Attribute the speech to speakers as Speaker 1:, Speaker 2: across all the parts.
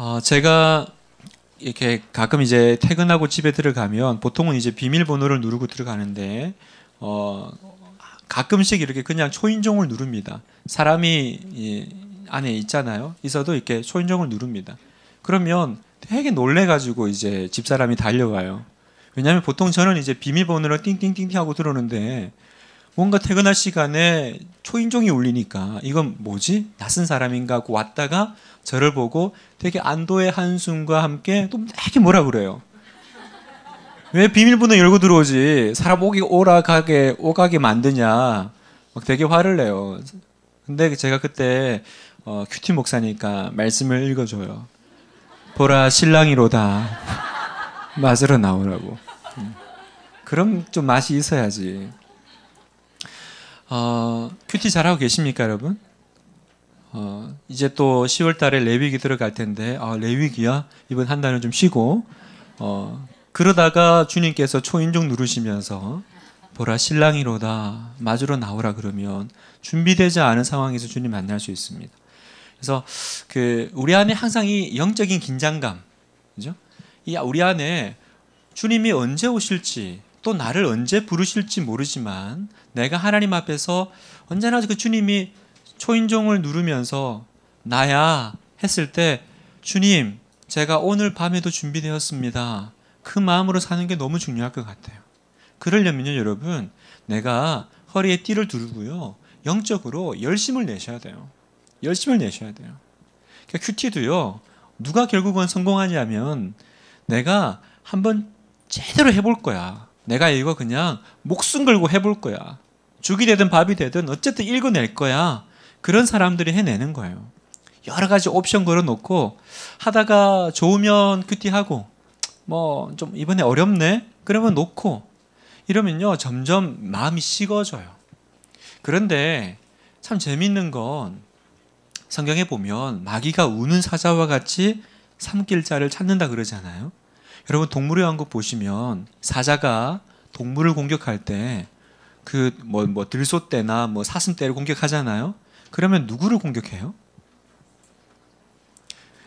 Speaker 1: 어, 제가 이렇게 가끔 이제 퇴근하고 집에 들어가면 보통은 이제 비밀번호를 누르고 들어가는데 어, 가끔씩 이렇게 그냥 초인종을 누릅니다. 사람이 이, 안에 있잖아요. 있어도 이렇게 초인종을 누릅니다. 그러면 되게 놀래가지고 이제 집사람이 달려가요 왜냐하면 보통 저는 이제 비밀번호를 띵띵띵띵 하고 들어오는데 뭔가 퇴근할 시간에 초인종이 울리니까 이건 뭐지? 낯선 사람인가 하고 왔다가 저를 보고 되게 안도의 한숨과 함께 또 되게 뭐라 그래요. 왜 비밀번호 열고 들어오지? 사람 오기 오라가게 오가게 만드냐? 막 되게 화를 내요. 근데 제가 그때 어, 큐티 목사니까 말씀을 읽어줘요. 보라 신랑이로다. 맞으러 나오라고. 음. 그럼 좀 맛이 있어야지. 어, 큐티 잘하고 계십니까, 여러분? 어, 이제 또 10월 달에 레위기 들어갈 텐데, 아, 레위기야? 이번 한 달은 좀 쉬고, 어, 그러다가 주님께서 초인종 누르시면서, 보라, 신랑이로다, 마주로 나오라 그러면, 준비되지 않은 상황에서 주님 만날 수 있습니다. 그래서, 그, 우리 안에 항상 이 영적인 긴장감, 그죠? 이 우리 안에 주님이 언제 오실지, 또 나를 언제 부르실지 모르지만 내가 하나님 앞에서 언제나 그 주님이 초인종을 누르면서 나야 했을 때 주님 제가 오늘 밤에도 준비되었습니다. 그 마음으로 사는 게 너무 중요할 것 같아요. 그러려면요 여러분 내가 허리에 띠를 두르고요 영적으로 열심을 내셔야 돼요. 열심을 내셔야 돼요. 그러니까 큐티도요 누가 결국은 성공하냐면 내가 한번 제대로 해볼 거야. 내가 이거 그냥 목숨 걸고 해볼 거야. 죽이 되든 밥이 되든 어쨌든 읽어낼 거야. 그런 사람들이 해내는 거예요. 여러 가지 옵션 걸어놓고 하다가 좋으면 큐티하고 뭐 좀 이번에 어렵네 그러면 놓고 이러면요 점점 마음이 식어져요. 그런데 참 재밌는 건 성경에 보면 마귀가 우는 사자와 같이 삼길 자를 찾는다 그러잖아요. 여러분 동물의 왕국 보시면 사자가 동물을 공격할 때 그뭐뭐 들소대나 뭐, 뭐, 뭐 사슴대를 공격하잖아요. 그러면 누구를 공격해요?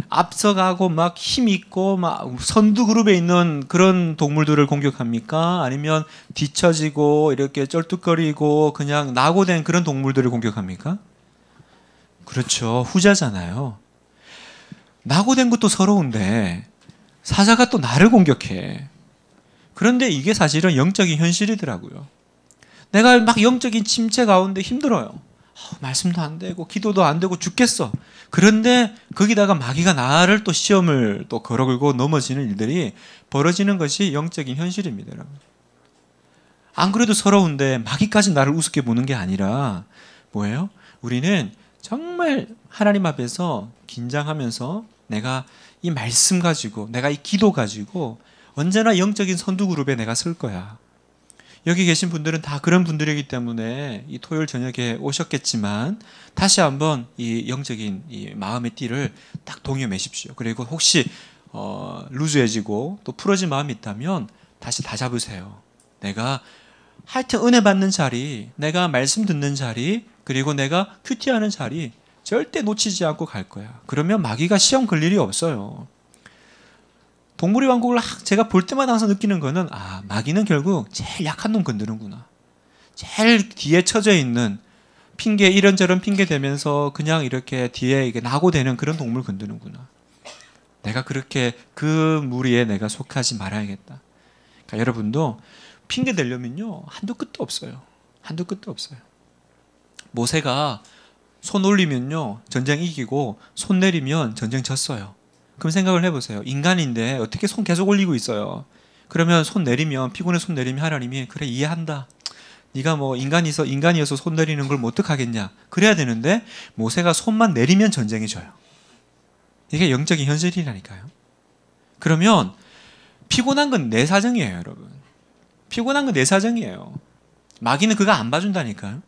Speaker 1: 앞서가고 막 힘 있고 막 선두 그룹에 있는 그런 동물들을 공격합니까? 아니면 뒤처지고 이렇게 쩔뚝거리고 그냥 낙오된 그런 동물들을 공격합니까? 그렇죠. 후자잖아요. 낙오된 것도 서러운데 사자가 또 나를 공격해. 그런데 이게 사실은 영적인 현실이더라고요. 내가 막 영적인 침체 가운데 힘들어요. 말씀도 안 되고 기도도 안 되고 죽겠어. 그런데 거기다가 마귀가 나를 또 시험을 또 걸어걸고 넘어지는 일들이 벌어지는 것이 영적인 현실입니다, 여러분. 안 그래도 서러운데 마귀까지 나를 우습게 보는 게 아니라 뭐예요? 우리는 정말 하나님 앞에서 긴장하면서 내가 이 말씀 가지고 내가 이 기도 가지고 언제나 영적인 선두 그룹에 내가 설 거야. 여기 계신 분들은 다 그런 분들이기 때문에 이 토요일 저녁에 오셨겠지만 다시 한번 이 영적인 이 마음의 띠를 딱 동여매십시오. 그리고 혹시 어, 루즈해지고 또 풀어진 마음이 있다면 다시 다 잡으세요. 내가 하여튼 은혜 받는 자리, 내가 말씀 듣는 자리, 그리고 내가 큐티하는 자리 절대 놓치지 않고 갈 거야. 그러면 마귀가 시험 걸 일이 없어요. 동물의 왕국을 제가 볼 때마다 항상 느끼는 거는 아 마귀는 결국 제일 약한 놈 건드는구나. 제일 뒤에 처져 있는 핑계 이런저런 핑계 대면서 그냥 이렇게 뒤에 이게 낙오되는 그런 동물 건드는구나. 내가 그렇게 그 무리에 내가 속하지 말아야겠다. 그러니까 여러분도 핑계 대려면요 한도 끝도 없어요. 한도 끝도 없어요. 모세가 손 올리면요 전쟁 이기고 손 내리면 전쟁 졌어요. 그럼 생각을 해보세요. 인간인데 어떻게 손 계속 올리고 있어요. 그러면 손 내리면 피곤해 손 내리면 하나님이 그래 이해한다. 네가 뭐 인간이서 인간이어서 손 내리는 걸뭐 어떡하겠냐. 그래야 되는데 모세가 손만 내리면 전쟁이 져요. 이게 영적인 현실이라니까요. 그러면 피곤한 건 내 사정이에요, 여러분. 피곤한 건 내 사정이에요. 마귀는 그가안 봐준다니까요.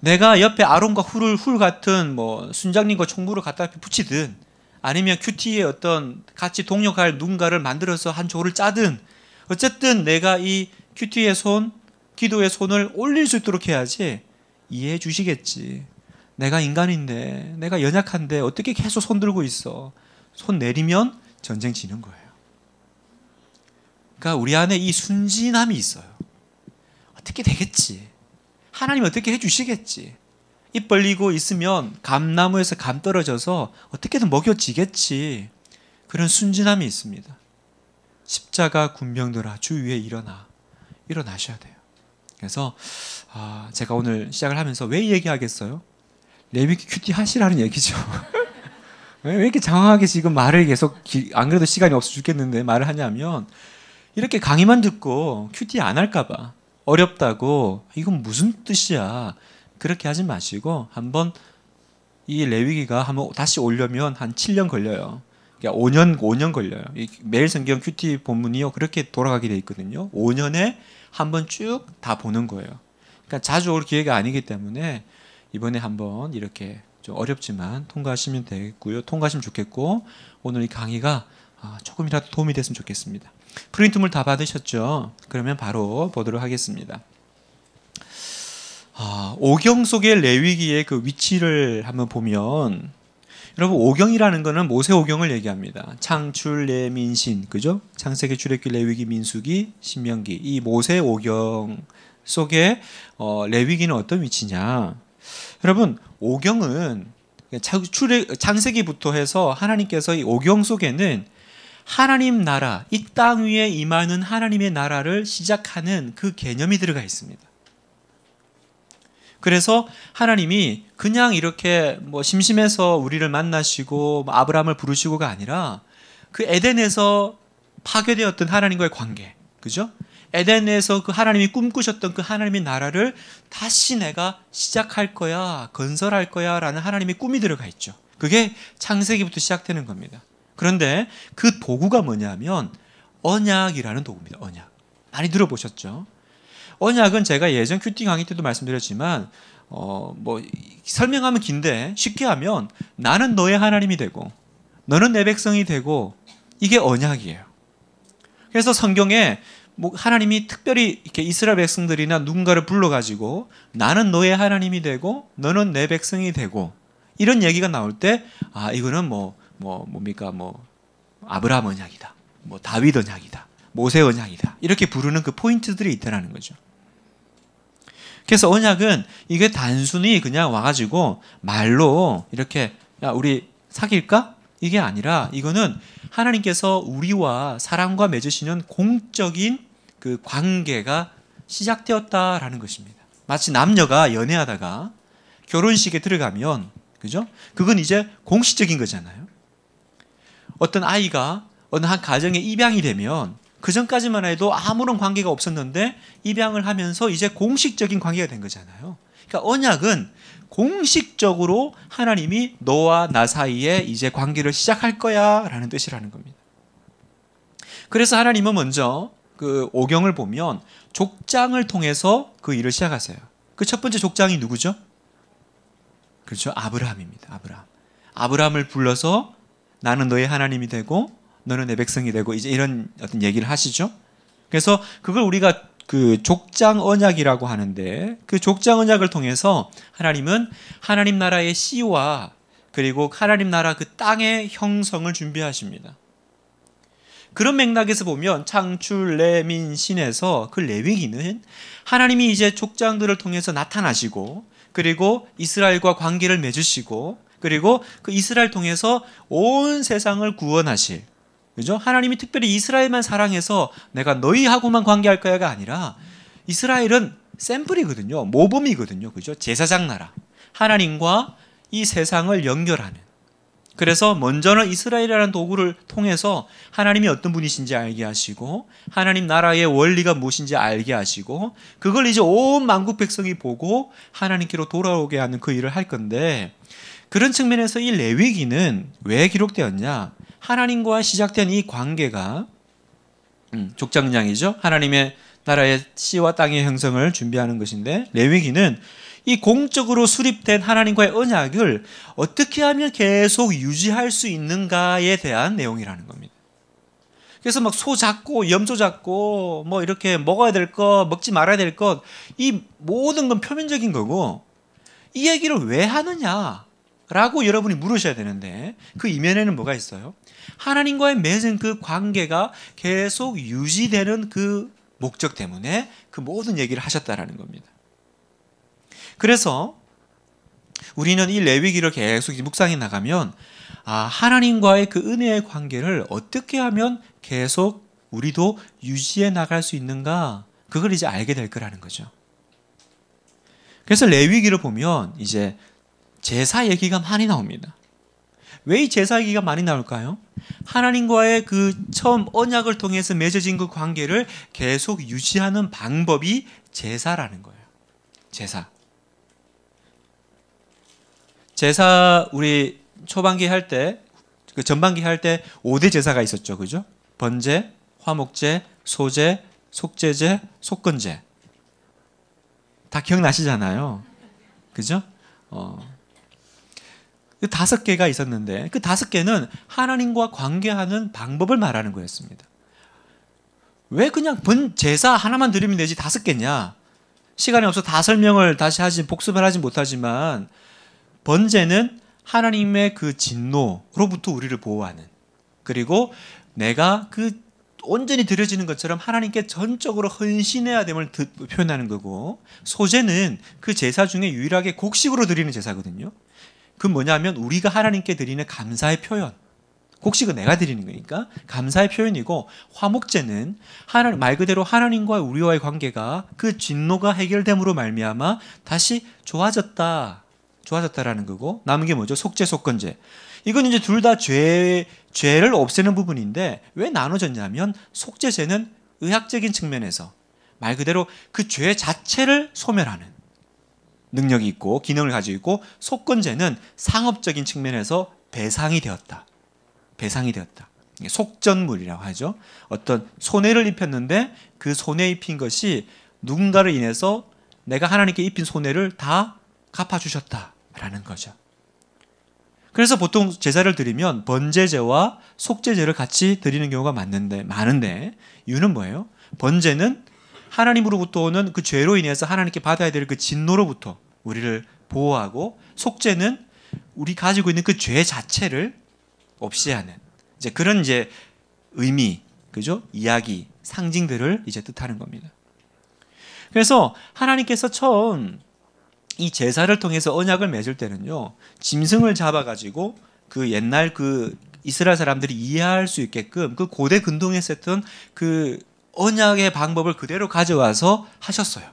Speaker 1: 내가 옆에 아론과 훌을 훌 같은 뭐 순장님과 총무를 갖다 붙이든 아니면 큐티의 어떤 같이 동역할 누군가를 만들어서 한 조를 짜든 어쨌든 내가 이 큐티의 손, 기도의 손을 올릴 수 있도록 해야지 이해해 주시겠지. 내가 인간인데, 내가 연약한데 어떻게 계속 손 들고 있어? 손 내리면 전쟁 지는 거예요. 그러니까 우리 안에 이 순진함이 있어요. 어떻게 되겠지? 하나님 어떻게 해 주시겠지? 입 벌리고 있으면 감나무에서 감 떨어져서 어떻게든 먹여지겠지. 그런 순진함이 있습니다. 십자가 군병들아 주 위에 일어나 일어나셔야 돼요. 그래서 아, 제가 오늘 시작을 하면서 왜 얘기하겠어요? 레위기 큐티 하시라는 얘기죠. 왜 이렇게 장황하게 지금 말을 계속 기, 안 그래도 시간이 없어 죽겠는데 말을 하냐면 이렇게 강의만 듣고 큐티 안 할까봐 어렵다고 이건 무슨 뜻이야 그렇게 하지 마시고 한번 이 레위기가 한번 다시 오려면 한 7년 걸려요. 그러니까 5년 5년 걸려요. 매일 성경 큐티 본문이요 그렇게 돌아가게 돼 있거든요. 5년에 한 번 쭉 다 보는 거예요. 그러니까 자주 올 기회가 아니기 때문에 이번에 한번 이렇게 좀 어렵지만 통과하시면 되겠고요. 통과하시면 좋겠고 오늘 이 강의가 아, 조금이라도 도움이 됐으면 좋겠습니다. 프린트물 다 받으셨죠? 그러면 바로 보도록 하겠습니다. 아, 오경 속의 레위기의 그 위치를 한번 보면 여러분 오경이라는 거는 모세 오경을 얘기합니다. 창출, 레민신, 그죠? 창세기, 출애굽 레위기, 민수기, 신명기 이 모세 오경 속에 어, 레위기는 어떤 위치냐? 여러분 오경은 창세기부터 해서 하나님께서 이 오경 속에는 하나님 나라, 이 땅 위에 임하는 하나님의 나라를 시작하는 그 개념이 들어가 있습니다. 그래서 하나님이 그냥 이렇게 뭐 심심해서 우리를 만나시고 뭐 아브라함을 부르시고가 아니라 그 에덴에서 파괴되었던 하나님과의 관계, 그죠? 에덴에서 그 하나님이 꿈꾸셨던 그 하나님의 나라를 다시 내가 시작할 거야, 건설할 거야, 라는 하나님의 꿈이 들어가 있죠. 그게 창세기부터 시작되는 겁니다. 그런데 그 도구가 뭐냐면, 언약이라는 도구입니다, 언약. 많이 들어보셨죠? 언약은 제가 예전 큐팅 강의 때도 말씀드렸지만 어뭐 설명하면 긴데 쉽게 하면 나는 너의 하나님이 되고 너는 내 백성이 되고 이게 언약이에요. 그래서 성경에 뭐 하나님이 특별히 이렇게 이스라엘 백성들이나 누군가를 불러가지고 나는 너의 하나님이 되고 너는 내 백성이 되고 이런 얘기가 나올 때 아 이거는 뭐뭐 뭐 뭡니까 뭐 아브라함 언약이다 뭐 다윗 언약이다 모세 언약이다 이렇게 부르는 그 포인트들이 있다라는 거죠. 그래서 언약은 이게 단순히 그냥 와가지고 말로 이렇게 야 우리 사귈까? 이게 아니라 이거는 하나님께서 우리와 사랑과 맺으시는 공적인 그 관계가 시작되었다라는 것입니다. 마치 남녀가 연애하다가 결혼식에 들어가면 그죠? 그건 이제 공식적인 거잖아요. 어떤 아이가 어느 한 가정에 입양이 되면 그 전까지만 해도 아무런 관계가 없었는데 입양을 하면서 이제 공식적인 관계가 된 거잖아요. 그러니까 언약은 공식적으로 하나님이 너와 나 사이에 이제 관계를 시작할 거야 라는 뜻이라는 겁니다. 그래서 하나님은 먼저 그 오경을 보면 족장을 통해서 그 일을 시작하세요. 그 첫 번째 족장이 누구죠? 그렇죠. 아브라함입니다. 아브라함. 아브라함을 불러서 나는 너의 하나님이 되고 너는 내 백성이 되고 이제 이런 어떤 얘기를 하시죠. 그래서 그걸 우리가 그 족장 언약이라고 하는데 그 족장 언약을 통해서 하나님은 하나님 나라의 씨와 그리고 하나님 나라 그 땅의 형성을 준비하십니다. 그런 맥락에서 보면 창출 레민 신에서 그 레위기는 하나님이 이제 족장들을 통해서 나타나시고 그리고 이스라엘과 관계를 맺으시고 그리고 그 이스라엘 통해서 온 세상을 구원하실 그죠? 하나님이 특별히 이스라엘만 사랑해서 내가 너희하고만 관계할 거야가 아니라 이스라엘은 샘플이거든요. 모범이거든요. 그죠? 제사장 나라. 하나님과 이 세상을 연결하는. 그래서 먼저는 이스라엘이라는 도구를 통해서 하나님이 어떤 분이신지 알게 하시고 하나님 나라의 원리가 무엇인지 알게 하시고 그걸 이제 온 만국 백성이 보고 하나님께로 돌아오게 하는 그 일을 할 건데 그런 측면에서 이 레위기는 왜 기록되었냐? 하나님과 시작된 이 관계가 음, 족장장이죠 하나님의 나라의 씨와 땅의 형성을 준비하는 것인데 레위기는 이 공적으로 수립된 하나님과의 언약을 어떻게 하면 계속 유지할 수 있는가에 대한 내용이라는 겁니다. 그래서 막 소 잡고 염소 잡고 뭐 이렇게 먹어야 될 것, 먹지 말아야 될 것, 이 모든 건 표면적인 거고 이 얘기를 왜 하느냐? 라고 여러분이 물으셔야 되는데 그 이면에는 뭐가 있어요? 하나님과의 맺은 그 관계가 계속 유지되는 그 목적 때문에 그 모든 얘기를 하셨다라는 겁니다. 그래서 우리는 이 레위기를 계속 묵상해 나가면 아, 하나님과의 그 은혜의 관계를 어떻게 하면 계속 우리도 유지해 나갈 수 있는가 그걸 이제 알게 될 거라는 거죠. 그래서 레위기를 보면 이제 제사 얘기가 많이 나옵니다. 왜이 제사 얘기가 많이 나올까요? 하나님과의 그 처음 언약을 통해서 맺어진 그 관계를 계속 유지하는 방법이 제사라는 거예요. 제사. 제사 우리 초반기 할 때, 그 전반기 할 때 5대 제사가 있었죠. 그죠? 번제, 화목제, 소제, 속제제, 속건제. 다 기억나시잖아요. 그죠? 어, 그 다섯 개가 있었는데 그 다섯 개는 하나님과 관계하는 방법을 말하는 거였습니다. 왜 그냥 번 제사 하나만 드리면 되지 다섯 개냐? 시간이 없어 다 설명을 다시 하지 복습을 하지 못하지만 번제는 하나님의 그 진노로부터 우리를 보호하는 그리고 내가 그 온전히 드려지는 것처럼 하나님께 전적으로 헌신해야 됨을 표현하는 거고 소제는 그 제사 중에 유일하게 곡식으로 드리는 제사거든요. 그 뭐냐면 우리가 하나님께 드리는 감사의 표현. 곡식은 그 내가 드리는 거니까 감사의 표현이고 화목제는 하나님 말 그대로 하나님과 우리와의 관계가 그 진노가 해결됨으로 말미암아 다시 좋아졌다. 좋아졌다라는 거고 남은 게 뭐죠? 속죄 속건제. 이건 이제 둘 다 죄 죄를 없애는 부분인데 왜 나눠졌냐면 속죄제는 의학적인 측면에서 말 그대로 그 죄 자체를 소멸하는 능력이 있고 기능을 가지고 있고 속건제는 상업적인 측면에서 배상이 되었다. 배상이 되었다. 속전물이라고 하죠. 어떤 손해를 입혔는데 그 손해 입힌 것이 누군가를 인해서 내가 하나님께 입힌 손해를 다 갚아주셨다라는 거죠. 그래서 보통 제사를 드리면 번제제와 속제제를 같이 드리는 경우가 맞는데, 많은데 이유는 뭐예요? 번제는 하나님으로부터 오는 그 죄로 인해서 하나님께 받아야 될 그 진노로부터 우리를 보호하고 속죄는 우리 가지고 있는 그 죄 자체를 없애 하는 이제 그런 이제 의미, 그죠? 이야기, 상징들을 이제 뜻하는 겁니다. 그래서 하나님께서 처음 이 제사를 통해서 언약을 맺을 때는요, 짐승을 잡아가지고 그 옛날 그 이스라엘 사람들이 이해할 수 있게끔 그 고대 근동에썼던그 언약의 방법을 그대로 가져와서 하셨어요.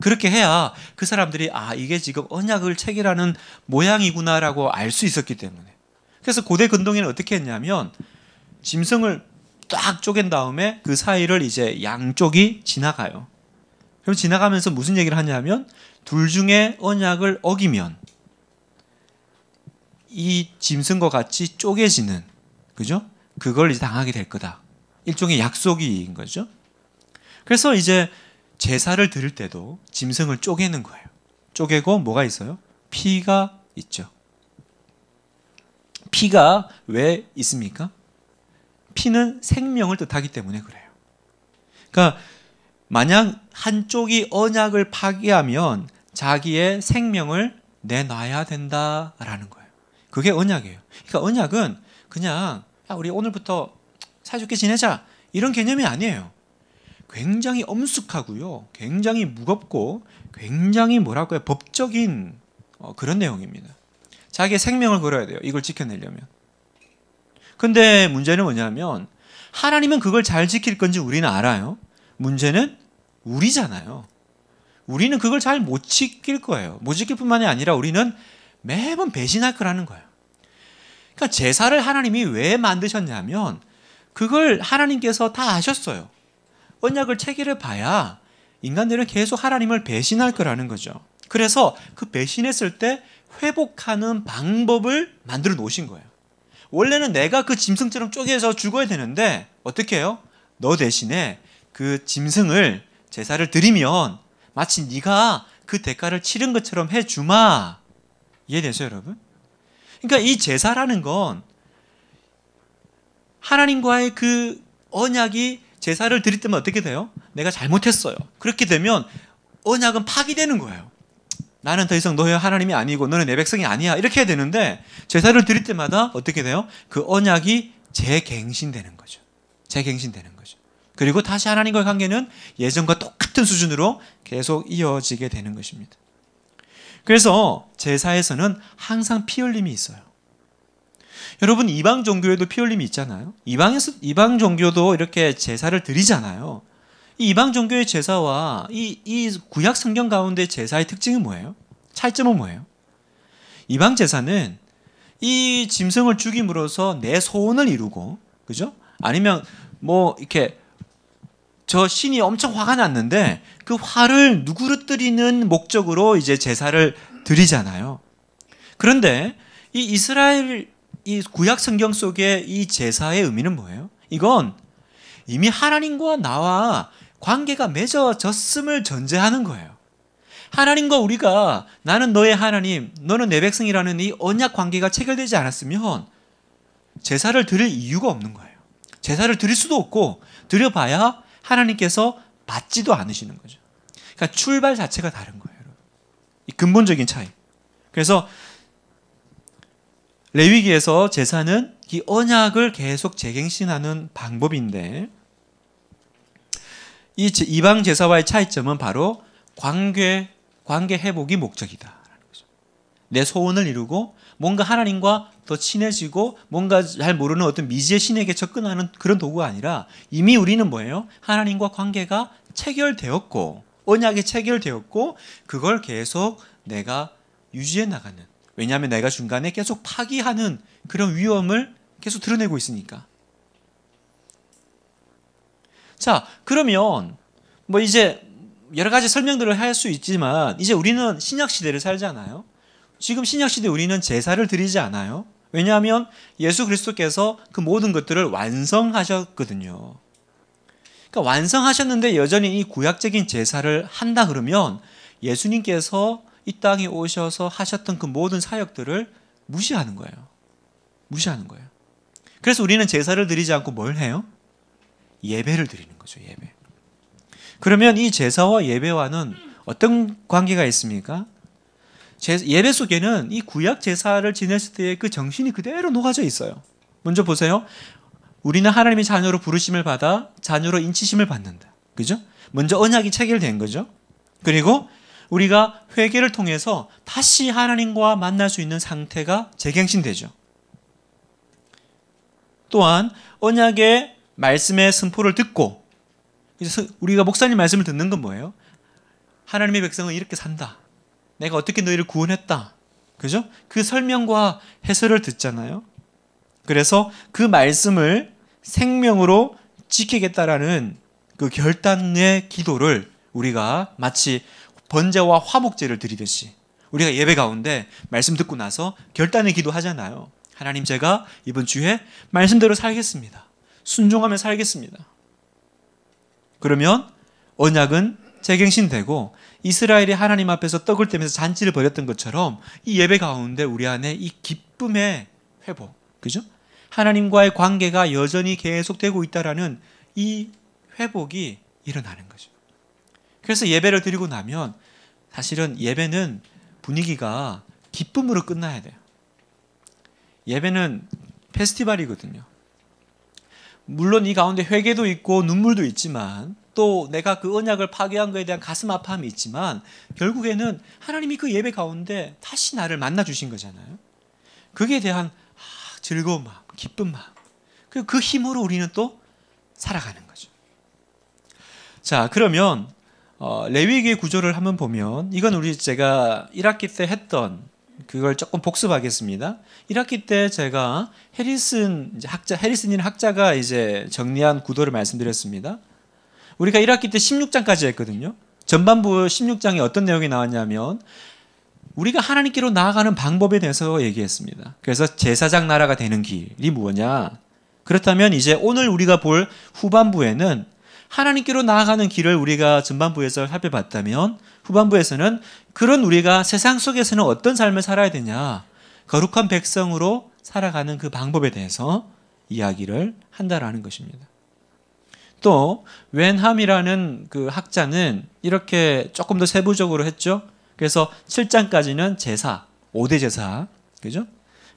Speaker 1: 그렇게 해야 그 사람들이 아 이게 지금 언약을 체결하는 모양이구나라고 알 수 있었기 때문에 그래서 고대 근동에는 어떻게 했냐면 짐승을 쫙 쪼갠 다음에 그 사이를 이제 양쪽이 지나가요. 그럼 지나가면서 무슨 얘기를 하냐면 둘 중에 언약을 어기면 이 짐승과 같이 쪼개지는 그죠? 그걸 이제 당하게 될 거다. 일종의 약속인 이 거죠. 그래서 이제 제사를 드릴 때도 짐승을 쪼개는 거예요. 쪼개고 뭐가 있어요? 피가 있죠. 피가 왜 있습니까? 피는 생명을 뜻하기 때문에 그래요. 그러니까 만약 한쪽이 언약을 파기하면 자기의 생명을 내놔야 된다라는 거예요. 그게 언약이에요. 그러니까 언약은 그냥 우리 오늘부터 사이좋게 지내자 이런 개념이 아니에요. 굉장히 엄숙하고요. 굉장히 무겁고 굉장히 뭐랄까요? 법적인 어, 그런 내용입니다. 자기의 생명을 걸어야 돼요. 이걸 지켜내려면. 근데 문제는 뭐냐면 하나님은 그걸 잘 지킬 건지 우리는 알아요. 문제는 우리잖아요. 우리는 그걸 잘 못 지킬 거예요. 못 지킬 뿐만이 아니라 우리는 매번 배신할 거라는 거예요. 그러니까 제사를 하나님이 왜 만드셨냐면 그걸 하나님께서 다 아셨어요. 언약을 체결해 봐야 인간들은 계속 하나님을 배신할 거라는 거죠. 그래서 그 배신했을 때 회복하는 방법을 만들어 놓으신 거예요. 원래는 내가 그 짐승처럼 쪼개서 죽어야 되는데 어떻게 해요? 너 대신에 그 짐승을 제사를 드리면 마치 네가 그 대가를 치른 것처럼 해 주마. 이해되세요, 여러분? 그러니까 이 제사라는 건 하나님과의 그 언약이 제사를 드릴 때면 어떻게 돼요? 내가 잘못했어요. 그렇게 되면 언약은 파기되는 거예요. 나는 더 이상 너의 하나님이 아니고 너는 내 백성이 아니야. 이렇게 해야 되는데 제사를 드릴 때마다 어떻게 돼요? 그 언약이 재갱신되는 거죠. 재갱신되는 거죠. 그리고 다시 하나님과의 관계는 예전과 똑같은 수준으로 계속 이어지게 되는 것입니다. 그래서 제사에서는 항상 피 흘림이 있어요. 여러분 이방 종교에도 피 흘림이 있잖아요. 이방에서 이방 종교도 이렇게 제사를 드리잖아요. 이 이방 종교의 제사와 이, 이 구약 성경 가운데 제사의 특징은 뭐예요? 차이점은 뭐예요? 이방 제사는 이 짐승을 죽임으로써 내 소원을 이루고 그죠? 아니면 뭐 이렇게 저 신이 엄청 화가 났는데 그 화를 누구르뜨리는 목적으로 이제 제사를 드리잖아요. 그런데 이 이스라엘 이 구약 성경 속에이 제사의 의미는 뭐예요? 이건 이미 하나님과 나와 관계가 맺어졌음을 전제하는 거예요. 하나님과 우리가 나는 너의 하나님, 너는 내 백성이라는 이 언약 관계가 체결되지 않았으면 제사를 드릴 이유가 없는 거예요. 제사를 드릴 수도 없고 드려봐야 하나님께서 받지도 않으시는 거죠. 그러니까 출발 자체가 다른 거예요. 이 근본적인 차이. 그래서 레위기에서 제사는 이 언약을 계속 재갱신하는 방법인데 이 이방 제사와의 차이점은 바로 관계 관계 회복이 목적이다. 내 소원을 이루고 뭔가 하나님과 더 친해지고 뭔가 잘 모르는 어떤 미지의 신에게 접근하는 그런 도구가 아니라 이미 우리는 뭐예요? 하나님과 관계가 체결되었고 언약이 체결되었고 그걸 계속 내가 유지해 나가는 왜냐하면 내가 중간에 계속 파기하는 그런 위험을 계속 드러내고 있으니까. 자, 그러면 뭐 이제 여러 가지 설명들을 할 수 있지만 이제 우리는 신약 시대를 살잖아요. 지금 신약 시대 우리는 제사를 드리지 않아요. 왜냐하면 예수 그리스도께서 그 모든 것들을 완성하셨거든요. 그러니까 완성하셨는데 여전히 이 구약적인 제사를 한다 그러면 예수님께서 이 땅에 오셔서 하셨던 그 모든 사역들을 무시하는 거예요. 무시하는 거예요. 그래서 우리는 제사를 드리지 않고 뭘 해요? 예배를 드리는 거죠, 예배. 그러면 이 제사와 예배와는 어떤 관계가 있습니까? 예배 속에는 이 구약 제사를 지냈을 때의 그 정신이 그대로 녹아져 있어요. 먼저 보세요. 우리는 하나님의 자녀로 부르심을 받아 자녀로 인치심을 받는다. 그죠? 먼저 언약이 체결된 거죠. 그리고 우리가 회개를 통해서 다시 하나님과 만날 수 있는 상태가 재갱신되죠. 또한 언약의 말씀의 선포를 듣고 우리가 목사님 말씀을 듣는 건 뭐예요? 하나님의 백성은 이렇게 산다. 내가 어떻게 너희를 구원했다. 그죠? 그 설명과 해설을 듣잖아요. 그래서 그 말씀을 생명으로 지키겠다라는 그 결단의 기도를 우리가 마치 번제와 화목제를 드리듯이 우리가 예배 가운데 말씀 듣고 나서 결단의 기도하잖아요. 하나님 제가 이번 주에 말씀대로 살겠습니다. 순종하며 살겠습니다. 그러면 언약은 재갱신되고 이스라엘이 하나님 앞에서 떡을 떼면서 잔치를 벌였던 것처럼 이 예배 가운데 우리 안에 이 기쁨의 회복, 그죠? 하나님과의 관계가 여전히 계속되고 있다라는 이 회복이 일어나는 거죠. 그래서 예배를 드리고 나면 사실은 예배는 분위기가 기쁨으로 끝나야 돼요. 예배는 페스티벌이거든요. 물론 이 가운데 회개도 있고 눈물도 있지만 또 내가 그 언약을 파괴한 것에 대한 가슴 아파함이 있지만 결국에는 하나님이 그 예배 가운데 다시 나를 만나 주신 거잖아요. 그게 대한 아, 즐거운 마음, 기쁜 마음. 그 힘으로 우리는 또 살아가는 거죠. 자, 그러면 어, 레위기 구조를 한번 보면 이건 우리 제가 1학기 때 했던 그걸 조금 복습하겠습니다. 1학기 때 제가 해리슨 학자 해리슨인 학자가 이제 정리한 구도를 말씀드렸습니다. 우리가 1학기 때 16장까지 했거든요. 전반부 16장에 어떤 내용이 나왔냐면 우리가 하나님께로 나아가는 방법에 대해서 얘기했습니다. 그래서 제사장 나라가 되는 길이 뭐냐 그렇다면 이제 오늘 우리가 볼 후반부에는 하나님께로 나아가는 길을 우리가 전반부에서 살펴봤다면 후반부에서는 그런 우리가 세상 속에서는 어떤 삶을 살아야 되냐 거룩한 백성으로 살아가는 그 방법에 대해서 이야기를 한다라는 것입니다. 또 웬함이라는 그 학자는 이렇게 조금 더 세부적으로 했죠. 그래서 7장까지는 제사, 5대 제사. 그죠?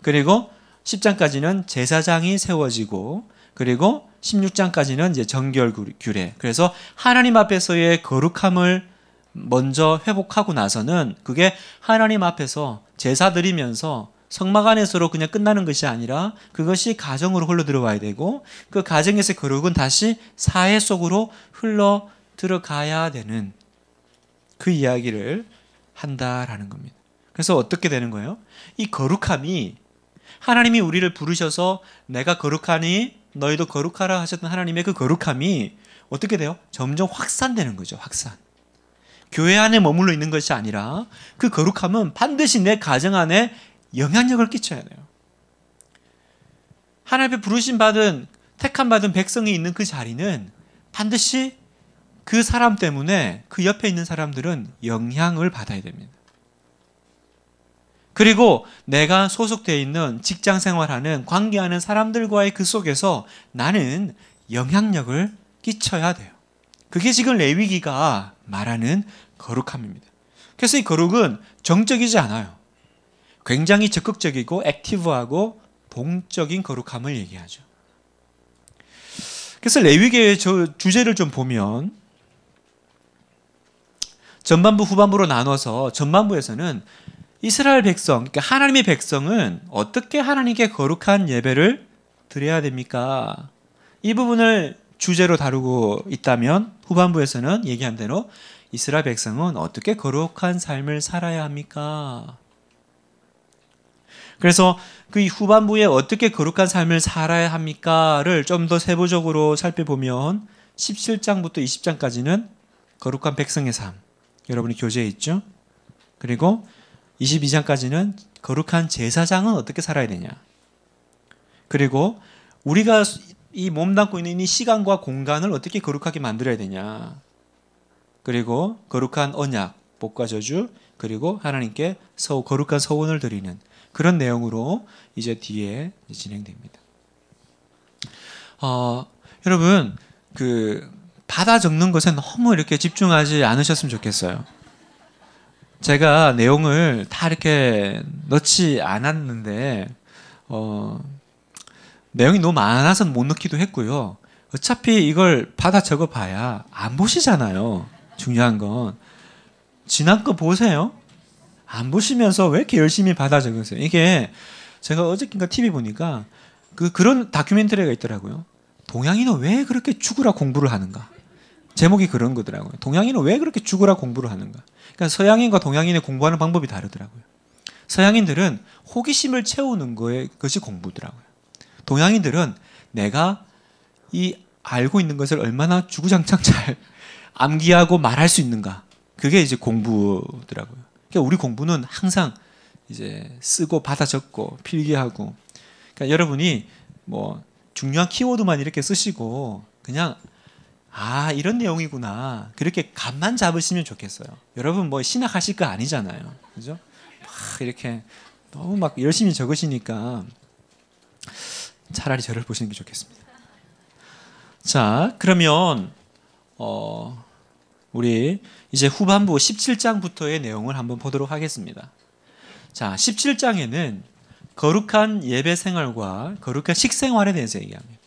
Speaker 1: 그리고 10장까지는 제사장이 세워지고 그리고 16장까지는 이제 정결 규례. 그래서 하나님 앞에서의 거룩함을 먼저 회복하고 나서는 그게 하나님 앞에서 제사 드리면서 성막 안에서로 그냥 끝나는 것이 아니라 그것이 가정으로 흘러 들어와야 되고 그 가정에서의 거룩은 다시 사회 속으로 흘러 들어가야 되는 그 이야기를 한다라는 겁니다. 그래서 어떻게 되는 거예요? 이 거룩함이 하나님이 우리를 부르셔서 내가 거룩하니 너희도 거룩하라 하셨던 하나님의 그 거룩함이 어떻게 돼요? 점점 확산되는 거죠. 확산. 교회 안에 머물러 있는 것이 아니라 그 거룩함은 반드시 내 가정 안에 영향력을 끼쳐야 돼요. 하나님의 부르심 받은 택함 받은 백성이 있는 그 자리는 반드시 그 사람 때문에 그 옆에 있는 사람들은 영향을 받아야 됩니다. 그리고 내가 소속되어 있는 직장 생활하는 관계하는 사람들과의 그 속에서 나는 영향력을 끼쳐야 돼요. 그게 지금 레위기가 말하는 거룩함입니다. 그래서 이 거룩은 정적이지 않아요. 굉장히 적극적이고 액티브하고 동적인 거룩함을 얘기하죠. 그래서 레위기의 저 주제를 좀 보면 전반부 후반부로 나눠서 전반부에서는 이스라엘 백성, 그러니까 하나님의 백성은 어떻게 하나님께 거룩한 예배를 드려야 됩니까? 이 부분을 주제로 다루고 있다면 후반부에서는 얘기한 대로 이스라엘 백성은 어떻게 거룩한 삶을 살아야 합니까? 그래서 그 후반부에 어떻게 거룩한 삶을 살아야 합니까를 좀 더 세부적으로 살펴보면 17장부터 20장까지는 거룩한 백성의 삶. 여러분이 교재에 있죠? 그리고 22장까지는 거룩한 제사장은 어떻게 살아야 되냐. 그리고 우리가 이 몸담고 있는 이 시간과 공간을 어떻게 거룩하게 만들어야 되냐. 그리고 거룩한 언약, 복과 저주, 그리고 하나님께 서 거룩한 서원을 드리는 그런 내용으로 이제 뒤에 진행됩니다. 어, 여러분 그 받아 적는 것에 너무 이렇게 집중하지 않으셨으면 좋겠어요. 제가 내용을 다 이렇게 넣지 않았는데 어, 내용이 너무 많아서 못 넣기도 했고요. 어차피 이걸 받아 적어봐야 안 보시잖아요. 중요한 건 지난 거 보세요. 안 보시면서 왜 이렇게 열심히 받아 적으세요? 이게 제가 어저께인가 TV 보니까 그 그런 다큐멘터리가 있더라고요. 동양인은 왜 그렇게 죽으라 공부를 하는가? 제목이 그런 거더라고요. 동양인은 왜 그렇게 죽으라 공부를 하는가? 그러니까 서양인과 동양인의 공부하는 방법이 다르더라고요. 서양인들은 호기심을 채우는 거에 것이 공부더라고요. 동양인들은 내가 이 알고 있는 것을 얼마나 주구장창 잘 암기하고 말할 수 있는가. 그게 이제 공부더라고요. 그러니까 우리 공부는 항상 이제 쓰고 받아 적고 필기하고. 그러니까 여러분이 뭐 중요한 키워드만 이렇게 쓰시고 그냥 아 이런 내용이구나 그렇게 감만 잡으시면 좋겠어요. 여러분 뭐 신학하실 거 아니잖아요, 그죠? 막 이렇게 너무 막 열심히 적으시니까 차라리 저를 보시는 게 좋겠습니다. 자 그러면 어, 우리 이제 후반부 17장부터의 내용을 한번 보도록 하겠습니다. 자 17장에는 거룩한 예배 생활과 거룩한 식생활에 대해서 얘기합니다.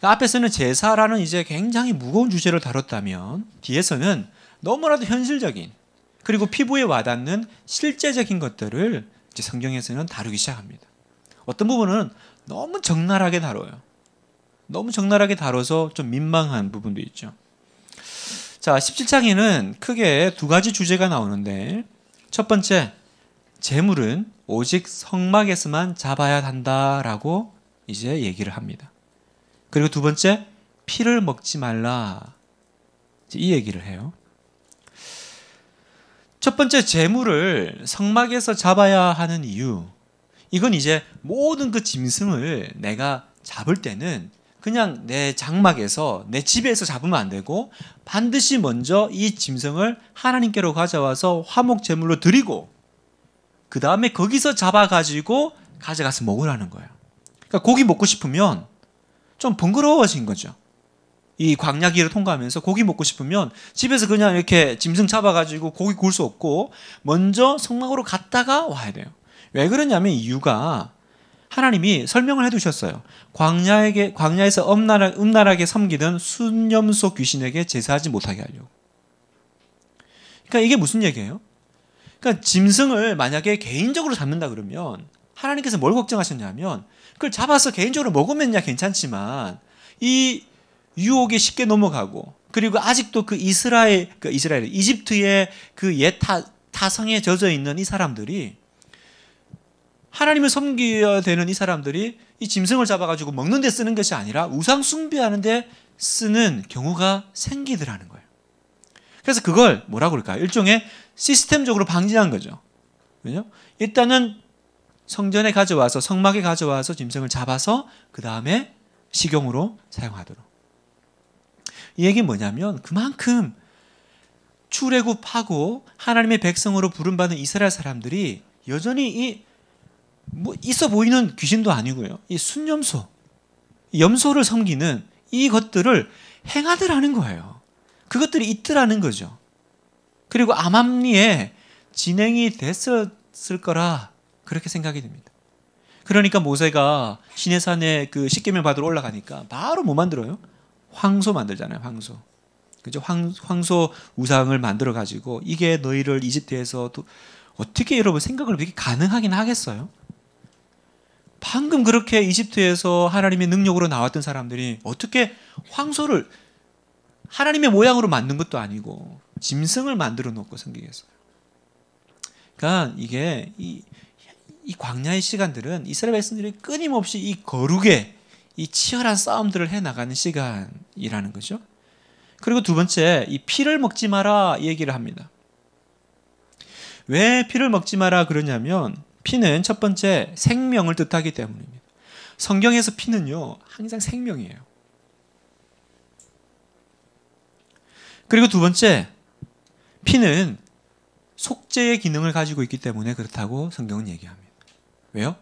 Speaker 1: 그 앞에서는 제사라는 이제 굉장히 무거운 주제를 다뤘다면 뒤에서는 너무나도 현실적인 그리고 피부에 와닿는 실제적인 것들을 이제 성경에서는 다루기 시작합니다. 어떤 부분은 너무 적나라하게 다뤄요. 너무 적나라하게 다뤄서 좀 민망한 부분도 있죠. 자, 17장에는 크게 두 가지 주제가 나오는데 첫 번째, 재물은 오직 성막에서만 잡아야 한다라고 이제 얘기를 합니다. 그리고 두 번째 피를 먹지 말라 이 얘기를 해요. 첫 번째 재물을 성막에서 잡아야 하는 이유 이건 이제 모든 그 짐승을 내가 잡을 때는 그냥 내 장막에서 내 집에서 잡으면 안 되고 반드시 먼저 이 짐승을 하나님께로 가져와서 화목 제물로 드리고 그 다음에 거기서 잡아 가지고 가져가서 먹으라는 거예요. 그러니까 고기 먹고 싶으면 좀 번거로워진 거죠. 이 광야길을 통과하면서 고기 먹고 싶으면 집에서 그냥 이렇게 짐승 잡아가지고 고기 구울 수 없고 먼저 성막으로 갔다가 와야 돼요. 왜 그러냐면 이유가 하나님이 설명을 해두셨어요. 광야에게 광야에서 음나라, 음나라 섬기던 순념소 귀신에게 제사하지 못하게 하려고. 그러니까 이게 무슨 얘기예요? 그러니까 짐승을 만약에 개인적으로 잡는다 그러면 하나님께서 뭘 걱정하셨냐면 그걸 잡아서 개인적으로 먹으면야 괜찮지만 이 유혹이 쉽게 넘어가고 그리고 아직도 그 이스라엘 그 이스라엘 이집트의 그옛 타성에 젖어 있는 이 사람들이 하나님을 섬겨야 되는 이 사람들이 이 짐승을 잡아가지고 먹는 데 쓰는 것이 아니라 우상 숭배하는 데 쓰는 경우가 생기더라는 거예요. 그래서 그걸 뭐라고 그럴까요? 일종의 시스템적으로 방지한 거죠. 그죠? 일단은 성전에 가져와서 성막에 가져와서 짐승을 잡아서 그 다음에 식용으로 사용하도록. 이 얘기는 뭐냐면 그만큼 출애굽하고 하나님의 백성으로 부름받은 이스라엘 사람들이 여전히 이 뭐 있어 보이는 귀신도 아니고요. 이 순염소, 염소를 섬기는 이것들을 행하더라는 거예요. 그것들이 있더라는 거죠. 그리고 암암리에 진행이 됐었을 거라 그렇게 생각이 됩니다. 그러니까 모세가 시내산에 그 십계명 받으러 올라가니까 바로 뭐 만들어요? 황소 만들잖아요. 황소. 그죠? 황, 황소 우상을 만들어 가지고 이게 너희를 이집트에서 도, 어떻게 여러분 생각을 이게 가능하긴 하겠어요? 방금 그렇게 이집트에서 하나님의 능력으로 나왔던 사람들이 어떻게 황소를 하나님의 모양으로 만든 것도 아니고 짐승을 만들어 놓고 섬기겠어요. 그러니까 이게 이이 광야의 시간들은 이스라엘 백성들이 끊임없이 이 거룩에 이 치열한 싸움들을 해 나가는 시간이라는 거죠. 그리고 두 번째, 이 피를 먹지 마라 얘기를 합니다. 왜 피를 먹지 마라 그러냐면 피는 첫 번째 생명을 뜻하기 때문입니다. 성경에서 피는요, 항상 생명이에요. 그리고 두 번째, 피는 속죄의 기능을 가지고 있기 때문에 그렇다고 성경은 얘기합니다. 왜요?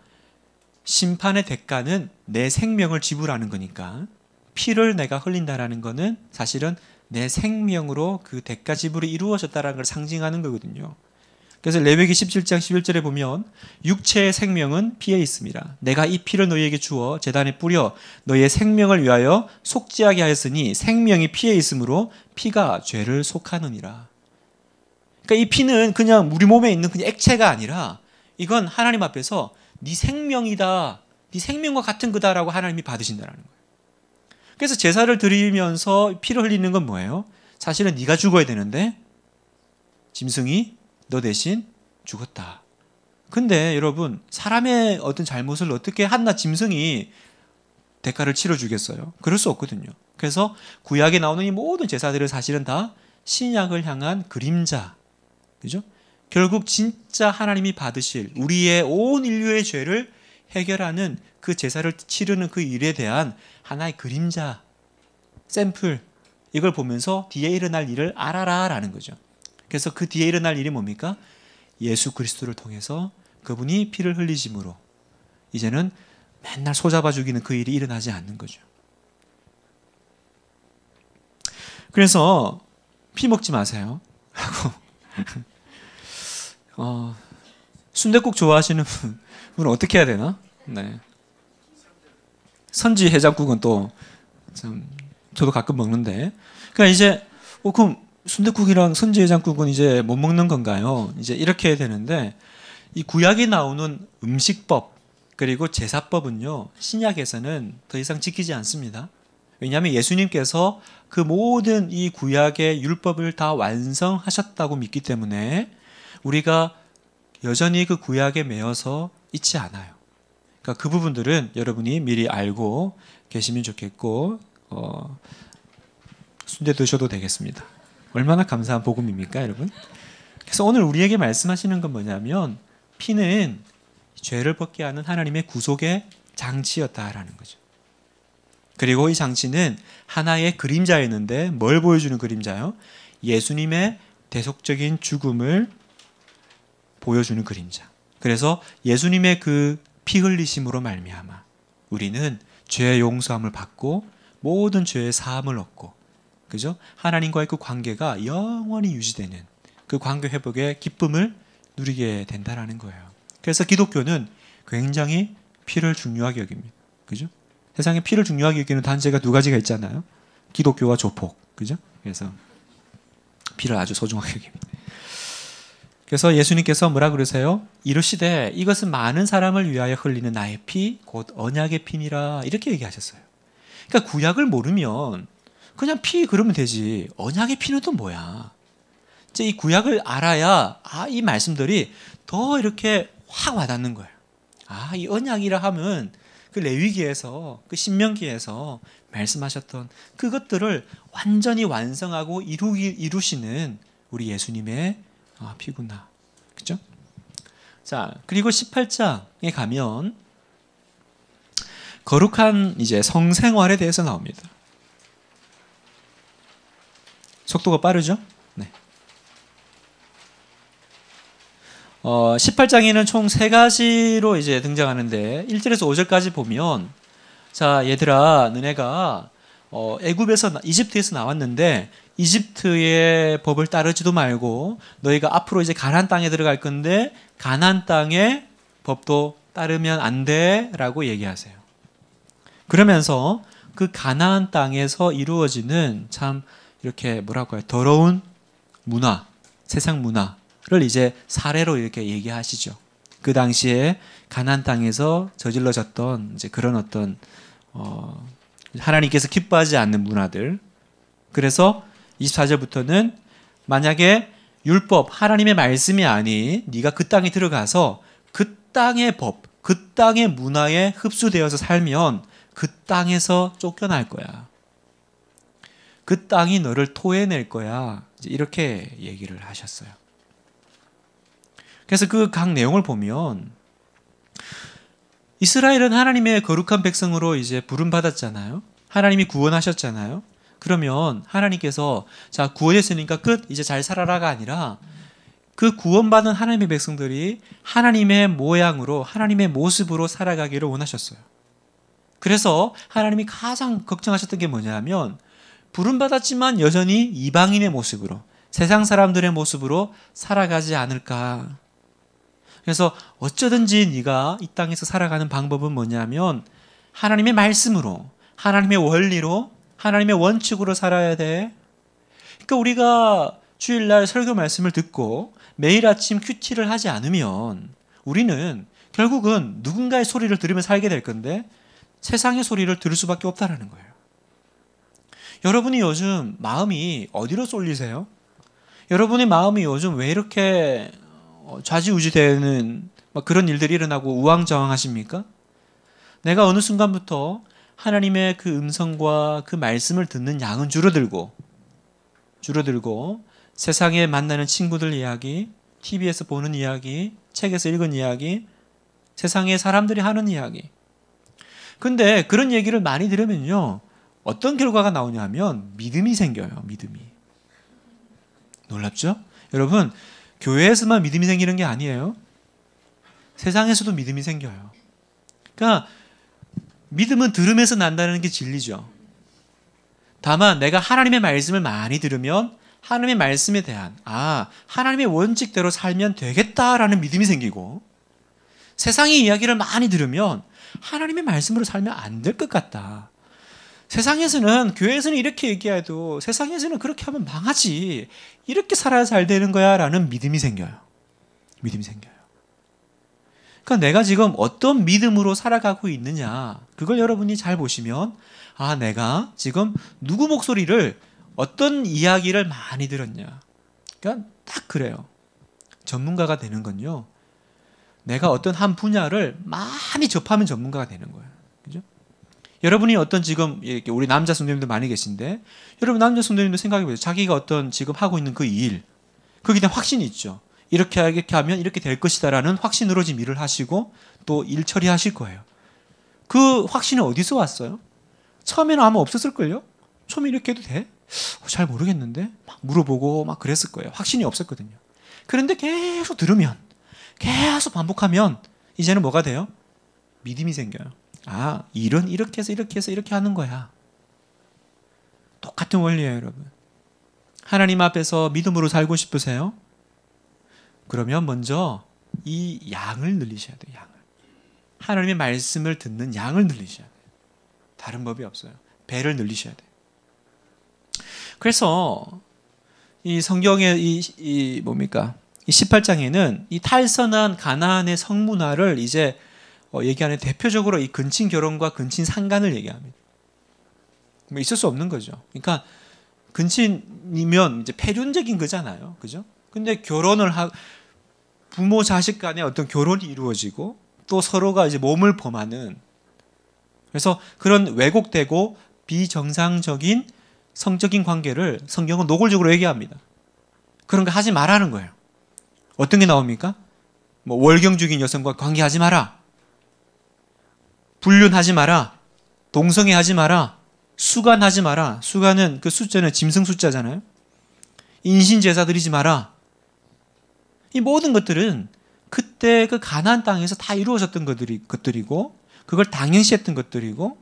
Speaker 1: 심판의 대가는 내 생명을 지불하는 거니까 피를 내가 흘린다라는 거는 사실은 내 생명으로 그 대가 지불이 이루어졌다라는 걸 상징하는 거거든요. 그래서 레위기 17장 11절에 보면 육체의 생명은 피에 있습니다. 내가 이 피를 너희에게 주어 재단에 뿌려 너희의 생명을 위하여 속죄하게 하였으니 생명이 피에 있으므로 피가 죄를 속하느니라. 그러니까 이 피는 그냥 우리 몸에 있는 그냥 액체가 아니라 이건 하나님 앞에서 네 생명이다. 네 생명과 같은 그다라고 하나님이 받으신다라는 거예요. 그래서 제사를 드리면서 피를 흘리는 건 뭐예요? 사실은 네가 죽어야 되는데 짐승이 너 대신 죽었다. 근데 여러분 사람의 어떤 잘못을 어떻게 한나 짐승이 대가를 치러 주겠어요? 그럴 수 없거든요. 그래서 구약에 나오는 이 모든 제사들은 사실은 다 신약을 향한 그림자, 그죠? 결국 진짜 하나님이 받으실 우리의 온 인류의 죄를 해결하는 그 제사를 치르는 그 일에 대한 하나의 그림자, 샘플, 이걸 보면서 뒤에 일어날 일을 알아라 라는 거죠. 그래서 그 뒤에 일어날 일이 뭡니까? 예수 그리스도를 통해서 그분이 피를 흘리심으로 이제는 맨날 소잡아 죽이는 그 일이 일어나지 않는 거죠. 그래서 피 먹지 마세요. 하고 어, 순대국 좋아하시는 분은 어떻게 해야 되나? 네. 선지 해장국은 또 참 저도 가끔 먹는데. 그러니까 이제 어, 그럼 순대국이랑 선지 해장국은 이제 못 먹는 건가요? 이제 이렇게 해야 되는데 이 구약이 나오는 음식법 그리고 제사법은요 신약에서는 더 이상 지키지 않습니다. 왜냐하면 예수님께서 그 모든 이 구약의 율법을 다 완성하셨다고 믿기 때문에 우리가 여전히 그 구약에 매여서 있지 않아요. 그러니까 그 부분들은 여러분이 미리 알고 계시면 좋겠고 어, 순대 드셔도 되겠습니다. 얼마나 감사한 복음입니까, 여러분? 그래서 오늘 우리에게 말씀하시는 건 뭐냐면 피는 죄를 벗게 하는 하나님의 구속의 장치였다라는 거죠. 그리고 이 장치는 하나의 그림자였는데 뭘 보여주는 그림자요? 예수님의 대속적인 죽음을 보여주는 그림자. 그래서 예수님의 그피 흘리심으로 말미암아 우리는 죄의 용서함을 받고 모든 죄의 사함을 얻고 그죠? 하나님과의 그 관계가 영원히 유지되는 그 관계 회복의 기쁨을 누리게 된다라는 거예요. 그래서 기독교는 굉장히 피를 중요하게 여깁니다. 그죠? 세상에 피를 중요하게 여기는 단체가 두 가지가 있잖아요. 기독교와 조폭. 그죠? 그래서 피를 아주 소중하게 여깁니다. 그래서 예수님께서 뭐라 그러세요? 이르시되 이것은 많은 사람을 위하여 흘리는 나의 피, 곧 언약의 피니라 이렇게 얘기하셨어요. 그러니까 구약을 모르면 그냥 피 그러면 되지 언약의 피는 또 뭐야? 이제 이 구약을 알아야 아 이 말씀들이 더 이렇게 확 와닿는 거예요. 아이 언약이라 하면 그 레위기에서 그 신명기에서 말씀하셨던 그것들을 완전히 완성하고 이루기, 이루시는 우리 예수님의 아, 피구나. 그죠? 자, 그리고 18장에 가면 거룩한 이제 성생활에 대해서 나옵니다. 속도가 빠르죠? 네. 어, 18장에는 총 3가지로 이제 등장하는데 1절에서 5절까지 보면 자, 얘들아, 너네가 어, 애굽에서 이집트에서 나왔는데 이집트의 법을 따르지도 말고 너희가 앞으로 이제 가나안 땅에 들어갈 건데 가나안 땅의 법도 따르면 안 돼라고 얘기하세요. 그러면서 그 가나안 땅에서 이루어지는 참 이렇게 뭐라고 해요? 더러운 문화, 세상 문화를 이제 사례로 이렇게 얘기하시죠. 그 당시에 가나안 땅에서 저질러졌던 이제 그런 어떤 어 하나님께서 기뻐하지 않는 문화들. 그래서 24절부터는 만약에 율법 하나님의 말씀이 아닌 네가 그 땅에 들어가서 그 땅의 법, 그 땅의 문화에 흡수되어서 살면 그 땅에서 쫓겨날 거야. 그 땅이 너를 토해낼 거야. 이렇게 얘기를 하셨어요. 그래서 그 각 내용을 보면 이스라엘은 하나님의 거룩한 백성으로 이제 부름 받았잖아요. 하나님이 구원하셨잖아요. 그러면 하나님께서 자 구원했으니까 끝 이제 잘 살아라가 아니라 그 구원받은 하나님의 백성들이 하나님의 모양으로 하나님의 모습으로 살아가기를 원하셨어요. 그래서 하나님이 가장 걱정하셨던 게 뭐냐면 부름받았지만 여전히 이방인의 모습으로 세상 사람들의 모습으로 살아가지 않을까. 그래서 어쩌든지 네가 이 땅에서 살아가는 방법은 뭐냐면 하나님의 말씀으로 하나님의 원리로 하나님의 원칙으로 살아야 돼. 그러니까 우리가 주일날 설교 말씀을 듣고 매일 아침 큐티를 하지 않으면 우리는 결국은 누군가의 소리를 들으면 살게 될 건데 세상의 소리를 들을 수밖에 없다라는 거예요. 여러분이 요즘 마음이 어디로 쏠리세요? 여러분의 마음이 요즘 왜 이렇게 어, 좌지우지되는 그런 일들이 일어나고 우왕좌왕하십니까? 내가 어느 순간부터 하나님의 그 음성과 그 말씀을 듣는 양은 줄어들고 줄어들고 세상에 만나는 친구들 이야기, TV에서 보는 이야기, 책에서 읽은 이야기, 세상에 사람들이 하는 이야기. 근데 그런 얘기를 많이 들으면요. 어떤 결과가 나오냐 하면 믿음이 생겨요. 믿음이. 놀랍죠? 여러분, 교회에서만 믿음이 생기는 게 아니에요. 세상에서도 믿음이 생겨요. 그러니까 믿음은 들으면서 난다는 게 진리죠. 다만 내가 하나님의 말씀을 많이 들으면 하나님의 말씀에 대한 아 하나님의 원칙대로 살면 되겠다라는 믿음이 생기고 세상의 이야기를 많이 들으면 하나님의 말씀으로 살면 안 될 것 같다. 세상에서는 교회에서는 이렇게 얘기해도 세상에서는 그렇게 하면 망하지 이렇게 살아야 잘 되는 거야라는 믿음이 생겨요. 믿음이 생겨요. 그러니까 내가 지금 어떤 믿음으로 살아가고 있느냐. 그걸 여러분이 잘 보시면 아, 내가 지금 누구 목소리를 어떤 이야기를 많이 들었냐. 그러니까 딱 그래요. 전문가가 되는 건요. 내가 어떤 한 분야를 많이 접하면 전문가가 되는 거예요. 그죠? 여러분이 어떤 지금 예, 이렇게 우리 남자 성도님들 많이 계신데 여러분 남자 성도님들 생각해 보세요. 자기가 어떤 지금 하고 있는 그 일. 거기에 대한 확신이 있죠. 이렇게 이렇게 하면 이렇게 될 것이다라는 확신으로 지금 일을 하시고 또 일 처리하실 거예요. 그 확신은 어디서 왔어요? 처음에는 아마 없었을걸요? 처음에 이렇게 해도 돼? 어, 잘 모르겠는데? 막 물어보고 막 그랬을 거예요. 확신이 없었거든요. 그런데 계속 들으면, 계속 반복하면, 이제는 뭐가 돼요? 믿음이 생겨요. 아, 일은 이렇게 해서 이렇게 해서 이렇게 하는 거야. 똑같은 원리예요, 여러분. 하나님 앞에서 믿음으로 살고 싶으세요? 그러면 먼저 이 양을 늘리셔야 돼요. 양을. 하나님의 말씀을 듣는 양을 늘리셔야 돼요. 다른 법이 없어요. 배를 늘리셔야 돼요. 그래서 이 성경의 이, 이 뭡니까? 이 18장에는 이 탈선한 가나안의 성문화를 이제 어, 얘기하는 대표적으로 이 근친 결혼과 근친 상간을 얘기합니다. 뭐 있을 수 없는 거죠. 그러니까 근친이면 이제 폐륜적인 거잖아요. 그죠? 근데 결혼을 하 부모 자식 간의 어떤 결혼이 이루어지고 또 서로가 이제 몸을 범하는 그래서 그런 왜곡되고 비정상적인 성적인 관계를 성경은 노골적으로 얘기합니다. 그런 거 하지 말라는 거예요. 어떤 게 나옵니까? 뭐 월경 중인 여성과 관계하지 마라. 불륜하지 마라. 동성애 하지 마라. 수간하지 마라. 수간은 그 숫자는 짐승 숫자잖아요. 인신 제사 드리지 마라. 이 모든 것들은 그때 그 가나안 땅에서 다 이루어졌던 것들이, 것들이고 그걸 당연시했던 것들이고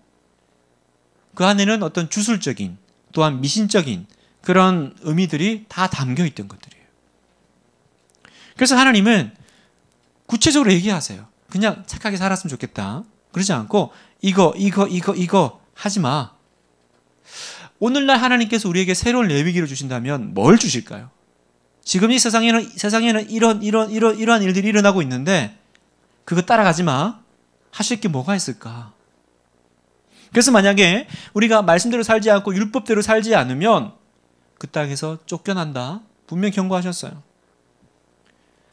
Speaker 1: 그 안에는 어떤 주술적인 또한 미신적인 그런 의미들이 다 담겨 있던 것들이에요. 그래서 하나님은 구체적으로 얘기하세요. 그냥 착하게 살았으면 좋겠다. 그러지 않고 이거 이거 이거 이거 하지 마. 오늘날 하나님께서 우리에게 새로운 레위기를 주신다면 뭘 주실까요? 지금 이 세상에는 세상에는 이런 이런 이런 이러한 일들이 일어나고 있는데 그거 따라가지 마. 하실 게 뭐가 있을까? 그래서 만약에 우리가 말씀대로 살지 않고 율법대로 살지 않으면 그 땅에서 쫓겨난다. 분명 경고하셨어요.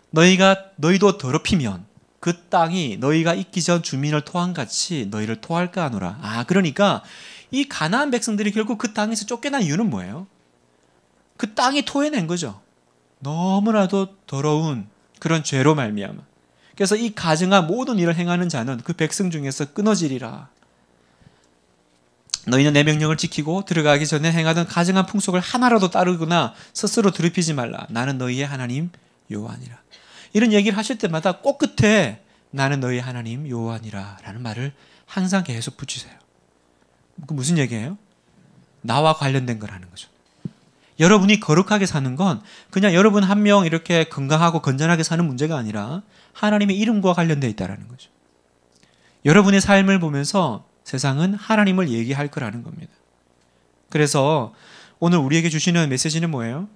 Speaker 1: 너희가 너희도 더럽히면 그 땅이 너희가 있기 전 주민을 토한같이 너희를 토할까 하노라. 아, 그러니까 이 가나안 백성들이 결국 그 땅에서 쫓겨난 이유는 뭐예요? 그 땅이 토해낸 거죠. 너무나도 더러운 그런 죄로 말미암아. 그래서 이 가증한 모든 일을 행하는 자는 그 백성 중에서 끊어지리라. 너희는 내 명령을 지키고 들어가기 전에 행하던 가증한 풍속을 하나라도 따르거나 스스로 드럽히지 말라. 나는 너희의 하나님 요한이라. 이런 얘기를 하실 때마다 꼭 끝에 나는 너희 의 하나님 요한이라 라는 말을 항상 계속 붙이세요. 그 무슨 얘기예요? 나와 관련된 거라는 거죠. 여러분이 거룩하게 사는 건 그냥 여러분 한 명 이렇게 건강하고 건전하게 사는 문제가 아니라 하나님의 이름과 관련되어 있다라는 거죠. 여러분의 삶을 보면서 세상은 하나님을 얘기할 거라는 겁니다. 그래서 오늘 우리에게 주시는 메시지는 뭐예요?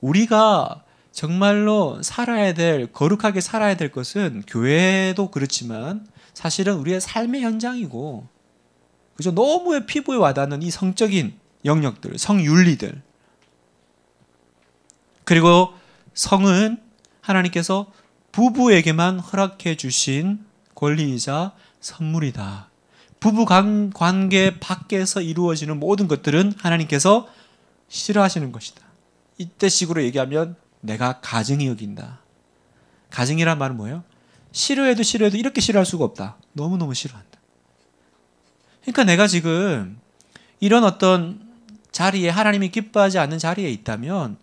Speaker 1: 우리가 정말로 살아야 될 거룩하게 살아야 될 것은 교회도 그렇지만 사실은 우리의 삶의 현장이고 그죠? 너무 피부에 와닿는 이 성적인 영역들, 성윤리들 그리고 성은 하나님께서 부부에게만 허락해 주신 권리이자 선물이다. 부부 관계 밖에서 이루어지는 모든 것들은 하나님께서 싫어하시는 것이다. 이때 식으로 얘기하면 내가 가증이 여긴다. 가증이란 말은 뭐예요? 싫어해도 싫어해도 이렇게 싫어할 수가 없다. 너무너무 싫어한다. 그러니까 내가 지금 이런 어떤 자리에 하나님이 기뻐하지 않는 자리에 있다면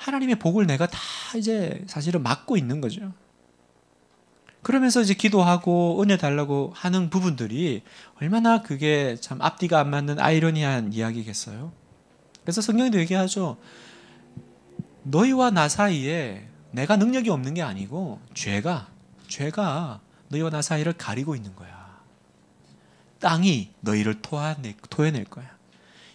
Speaker 1: 하나님의 복을 내가 다 이제 사실은 막고 있는 거죠. 그러면서 이제 기도하고 은혜 달라고 하는 부분들이 얼마나 그게 참 앞뒤가 안 맞는 아이러니한 이야기겠어요. 그래서 성경도 얘기하죠. 너희와 나 사이에 내가 능력이 없는 게 아니고 죄가 죄가 너희와 나 사이를 가리고 있는 거야. 땅이 너희를 토하내, 토해낼 거야.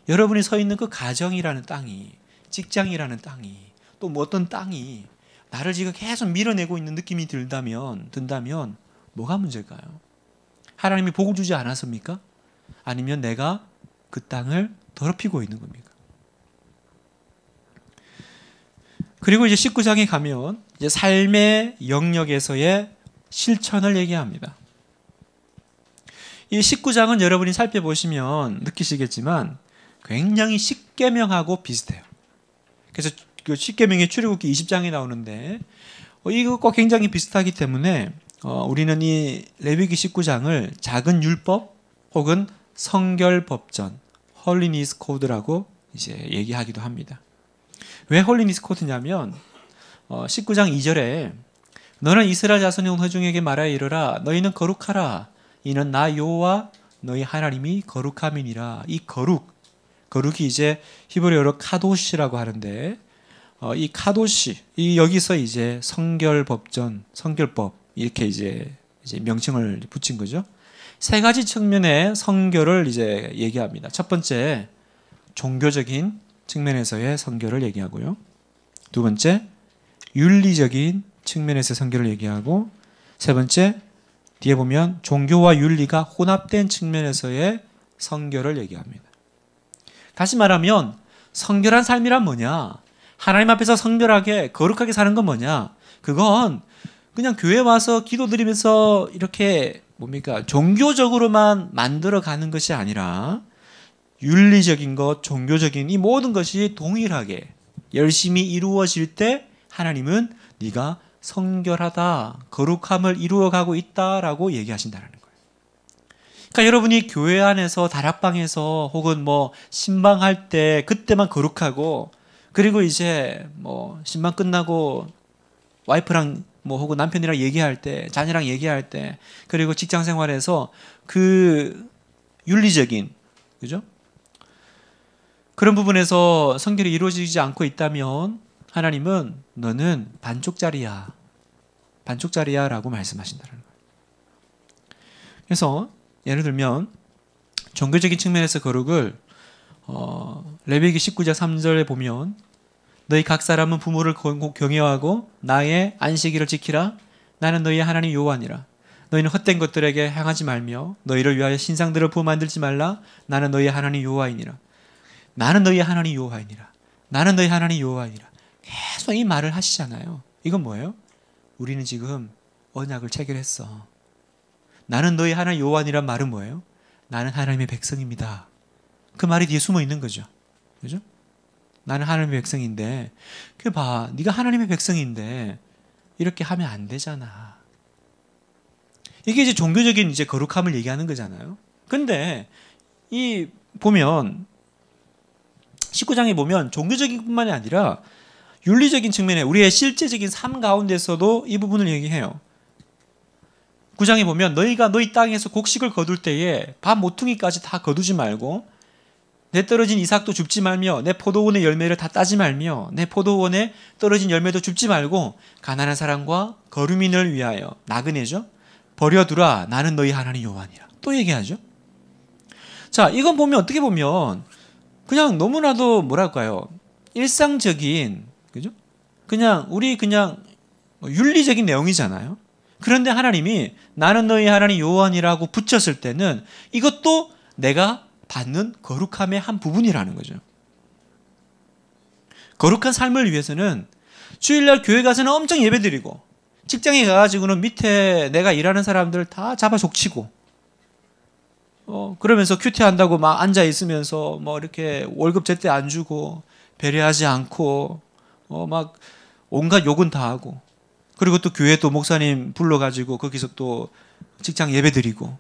Speaker 1: 여러분이 서 있는 그 가정이라는 땅이 직장이라는 땅이 또뭐 어떤 땅이 나를 지금 계속 밀어내고 있는 느낌이 들다면 든다면 뭐가 문제일까요? 하나님이 복을 주지 않았습니까? 아니면 내가 그 땅을 더럽히고 있는 겁니까? 그리고 이제 19장에 가면 이제 삶의 영역에서의 실천을 얘기합니다. 이 19장은 여러분이 살펴보시면 느끼시겠지만 굉장히 십계명하고 비슷해요. 그래서 그1계명의 출애굽기 20장에 나오는데 어, 이것과 굉장히 비슷하기 때문에 어, 우리는 이 레위기 19장을 작은 율법 혹은 성결 법전 헐리니스 코드라고 이제 얘기하기도 합니다. 왜 헐리니스 코드냐면 어, 19장 2절에 너는 이스라엘 자손의 회중에게 말하여 이르라 너희는 거룩하라 이는 나 여호와 너희 하나님이 거룩함이니라 이 거룩 거룩이 이제 히브리어로 카도시라고 하는데 어, 이 카도시 이 여기서 이제 성결법전 성결법 이렇게 이제 이제 명칭을 붙인 거죠. 세 가지 측면의 성결을 이제 얘기합니다. 첫 번째 종교적인 측면에서의 성결을 얘기하고요. 두 번째 윤리적인 측면에서 성결을 얘기하고 세 번째 뒤에 보면 종교와 윤리가 혼합된 측면에서의 성결을 얘기합니다. 다시 말하면 성결한 삶이란 뭐냐? 하나님 앞에서 성결하게 거룩하게 사는 건 뭐냐? 그건 그냥 교회 와서 기도드리면서 이렇게 뭡니까? 종교적으로만 만들어 가는 것이 아니라 윤리적인 것, 종교적인 이 모든 것이 동일하게 열심히 이루어질 때 하나님은 네가 성결하다, 거룩함을 이루어가고 있다라고 얘기하신다는 거예요. 그러니까 여러분이 교회 안에서 다락방에서 혹은 뭐 신방할 때 그때만 거룩하고 그리고 이제 뭐 신방 끝나고 와이프랑 뭐 혹은 남편이랑 얘기할 때, 자녀랑 얘기할 때, 그리고 직장 생활에서 그 윤리적인 그죠? 그런 부분에서 성결이 이루어지지 않고 있다면 하나님은 너는 반쪽짜리야. 반쪽짜리야라고 말씀하신다는 거예요. 그래서 예를 들면 종교적인 측면에서 거룩을 어, 레위기 19장 3절에 보면 너희 각 사람은 부모를 경외하고 나의 안식일을 지키라 나는 너희의 하나님 여호와니라 너희는 헛된 것들에게 향하지 말며 너희를 위하여 신상들을 부어 만들지 말라 나는 너희의 하나님 여호와이니라 나는 너희의 하나님 여호와이니라 나는 너희 하나님 여호와이니라 계속 이 말을 하시잖아요 이건 뭐예요? 우리는 지금 언약을 체결했어 나는 너희 하나님 요호이니란 말은 뭐예요? 나는 하나님의 백성입니다 그 말이 뒤에 숨어 있는 거죠. 그죠? 나는 하나님의 백성인데 그 봐. 네가 하나님의 백성인데 이렇게 하면 안 되잖아. 이게 이제 종교적인 이제 거룩함을 얘기하는 거잖아요. 근데 이 보면 19장에 보면 종교적인 뿐만이 아니라 윤리적인 측면에 우리의 실제적인 삶 가운데서도 이 부분을 얘기해요. 9장에 보면 너희가 너희 땅에서 곡식을 거둘 때에 밥 모퉁이까지 다 거두지 말고 내 떨어진 이삭도 줍지 말며 내 포도원의 열매를 다 따지 말며 내포도원의 떨어진 열매도 줍지 말고 가난한 사람과 거류민을 위하여 나그네죠. 버려두라 나는 너희 하나님 요한이라. 또 얘기하죠. 자 이건 보면 어떻게 보면 그냥 너무나도 뭐랄까요 일상적인 그죠? 그냥 우리 그냥 윤리적인 내용이잖아요. 그런데 하나님이 나는 너희 하나님 요한이라고 붙였을 때는 이것도 내가 받는 거룩함의 한 부분이라는 거죠. 거룩한 삶을 위해서는 주일날 교회 가서는 엄청 예배 드리고 직장에 가가지고는 밑에 내가 일하는 사람들 다 잡아 족치고 어 그러면서 큐티한다고 막 앉아 있으면서 뭐 이렇게 월급 제때 안 주고 배려하지 않고 어 막 온갖 욕은 다 하고 그리고 또 교회 또 목사님 불러가지고 거기서 또 직장 예배 드리고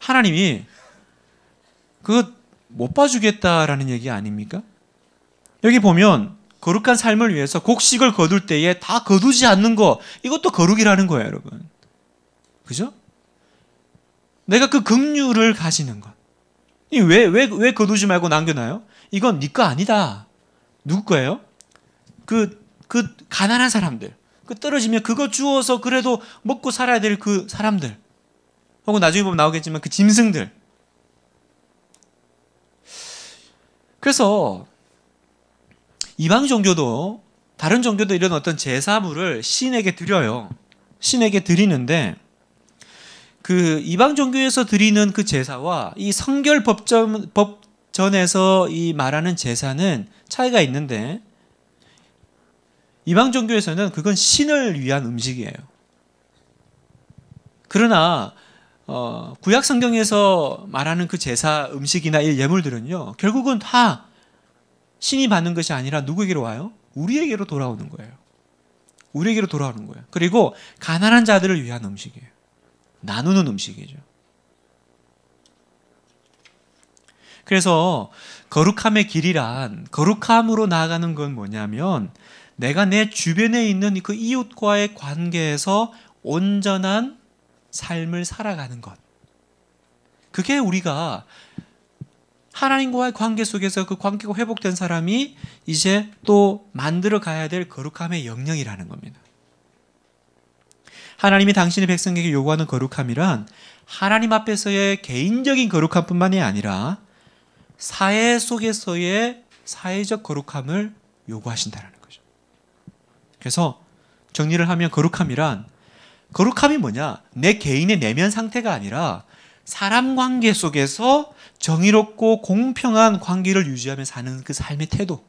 Speaker 1: 하나님이 그것 못 봐주겠다라는 얘기 아닙니까? 여기 보면 거룩한 삶을 위해서 곡식을 거둘 때에 다 거두지 않는 거 이것도 거룩이라는 거예요, 여러분. 그죠? 내가 그 긍휼을 가지는 것. 왜왜 왜, 거두지 말고 남겨놔요? 이건 네 거 아니다. 누구 거예요? 그그 그 가난한 사람들. 그 떨어지면 그거 주워서 그래도 먹고 살아야 될 그 사람들. 혹은 나중에 보면 나오겠지만 그 짐승들. 그래서 이방 종교도 다른 종교도 이런 어떤 제사물을 신에게 드려요. 신에게 드리는데 그 이방 종교에서 드리는 그 제사와 이 성결 법전 법전에서 이 말하는 제사는 차이가 있는데 이방 종교에서는 그건 신을 위한 음식이에요. 그러나 어, 구약 성경에서 말하는 그 제사 음식이나 예물들은요, 결국은 다 신이 받는 것이 아니라 누구에게로 와요? 우리에게로 돌아오는 거예요. 우리에게로 돌아오는 거예요. 그리고 가난한 자들을 위한 음식이에요. 나누는 음식이죠. 그래서 거룩함의 길이란 거룩함으로 나아가는 건 뭐냐면 내가 내 주변에 있는 그 이웃과의 관계에서 온전한 삶을 살아가는 것. 그게 우리가 하나님과의 관계 속에서 그 관계가 회복된 사람이 이제 또 만들어 가야 될 거룩함의 영역이라는 겁니다. 하나님이 당신의 백성에게 요구하는 거룩함이란 하나님 앞에서의 개인적인 거룩함뿐만이 아니라 사회 속에서의 사회적 거룩함을 요구하신다는 거죠. 그래서 정리를 하면 거룩함이란 거룩함이 뭐냐? 내 개인의 내면 상태가 아니라 사람 관계 속에서 정의롭고 공평한 관계를 유지하며 사는 그 삶의 태도.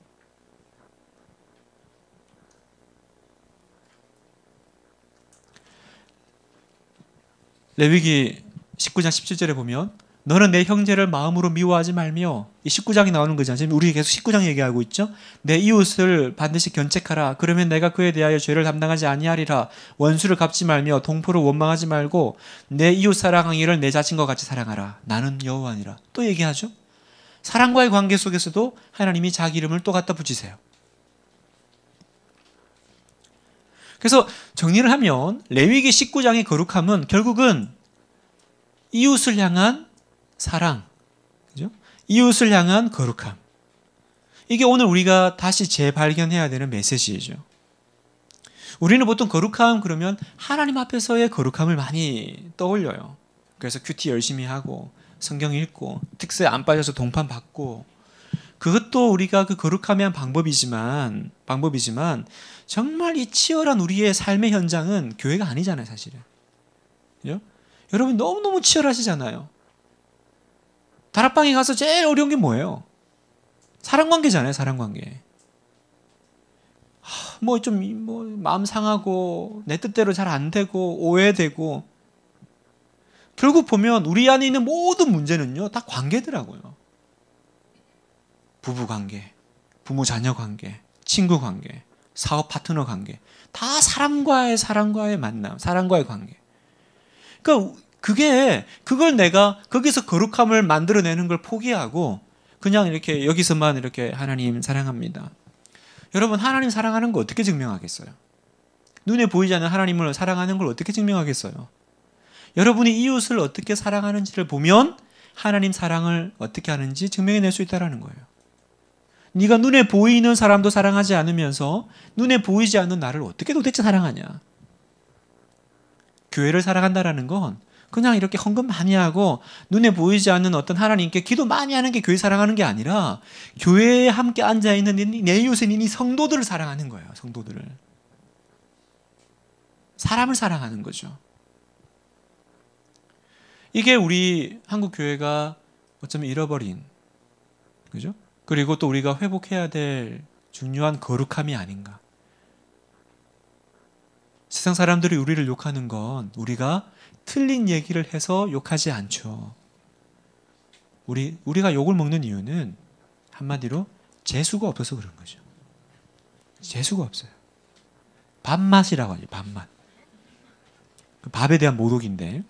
Speaker 1: 레위기 19장 17절에 보면 너는 내 형제를 마음으로 미워하지 말며 이 19장이 나오는 거잖아 지금 우리 계속 19장 얘기하고 있죠. 내 이웃을 반드시 견책하라. 그러면 내가 그에 대하여 죄를 담당하지 아니하리라. 원수를 갚지 말며 동포를 원망하지 말고 내 이웃 사랑하기를 내 자신과 같이 사랑하라. 나는 여호와니라. 또 얘기하죠. 사랑과의 관계 속에서도 하나님이 자기 이름을 또 갖다 붙이세요. 그래서 정리를 하면 레위기 19장의 거룩함은 결국은 이웃을 향한 사랑, 그죠? 이웃을 향한 거룩함. 이게 오늘 우리가 다시 재발견해야 되는 메시지이죠. 우리는 보통 거룩함 그러면 하나님 앞에서의 거룩함을 많이 떠올려요. 그래서 큐티 열심히 하고 성경 읽고 특수에 안 빠져서 동판 받고 그것도 우리가 그거룩함의한 방법이지만 방법이지만 정말 이 치열한 우리의 삶의 현장은 교회가 아니잖아요, 사실은. 그죠? 여러분 너무너무 치열하시잖아요. 다락방에 가서 제일 어려운 게 뭐예요? 사랑 관계잖아요, 사랑 관계. 뭐좀 뭐 마음 상하고 내 뜻대로 잘 안 되고 오해되고 결국 보면 우리 안에 있는 모든 문제는요 다 관계더라고요. 부부 관계, 부모 자녀 관계, 친구 관계, 사업 파트너 관계 다 사람과의 사람과의 만남, 사람과의 관계. 그러니까 그게 그걸 내가 거기서 거룩함을 만들어내는 걸 포기하고 그냥 이렇게 여기서만 이렇게 하나님 사랑합니다. 여러분 하나님 사랑하는 거 어떻게 증명하겠어요? 눈에 보이지 않는 하나님을 사랑하는 걸 어떻게 증명하겠어요? 여러분이 이웃을 어떻게 사랑하는지를 보면 하나님 사랑을 어떻게 하는지 증명해낼 수 있다라는 거예요. 네가 눈에 보이는 사람도 사랑하지 않으면서 눈에 보이지 않는 나를 어떻게 도대체 사랑하냐? 교회를 사랑한다라는 건 그냥 이렇게 헌금 많이 하고 눈에 보이지 않는 어떤 하나님께 기도 많이 하는 게 교회 사랑하는 게 아니라 교회에 함께 앉아 있는 내 요새는 이 성도들을 사랑하는 거예요. 성도들을 사람을 사랑하는 거죠. 이게 우리 한국 교회가 어쩌면 잃어버린 그죠? 그리고 또 우리가 회복해야 될 중요한 거룩함이 아닌가. 세상 사람들이 우리를 욕하는 건 우리가 틀린 얘기를 해서 욕하지 않죠. 우리, 우리가 욕을 먹는 이유는 한마디로 재수가 없어서 그런 거죠. 재수가 없어요. 밥맛이라고 하죠. 밥맛. 밥에 대한 모독인데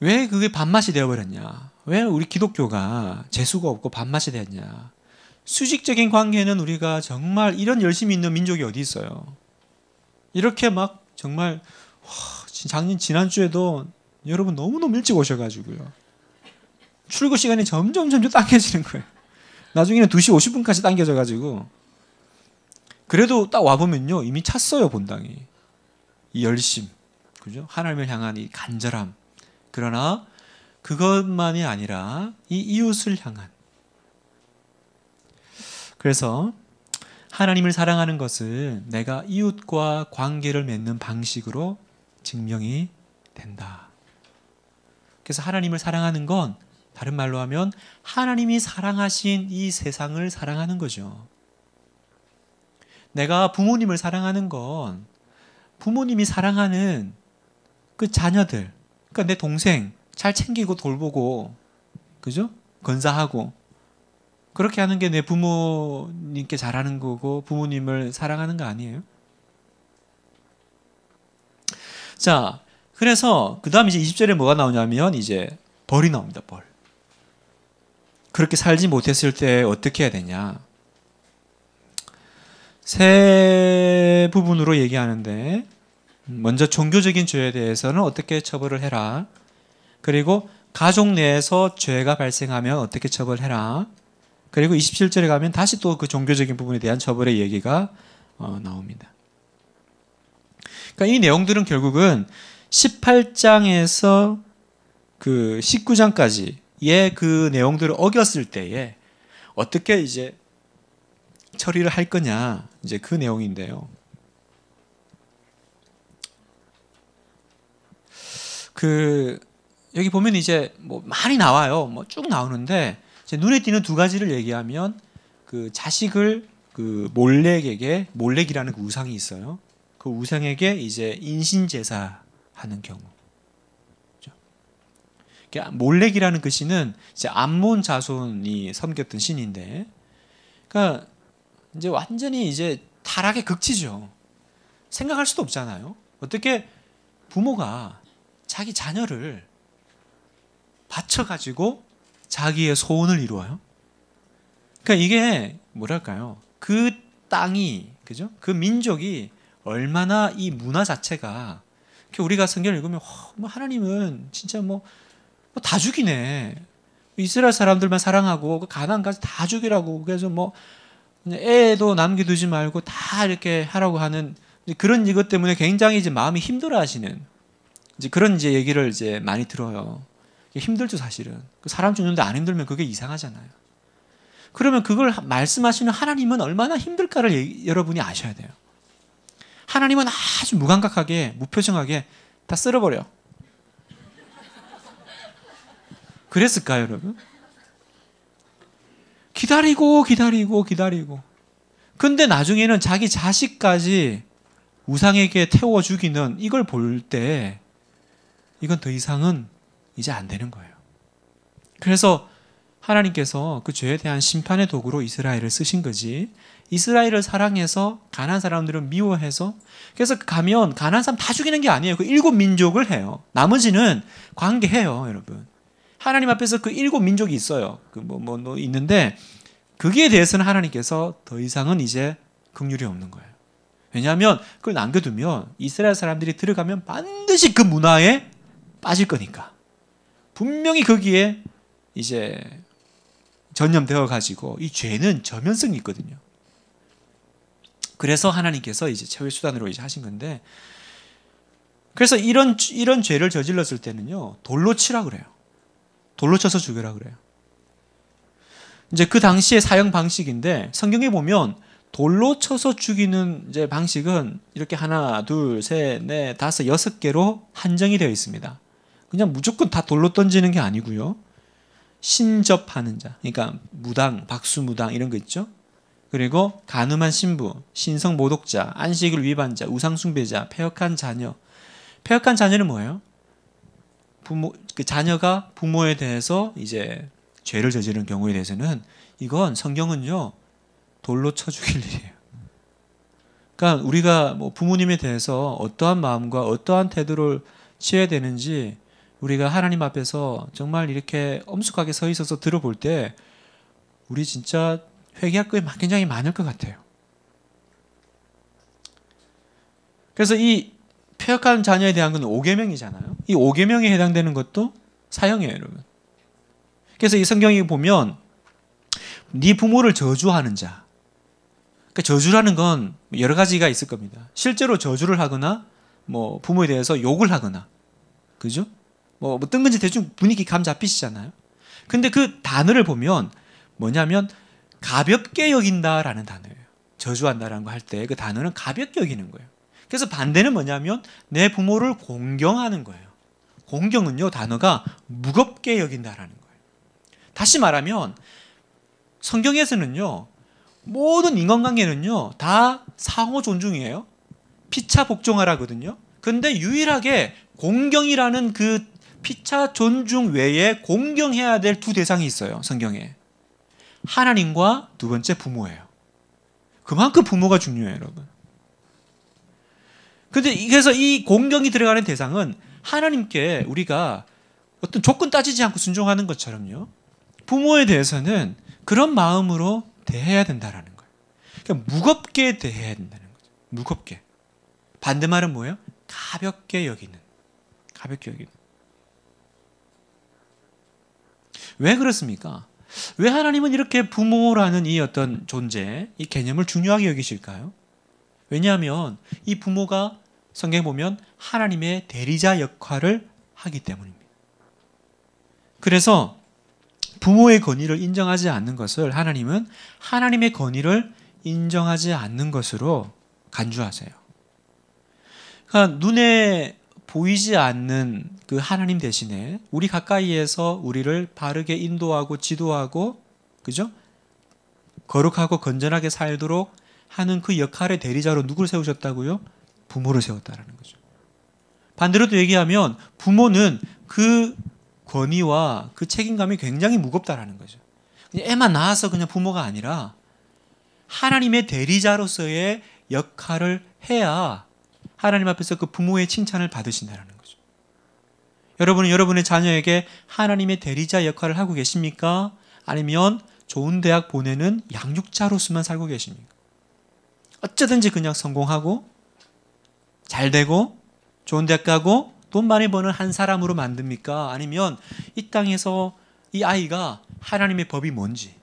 Speaker 1: 왜 그게 밥맛이 되어버렸냐? 왜 우리 기독교가 재수가 없고 밥맛이 됐냐? 수직적인 관계는 우리가 정말 이런 열심히 있는 민족이 어디 있어요? 이렇게 막 정말 와, 작년 지난주에도 여러분 너무너무 일찍 오셔가지고요. 출근 시간이 점점 점점 당겨지는 거예요. 나중에는 2시 50분까지 당겨져가지고 그래도 딱 와보면요 이미 찼어요 본당이 이 열심 그죠 하나님을 향한 이 간절함 그러나 그것만이 아니라 이 이웃을 향한 그래서 하나님을 사랑하는 것은 내가 이웃과 관계를 맺는 방식으로 증명이 된다. 그래서 하나님을 사랑하는 건 다른 말로 하면 하나님이 사랑하신 이 세상을 사랑하는 거죠. 내가 부모님을 사랑하는 건 부모님이 사랑하는 그 자녀들, 그러니까 내 동생 잘 챙기고 돌보고, 그죠? 건사하고, 그렇게 하는 게 내 부모님께 잘하는 거고 부모님을 사랑하는 거 아니에요? 자, 그래서 그 다음 이제 20절에 뭐가 나오냐면 이제 벌이 나옵니다. 벌. 그렇게 살지 못했을 때 어떻게 해야 되냐? 세 부분으로 얘기하는데 먼저 종교적인 죄에 대해서는 어떻게 처벌을 해라. 그리고 가족 내에서 죄가 발생하면 어떻게 처벌해라. 그리고 27절에 가면 다시 또 그 종교적인 부분에 대한 처벌의 얘기가 어, 나옵니다. 그러니까 이 내용들은 결국은 18장에서 그 19장까지의 그 내용들을 어겼을 때에 어떻게 이제 처리를 할 거냐 이제 그 내용인데요. 그 여기 보면 이제 뭐 많이 나와요. 뭐 쭉 나오는데 눈에 띄는 두 가지를 얘기하면 그 자식을 그 몰렉에게 몰렉이라는 그 우상이 있어요. 그 우상에게 이제 인신 제사 하는 경우. 몰렉이라는 그 신은 이제 암몬 자손이 섬겼던 신인데, 그니까 이제 완전히 이제 타락의 극치죠. 생각할 수도 없잖아요. 어떻게 부모가 자기 자녀를 바쳐가지고 자기의 소원을 이루어요? 그러니까 이게 뭐랄까요? 그 땅이, 그죠? 그 민족이 얼마나 이 문화 자체가 우리가 성경을 읽으면 뭐 하나님은 진짜 뭐다 뭐 죽이네. 이스라엘 사람들만 사랑하고 그 가난까지 다 죽이라고 그래서 뭐 애도 남겨두지 말고 다 이렇게 하라고 하는 그런 이것 때문에 굉장히 이제 마음이 힘들어하시는 이제 그런 이제 얘기를 이제 많이 들어요. 힘들죠 사실은. 그 사람 죽는데 안 힘들면 그게 이상하잖아요. 그러면 그걸 말씀하시는 하나님은 얼마나 힘들까를 여러분이 아셔야 돼요. 하나님은 아주 무감각하게 무표정하게 다 쓸어버려. 그랬을까요, 여러분? 기다리고 기다리고 기다리고. 근데 나중에는 자기 자식까지 우상에게 태워 죽이는 이걸 볼 때 이건 더 이상은 이제 안 되는 거예요. 그래서 하나님께서 그 죄에 대한 심판의 도구로 이스라엘을 쓰신 거지 이스라엘을 사랑해서 가난 사람들은 미워해서 그래서 가면 가난 사람 다 죽이는 게 아니에요. 그 일곱 민족을 해요. 나머지는 관계해요, 여러분. 하나님 앞에서 그 일곱 민족이 있어요. 그 뭐뭐뭐 뭐, 뭐 있는데 거기에 대해서는 하나님께서 더 이상은 이제 긍휼이 없는 거예요. 왜냐하면 그걸 남겨두면 이스라엘 사람들이 들어가면 반드시 그 문화에 빠질 거니까 분명히 거기에 이제 전염되어 가지고 이 죄는 전면성이 있거든요. 그래서 하나님께서 이제 최후의 수단으로 이제 하신 건데 그래서 이런 이런 죄를 저질렀을 때는요 돌로 치라 그래요. 돌로 쳐서 죽여라 그래요. 이제 그 당시의 사형 방식인데 성경에 보면 돌로 쳐서 죽이는 이제 방식은 이렇게 하나, 둘, 셋, 넷, 다섯, 여섯 개로 한정이 되어 있습니다. 그냥 무조건 다 돌로 던지는 게 아니고요. 신접하는 자, 그러니까 무당, 박수무당 이런 거 있죠. 그리고 간음한 신부, 신성 모독자, 안식일 위반자, 우상숭배자, 폐역한 자녀. 폐역한 자녀는 뭐예요? 부모 그 자녀가 부모에 대해서 이제 죄를 저지른 경우에 대해서는 이건 성경은요 돌로 쳐 죽일 일이에요. 그러니까 우리가 뭐 부모님에 대해서 어떠한 마음과 어떠한 태도를 취해야 되는지 우리가 하나님 앞에서 정말 이렇게 엄숙하게 서 있어서 들어볼 때 우리 진짜 회개할 에 굉장히 많을 것 같아요. 그래서 이 폐역한 자녀에 대한 건 5계명이잖아요. 이 5계명에 해당되는 것도 사형이에요, 여러분. 그래서 이 성경에 보면 네 부모를 저주하는 자. 그러니까 저주라는 건 여러 가지가 있을 겁니다. 실제로 저주를 하거나 뭐 부모에 대해서 욕을 하거나 그죠? 뭐, 뭐 뜬금지 대충 분위기 감 잡히시잖아요. 근데 그 단어를 보면 뭐냐면 가볍게 여긴다라는 단어예요. 저주한다라는 거 할 때 그 단어는 가볍게 여기는 거예요. 그래서 반대는 뭐냐면 내 부모를 공경하는 거예요. 공경은요 단어가 무겁게 여긴다라는 거예요. 다시 말하면 성경에서는요 모든 인간관계는요 다 상호 존중이에요. 피차 복종하라거든요. 근데 유일하게 공경이라는 그 피차 존중 외에 공경해야 될 두 대상이 있어요 성경에. 하나님과 두 번째 부모예요. 그만큼 부모가 중요해요, 여러분. 근데 그래서 이 공경이 들어가는 대상은 하나님께 우리가 어떤 조건 따지지 않고 순종하는 것처럼요. 부모에 대해서는 그런 마음으로 대해야 된다라는 거예요. 그러니까 무겁게 대해야 된다는 거죠. 무겁게. 반대말은 뭐예요? 가볍게 여기는. 가볍게 여기는. 왜 그렇습니까? 왜 하나님은 이렇게 부모라는 이 어떤 존재, 이 개념을 중요하게 여기실까요? 왜냐하면 이 부모가 성경 보면 하나님의 대리자 역할을 하기 때문입니다. 그래서 부모의 권위를 인정하지 않는 것을 하나님은 하나님의 권위를 인정하지 않는 것으로 간주하세요. 그러니까 눈에 보이지 않는 그 하나님 대신에 우리 가까이에서 우리를 바르게 인도하고 지도하고 그죠? 거룩하고 건전하게 살도록 하는 그 역할의 대리자로 누구를 세우셨다고요? 부모를 세웠다라는 거죠. 반대로 도 얘기하면 부모는 그 권위와 그 책임감이 굉장히 무겁다라는 거죠. 애만 낳아서 그냥 부모가 아니라 하나님의 대리자로서의 역할을 해야 하나님 앞에서 그 부모의 칭찬을 받으신다는 라 거죠. 여러분은 여러분의 자녀에게 하나님의 대리자 역할을 하고 계십니까? 아니면 좋은 대학 보내는 양육자로서만 살고 계십니까? 어쨌든지 그냥 성공하고 잘 되고 좋은 대학 가고 돈 많이 버는 한 사람으로 만듭니까? 아니면 이 땅에서 이 아이가 하나님의 법이 뭔지,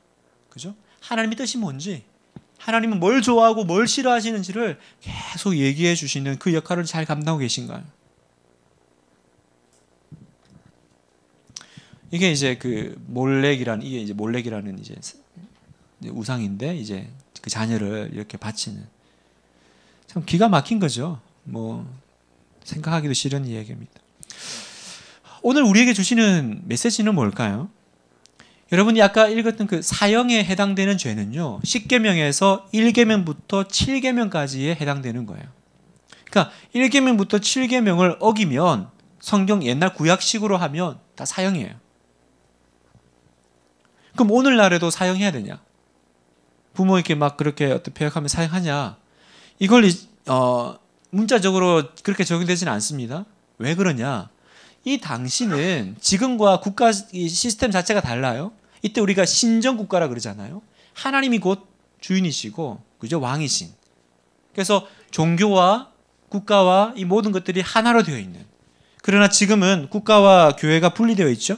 Speaker 1: 그죠? 하나님의 뜻이 뭔지, 하나님은 뭘 좋아하고 뭘 싫어하시는지를 계속 얘기해 주시는 그 역할을 잘 감당하고 계신가요? 이게 이제 그 몰렉이라는 이게 이제 몰렉이라는 이제 우상인데 이제 그 자녀를 이렇게 바치는 참 기가 막힌 거죠. 뭐 생각하기도 싫은 이야기입니다. 오늘 우리에게 주시는 메시지는 뭘까요? 여러분이 아까 읽었던 그 사형에 해당되는 죄는요. 10계명에서 1계명부터 7계명까지에 해당되는 거예요. 그러니까 1계명부터 7계명을 어기면 성경 옛날 구약식으로 하면 다 사형이에요. 그럼 오늘날에도 사형해야 되냐? 부모에게 막 그렇게 어떤 폐역하면 사형하냐? 이걸 어, 문자적으로 그렇게 적용되지는 않습니다. 왜 그러냐? 이 당시는 지금과 국가 시스템 자체가 달라요. 이때 우리가 신정 국가라 그러잖아요. 하나님이 곧 주인이시고 그죠 왕이신. 그래서 종교와 국가와 이 모든 것들이 하나로 되어 있는. 그러나 지금은 국가와 교회가 분리되어 있죠.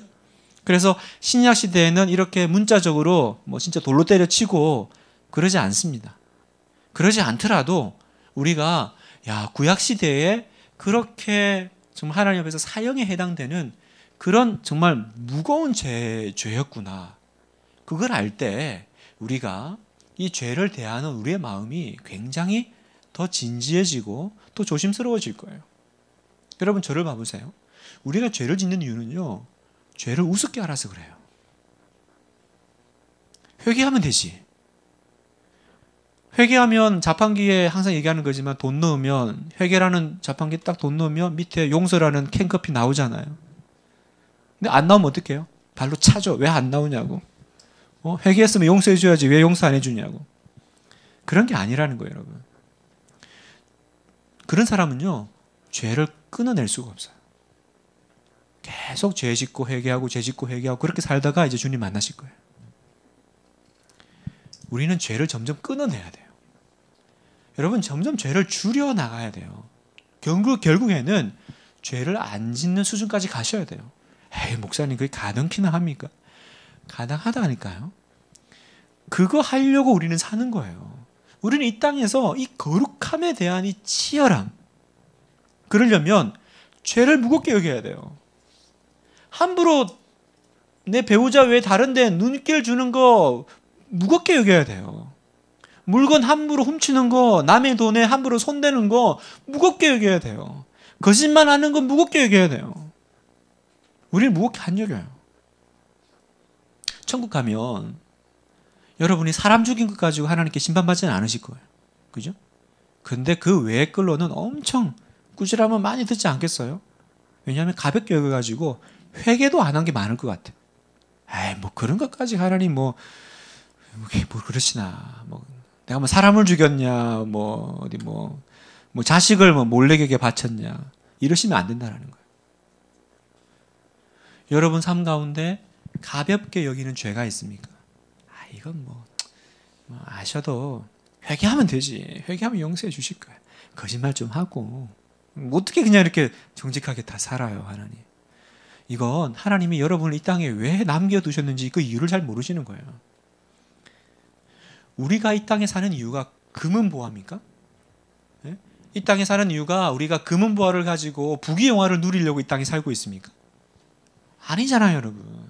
Speaker 1: 그래서 신약 시대에는 이렇게 문자적으로 뭐 진짜 돌로 때려치고 그러지 않습니다. 그러지 않더라도 우리가 야 구약 시대에 그렇게 정말 하나님 앞에서 사형에 해당되는 그런 정말 무거운 죄, 죄였구나. 그걸 알 때 우리가 이 죄를 대하는 우리의 마음이 굉장히 더 진지해지고 또 조심스러워질 거예요. 여러분 저를 봐보세요. 우리가 죄를 짓는 이유는요. 죄를 우습게 알아서 그래요. 회개하면 되지. 회개하면 자판기에 항상 얘기하는 거지만 돈 넣으면 회개라는 자판기 딱 돈 넣으면 밑에 용서라는 캔커피 나오잖아요. 근데 안 나오면 어떡해요? 발로 차죠. 왜 안 나오냐고. 어, 회개했으면 용서해 줘야지 왜 용서 안 해주냐고. 그런 게 아니라는 거예요, 여러분. 그런 사람은요, 죄를 끊어낼 수가 없어요. 계속 죄 짓고 회개하고 죄 짓고 회개하고 그렇게 살다가 이제 주님 만나실 거예요. 우리는 죄를 점점 끊어내야 돼요. 여러분, 점점 죄를 줄여 나가야 돼요. 결국, 결국에는 죄를 안 짓는 수준까지 가셔야 돼요. 에이, 목사님, 그게 가능키나 합니까? 가능하다니까요 그거 하려고 우리는 사는 거예요. 우리는 이 땅에서 이 거룩함에 대한 이 치열함. 그러려면 죄를 무겁게 여겨야 돼요. 함부로 내 배우자 외에 다른 데 눈길 주는 거 무겁게 여겨야 돼요. 물건 함부로 훔치는 거, 남의 돈에 함부로 손대는 거 무겁게 여겨야 돼요. 거짓말 하는 건 무겁게 여겨야 돼요. 우리는 무겁게 안 여겨요. 천국 가면 여러분이 사람 죽인 것 가지고 하나님께 심판받지는 않으실 거예요. 그죠? 근데 그 외의 걸로는 엄청 꾸지람은 많이 듣지 않겠어요? 왜냐하면 가볍게 여겨가지고 회개도 안 한 게 많을 것 같아. 에이, 뭐 그런 것까지 하나님 뭐, 뭐 그러시나. 뭐 내가 뭐 사람을 죽였냐, 뭐 어디 뭐, 뭐 자식을 뭐 몰래에게 바쳤냐. 이러시면 안된다는 거예요. 여러분 삶 가운데 가볍게 여기는 죄가 있습니까? 아, 이건 뭐, 뭐 아셔도 회개하면 되지. 회개하면 용서해 주실 거야. 거짓말 좀 하고 어떻게 그냥 이렇게 정직하게 다 살아요, 하나님. 이건 하나님이 여러분을 이 땅에 왜 남겨두셨는지 그 이유를 잘 모르시는 거예요. 우리가 이 땅에 사는 이유가 금은보화입니까? 네? 예? 이 땅에 사는 이유가 우리가 금은보화를 가지고 부귀영화를 누리려고 이 땅에 살고 있습니까? 아니잖아요, 여러분.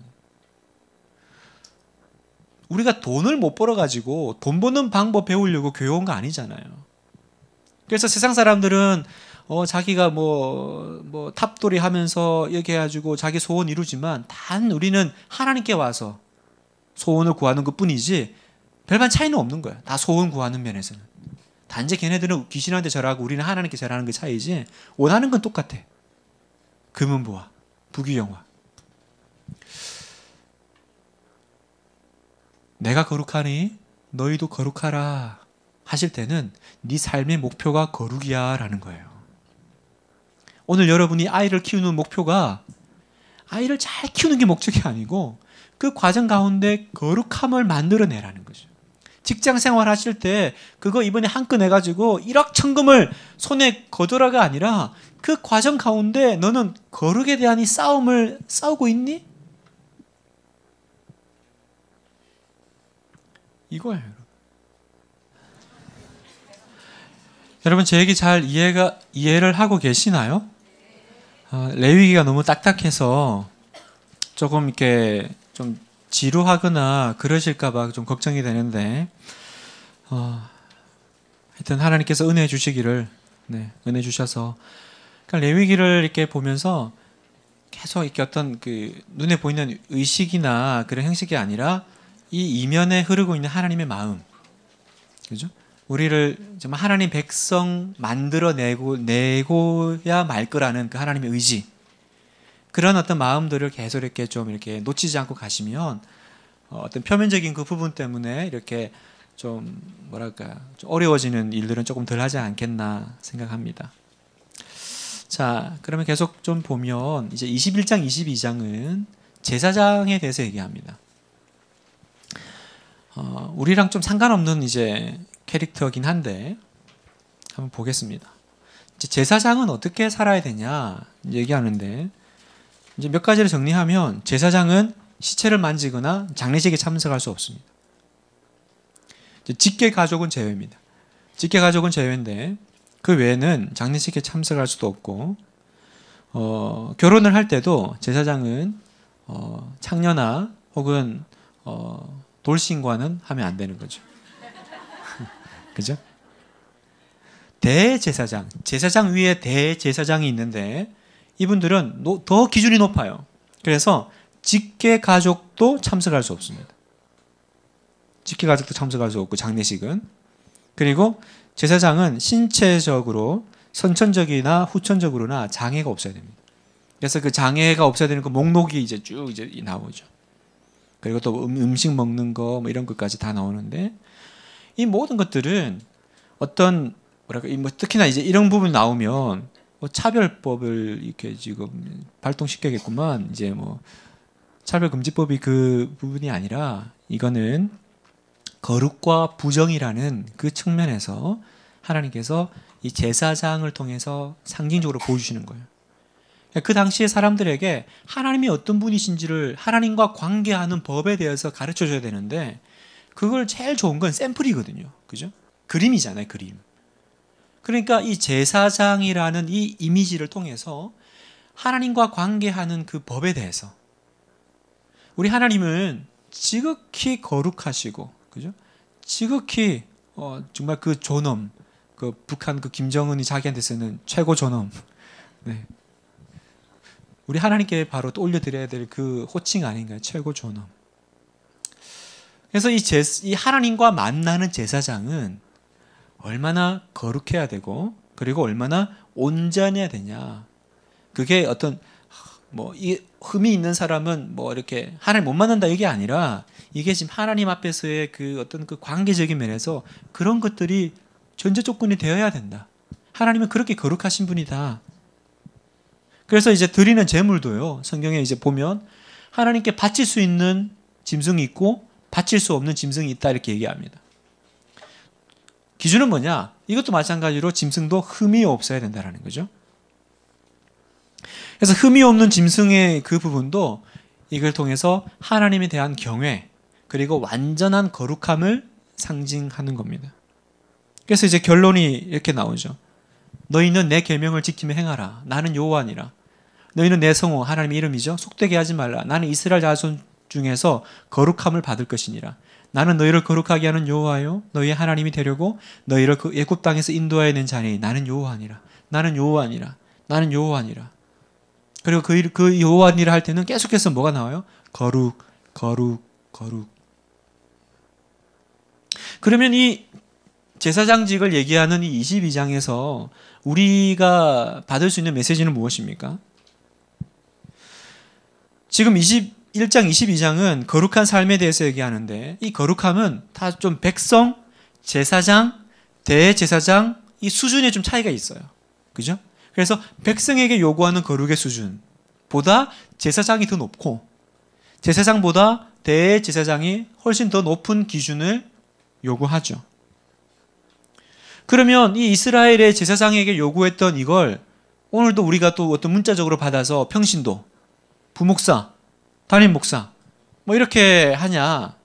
Speaker 1: 우리가 돈을 못 벌어 가지고 돈 버는 방법 배우려고 교회 온 거 아니잖아요. 그래서 세상 사람들은 어 자기가 뭐뭐 뭐 탑돌이 하면서 이렇게 해 가지고 자기 소원 이루지만 단 우리는 하나님께 와서 소원을 구하는 것뿐이지 별반 차이는 없는 거야. 다 소원 구하는 면에서는. 단지 걔네들은 귀신한테 절하고 우리는 하나님께 절하는 게 차이지 원하는 건 똑같아. 금은보아 부귀영화. 내가 거룩하니 너희도 거룩하라 하실 때는 네 삶의 목표가 거룩이야 라는 거예요. 오늘 여러분이 아이를 키우는 목표가 아이를 잘 키우는 게 목적이 아니고 그 과정 가운데 거룩함을 만들어내라는 거죠. 직장 생활 하실 때 그거 이번에 한건 해가지고 1억 천금을 손에 거두라가 아니라 그 과정 가운데 너는 거룩에 대한 이 싸움을 싸우고 있니? 이거예요. 여러분. 여러분 제 얘기 잘 이해가 이해를 하고 계시나요? 아, 레위기가 너무 딱딱해서 조금 이렇게 좀 지루하거나 그러실까봐 좀 걱정이 되는데 어, 하여튼 하나님께서 은혜 주시기를 네, 은혜 주셔서 그러니까 레위기를 이렇게 보면서 계속 이렇게 어떤 그 눈에 보이는 의식이나 그런 형식이 아니라 이 이면에 흐르고 있는 하나님의 마음, 그죠? 우리를 정말 하나님 백성 만들어내고 내고야 말 거라는 그 하나님의 의지 그런 어떤 마음들을 계속 이렇게 좀 이렇게 놓치지 않고 가시면 어, 어떤 표면적인 그 부분 때문에 이렇게 좀 뭐랄까 좀 어려워지는 일들은 조금 덜 하지 않겠나 생각합니다. 자 그러면 계속 좀 보면 이제 21장 22장은 제사장에 대해서 얘기합니다. 어, 우리랑 좀 상관없는 이제 캐릭터긴 한데 한번 보겠습니다. 이제 제사장은 어떻게 살아야 되냐 얘기하는데 이제 몇 가지를 정리하면 제사장은 시체를 만지거나 장례식에 참석할 수 없습니다. 직계 가족은 제외입니다. 직계 가족은 제외인데 그 외에는 장례식에 참석할 수도 없고 어, 결혼을 할 때도 제사장은 어, 창녀나 혹은 어, 돌싱과는 하면 안 되는 거죠. 그죠? 대제사장, 제사장 위에 대제사장이 있는데 이분들은 더 기준이 높아요. 그래서 직계 가족도 참석할 수 없습니다. 직계 가족도 참석할 수 없고 장례식은 그리고 제사장은 신체적으로 선천적이나 후천적으로나 장애가 없어야 됩니다. 그래서 그 장애가 없어야 되는 그 목록이 이제 쭉 이제 나오죠. 그리고 또 음, 음식 먹는 거뭐 이런 것까지 다 나오는데 이 모든 것들은 어떤 뭐랄까 뭐 특히나 이제 이런 부분 나오면 뭐 차별법을 이렇게 지금 발동시켜야겠구만 이제 뭐 차별금지법이 그 부분이 아니라 이거는 거룩과 부정이라는 그 측면에서 하나님께서 이 제사장을 통해서 상징적으로 보여주시는 거예요. 네, 그 당시에 사람들에게 하나님이 어떤 분이신지를 하나님과 관계하는 법에 대해서 가르쳐 줘야 되는데 그걸 제일 좋은 건 샘플이거든요. 그죠? 그림이잖아요, 그림. 그러니까 이 제사장이라는 이 이미지를 통해서 하나님과 관계하는 그 법에 대해서 우리 하나님은 지극히 거룩하시고 그죠? 지극히 어, 정말 그 존엄 그 북한 그 김정은이 자기한테 쓰는 최고 존엄 네. 우리 하나님께 바로 또 올려드려야 될 그 호칭 아닌가요? 최고 존엄. 그래서 이, 제이 하나님과 만나는 제사장은 얼마나 거룩해야 되고 그리고 얼마나 온전해야 되냐. 그게 어떤 뭐이 흠이 있는 사람은 뭐 이렇게 하나님 못 만난다 이게 아니라 이게 지금 하나님 앞에서의 그 어떤 그 관계적인 면에서 그런 것들이 전제 조건이 되어야 된다. 하나님은 그렇게 거룩하신 분이다. 그래서 이제 드리는 제물도요. 성경에 이제 보면 하나님께 바칠 수 있는 짐승이 있고 바칠 수 없는 짐승이 있다 이렇게 얘기합니다. 기준은 뭐냐? 이것도 마찬가지로 짐승도 흠이 없어야 된다라는 거죠. 그래서 흠이 없는 짐승의 그 부분도 이걸 통해서 하나님에 대한 경외 그리고 완전한 거룩함을 상징하는 겁니다. 그래서 이제 결론이 이렇게 나오죠. 너희는 내 계명을 지키며 행하라. 나는 여호와니라. 너희는 내 성호 하나님의 이름이죠. 속되게 하지 말라. 나는 이스라엘 자손 중에서 거룩함을 받을 것이니라. 나는 너희를 거룩하게 하는 여호와요 너희 의 하나님이 되려고 너희를 그예굽 땅에서 인도하여 낸 자니 나는 여호와니라. 나는 여호와니라. 나는 여호와니라. 그리고 그, 그 여호와니라 할 때는 계속해서 뭐가 나와요? 거룩, 거룩, 거룩. 그러면 이 제사장직을 얘기하는 이 22장에서 우리가 받을 수 있는 메시지는 무엇입니까? 지금 21장, 22장은 거룩한 삶에 대해서 얘기하는데 이 거룩함은 다 좀 백성, 제사장, 대제사장 이 수준에 좀 차이가 있어요. 그죠? 그래서 백성에게 요구하는 거룩의 수준보다 제사장이 더 높고 제사장보다 대제사장이 훨씬 더 높은 기준을 요구하죠. 그러면 이 이스라엘의 제사장에게 요구했던 이걸 오늘도 우리가 또 어떤 문자적으로 받아서 평신도, 부목사, 담임 목사 뭐 이렇게 하냐?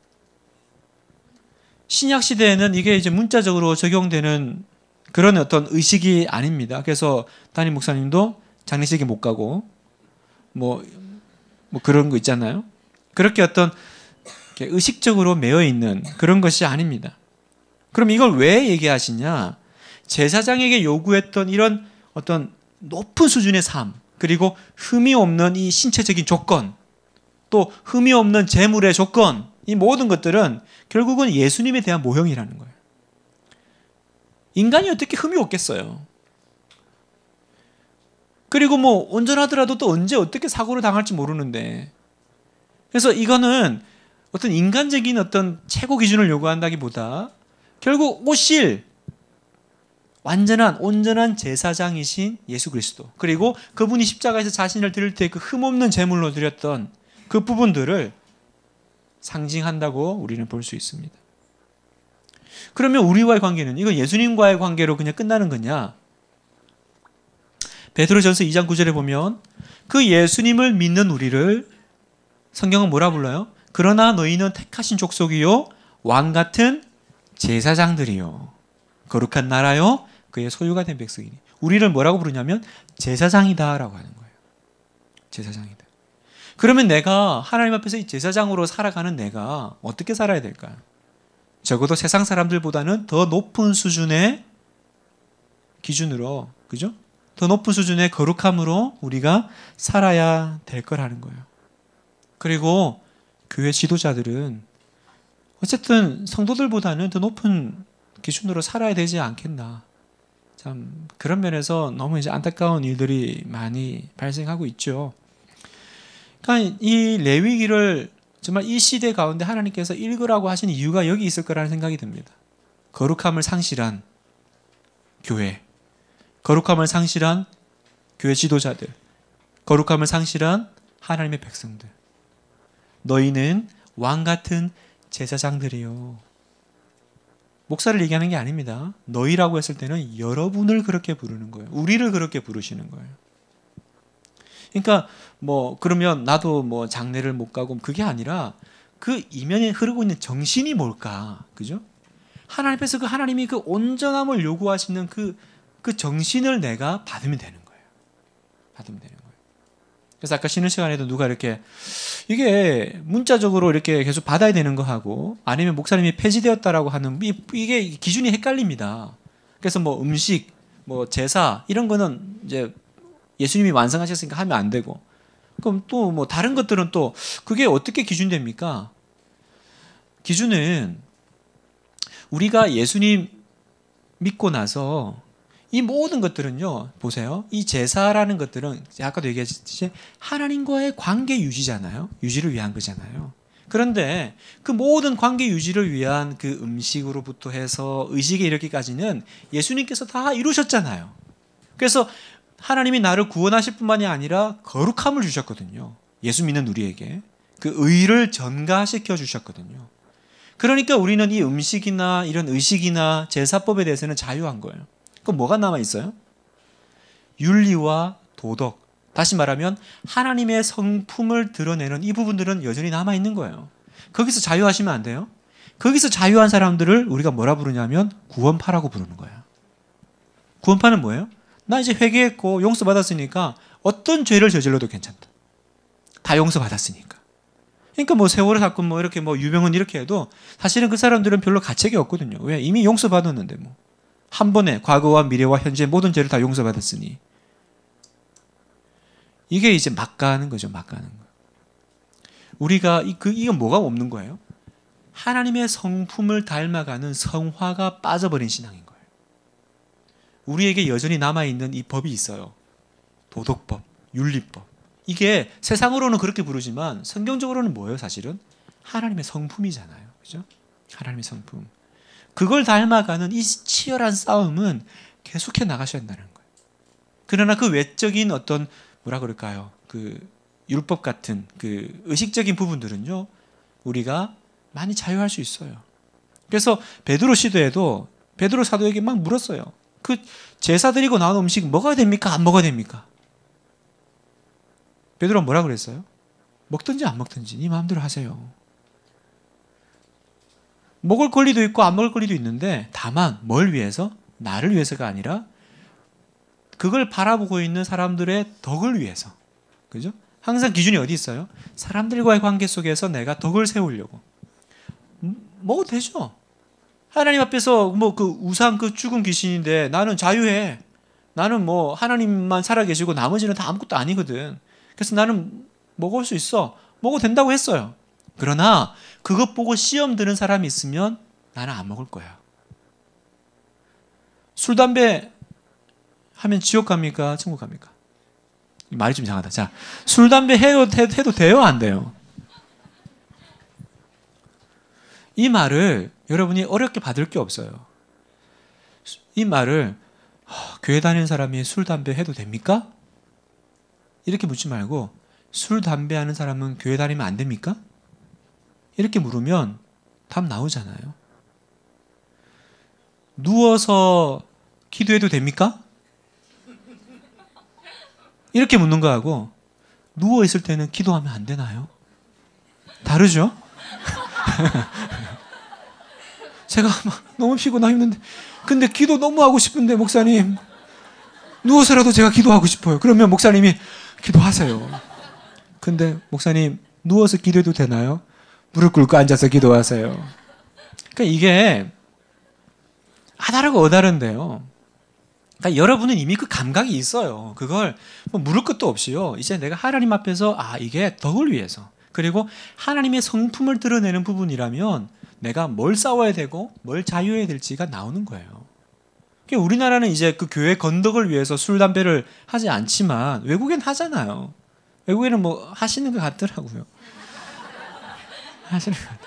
Speaker 1: 신약 시대에는 이게 이제 문자적으로 적용되는 그런 어떤 의식이 아닙니다. 그래서 담임 목사님도 장례식에 못 가고 뭐뭐 뭐 그런 거 있잖아요. 그렇게 어떤 의식적으로 매여 있는 그런 것이 아닙니다. 그럼 이걸 왜 얘기하시냐? 제사장에게 요구했던 이런 어떤 높은 수준의 삶, 그리고 흠이 없는 이 신체적인 조건, 또 흠이 없는 재물의 조건, 이 모든 것들은 결국은 예수님에 대한 모형이라는 거예요. 인간이 어떻게 흠이 없겠어요? 그리고 뭐 운전하더라도 또 언제 어떻게 사고를 당할지 모르는데. 그래서 이거는 어떤 인간적인 어떤 최고 기준을 요구한다기보다 결국 오실 완전한 온전한 제사장이신 예수 그리스도 그리고 그분이 십자가에서 자신을 드릴 때 그 흠없는 제물로 드렸던 그 부분들을 상징한다고 우리는 볼 수 있습니다. 그러면 우리와의 관계는 이건 예수님과의 관계로 그냥 끝나는 거냐? 베드로전서 2장 9절에 보면 그 예수님을 믿는 우리를 성경은 뭐라 불러요? 그러나 너희는 택하신 족속이요 왕 같은 제사장들이요. 거룩한 나라요. 그의 소유가 된 백성이니. 우리를 뭐라고 부르냐면 제사장이다라고 하는 거예요. 제사장이다. 그러면 내가 하나님 앞에서 이 제사장으로 살아가는 내가 어떻게 살아야 될까요? 적어도 세상 사람들보다는 더 높은 수준의 기준으로, 그죠? 더 높은 수준의 거룩함으로 우리가 살아야 될 거라는 거예요. 그리고 교회 지도자들은 어쨌든 성도들보다는 더 높은 기준으로 살아야 되지 않겠나. 참 그런 면에서 너무 이제 안타까운 일들이 많이 발생하고 있죠. 그러니까 이 레위기를 정말 이 시대 가운데 하나님께서 읽으라고 하신 이유가 여기 있을 거라는 생각이 듭니다. 거룩함을 상실한 교회, 거룩함을 상실한 교회 지도자들, 거룩함을 상실한 하나님의 백성들. 너희는 왕 같은 제사장들이요. 목사를 얘기하는 게 아닙니다. 너희라고 했을 때는 여러분을 그렇게 부르는 거예요. 우리를 그렇게 부르시는 거예요. 그러니까 뭐 그러면 나도 뭐 장례를 못 가고 그게 아니라 그 이면에 흐르고 있는 정신이 뭘까? 그죠? 하나님 앞서그 하나님이 그 온전함을 요구하시는 그, 그 정신을 내가 받으면 되는 거예요. 받으면 되는 그래서 아까 쉬는 시간에도 누가 이렇게 이게 문자적으로 이렇게 계속 받아야 되는 거 하고 아니면 목사님이 폐지되었다라고 하는 이게 기준이 헷갈립니다. 그래서 뭐 음식, 뭐 제사 이런 거는 이제 예수님이 완성하셨으니까 하면 안 되고 그럼 또 뭐 다른 것들은 또 그게 어떻게 기준됩니까? 기준은 우리가 예수님 믿고 나서 이 모든 것들은요, 보세요. 이 제사라는 것들은 아까도 얘기했듯이 하나님과의 관계 유지잖아요. 유지를 위한 거잖아요. 그런데 그 모든 관계 유지를 위한 그 음식으로부터 해서 의식에 이르기까지는 예수님께서 다 이루셨잖아요. 그래서 하나님이 나를 구원하실 뿐만이 아니라 거룩함을 주셨거든요. 예수 믿는 우리에게 그 의를 전가시켜 주셨거든요. 그러니까 우리는 이 음식이나 이런 의식이나 제사법에 대해서는 자유한 거예요. 그럼 뭐가 남아 있어요? 윤리와 도덕. 다시 말하면 하나님의 성품을 드러내는 이 부분들은 여전히 남아 있는 거예요. 거기서 자유하시면 안 돼요. 거기서 자유한 사람들을 우리가 뭐라 부르냐면 구원파라고 부르는 거예요. 구원파는 뭐예요? 나 이제 회개했고 용서 받았으니까 어떤 죄를 저질러도 괜찮다. 다 용서 받았으니까. 그러니까 뭐 세월의 사건 뭐 이렇게 뭐 유명은 이렇게 해도 사실은 그 사람들은 별로 가책이 없거든요. 왜 이미 용서 받았는데 뭐. 한 번에 과거와 미래와 현재 모든 죄를 다 용서받았으니 이게 이제 막가는 하 거죠. 막가는 거. 우리가 이, 그 이건 뭐가 없는 거예요? 하나님의 성품을 닮아가는 성화가 빠져버린 신앙인 거예요. 우리에게 여전히 남아 있는 이 법이 있어요. 도덕법, 윤리법. 이게 세상으로는 그렇게 부르지만 성경적으로는 뭐예요, 사실은? 하나님의 성품이잖아요. 그죠? 하나님의 성품. 그걸 닮아가는 이 치열한 싸움은 계속해 나가셔야 한다는 거예요. 그러나 그 외적인 어떤 뭐라 그럴까요? 그 율법 같은 그 의식적인 부분들은요. 우리가 많이 자유할 수 있어요. 그래서 베드로 시도에도 베드로 사도에게 막 물었어요. 그 제사 드리고 나온 음식 먹어야 됩니까? 안 먹어야 됩니까? 베드로가 뭐라 그랬어요? 먹든지 안 먹든지 네 마음대로 하세요. 먹을 권리도 있고 안 먹을 권리도 있는데 다만 뭘 위해서? 나를 위해서가 아니라 그걸 바라보고 있는 사람들의 덕을 위해서. 그죠? 항상 기준이 어디 있어요? 사람들과의 관계 속에서 내가 덕을 세우려고. 뭐 되죠. 하나님 앞에서 뭐 그 우상 그 죽은 귀신인데 나는 자유해. 나는 뭐 하나님만 살아계시고 나머지는 다 아무것도 아니거든. 그래서 나는 먹을 수 있어. 먹어도 된다고 했어요. 그러나 그것 보고 시험 드는 사람이 있으면 나는 안 먹을 거야. 술, 담배 하면 지옥 갑니까? 천국 갑니까? 말이 좀 이상하다. 자, 술, 담배 해도, 해도, 해도 돼요? 안 돼요? 이 말을 여러분이 어렵게 받을 게 없어요. 이 말을 교회 다니는 사람이 술, 담배 해도 됩니까? 이렇게 묻지 말고 술, 담배 하는 사람은 교회 다니면 안 됩니까? 이렇게 물으면 답 나오잖아요. 누워서 기도해도 됩니까? 이렇게 묻는 거하고 누워 있을 때는 기도하면 안 되나요? 다르죠? 제가 막 너무 피곤하 힘든데 근데 기도 너무 하고 싶은데 목사님 누워서라도 제가 기도하고 싶어요. 그러면 목사님이 기도하세요. 근데 목사님 누워서 기도해도 되나요? 무릎 꿇고 앉아서 기도하세요. 그러니까 이게 아다르고 어다른데요. 그러니까 여러분은 이미 그 감각이 있어요. 그걸 뭐 물을 것도 없이요. 이제 내가 하나님 앞에서 아 이게 덕을 위해서 그리고 하나님의 성품을 드러내는 부분이라면 내가 뭘 싸워야 되고 뭘 자유해야 될지가 나오는 거예요. 그러니까 우리나라는 이제 그 교회 건덕을 위해서 술 담배를 하지 않지만 외국엔 하잖아요. 외국에는 뭐 하시는 것 같더라고요. 하시는 것 같아요.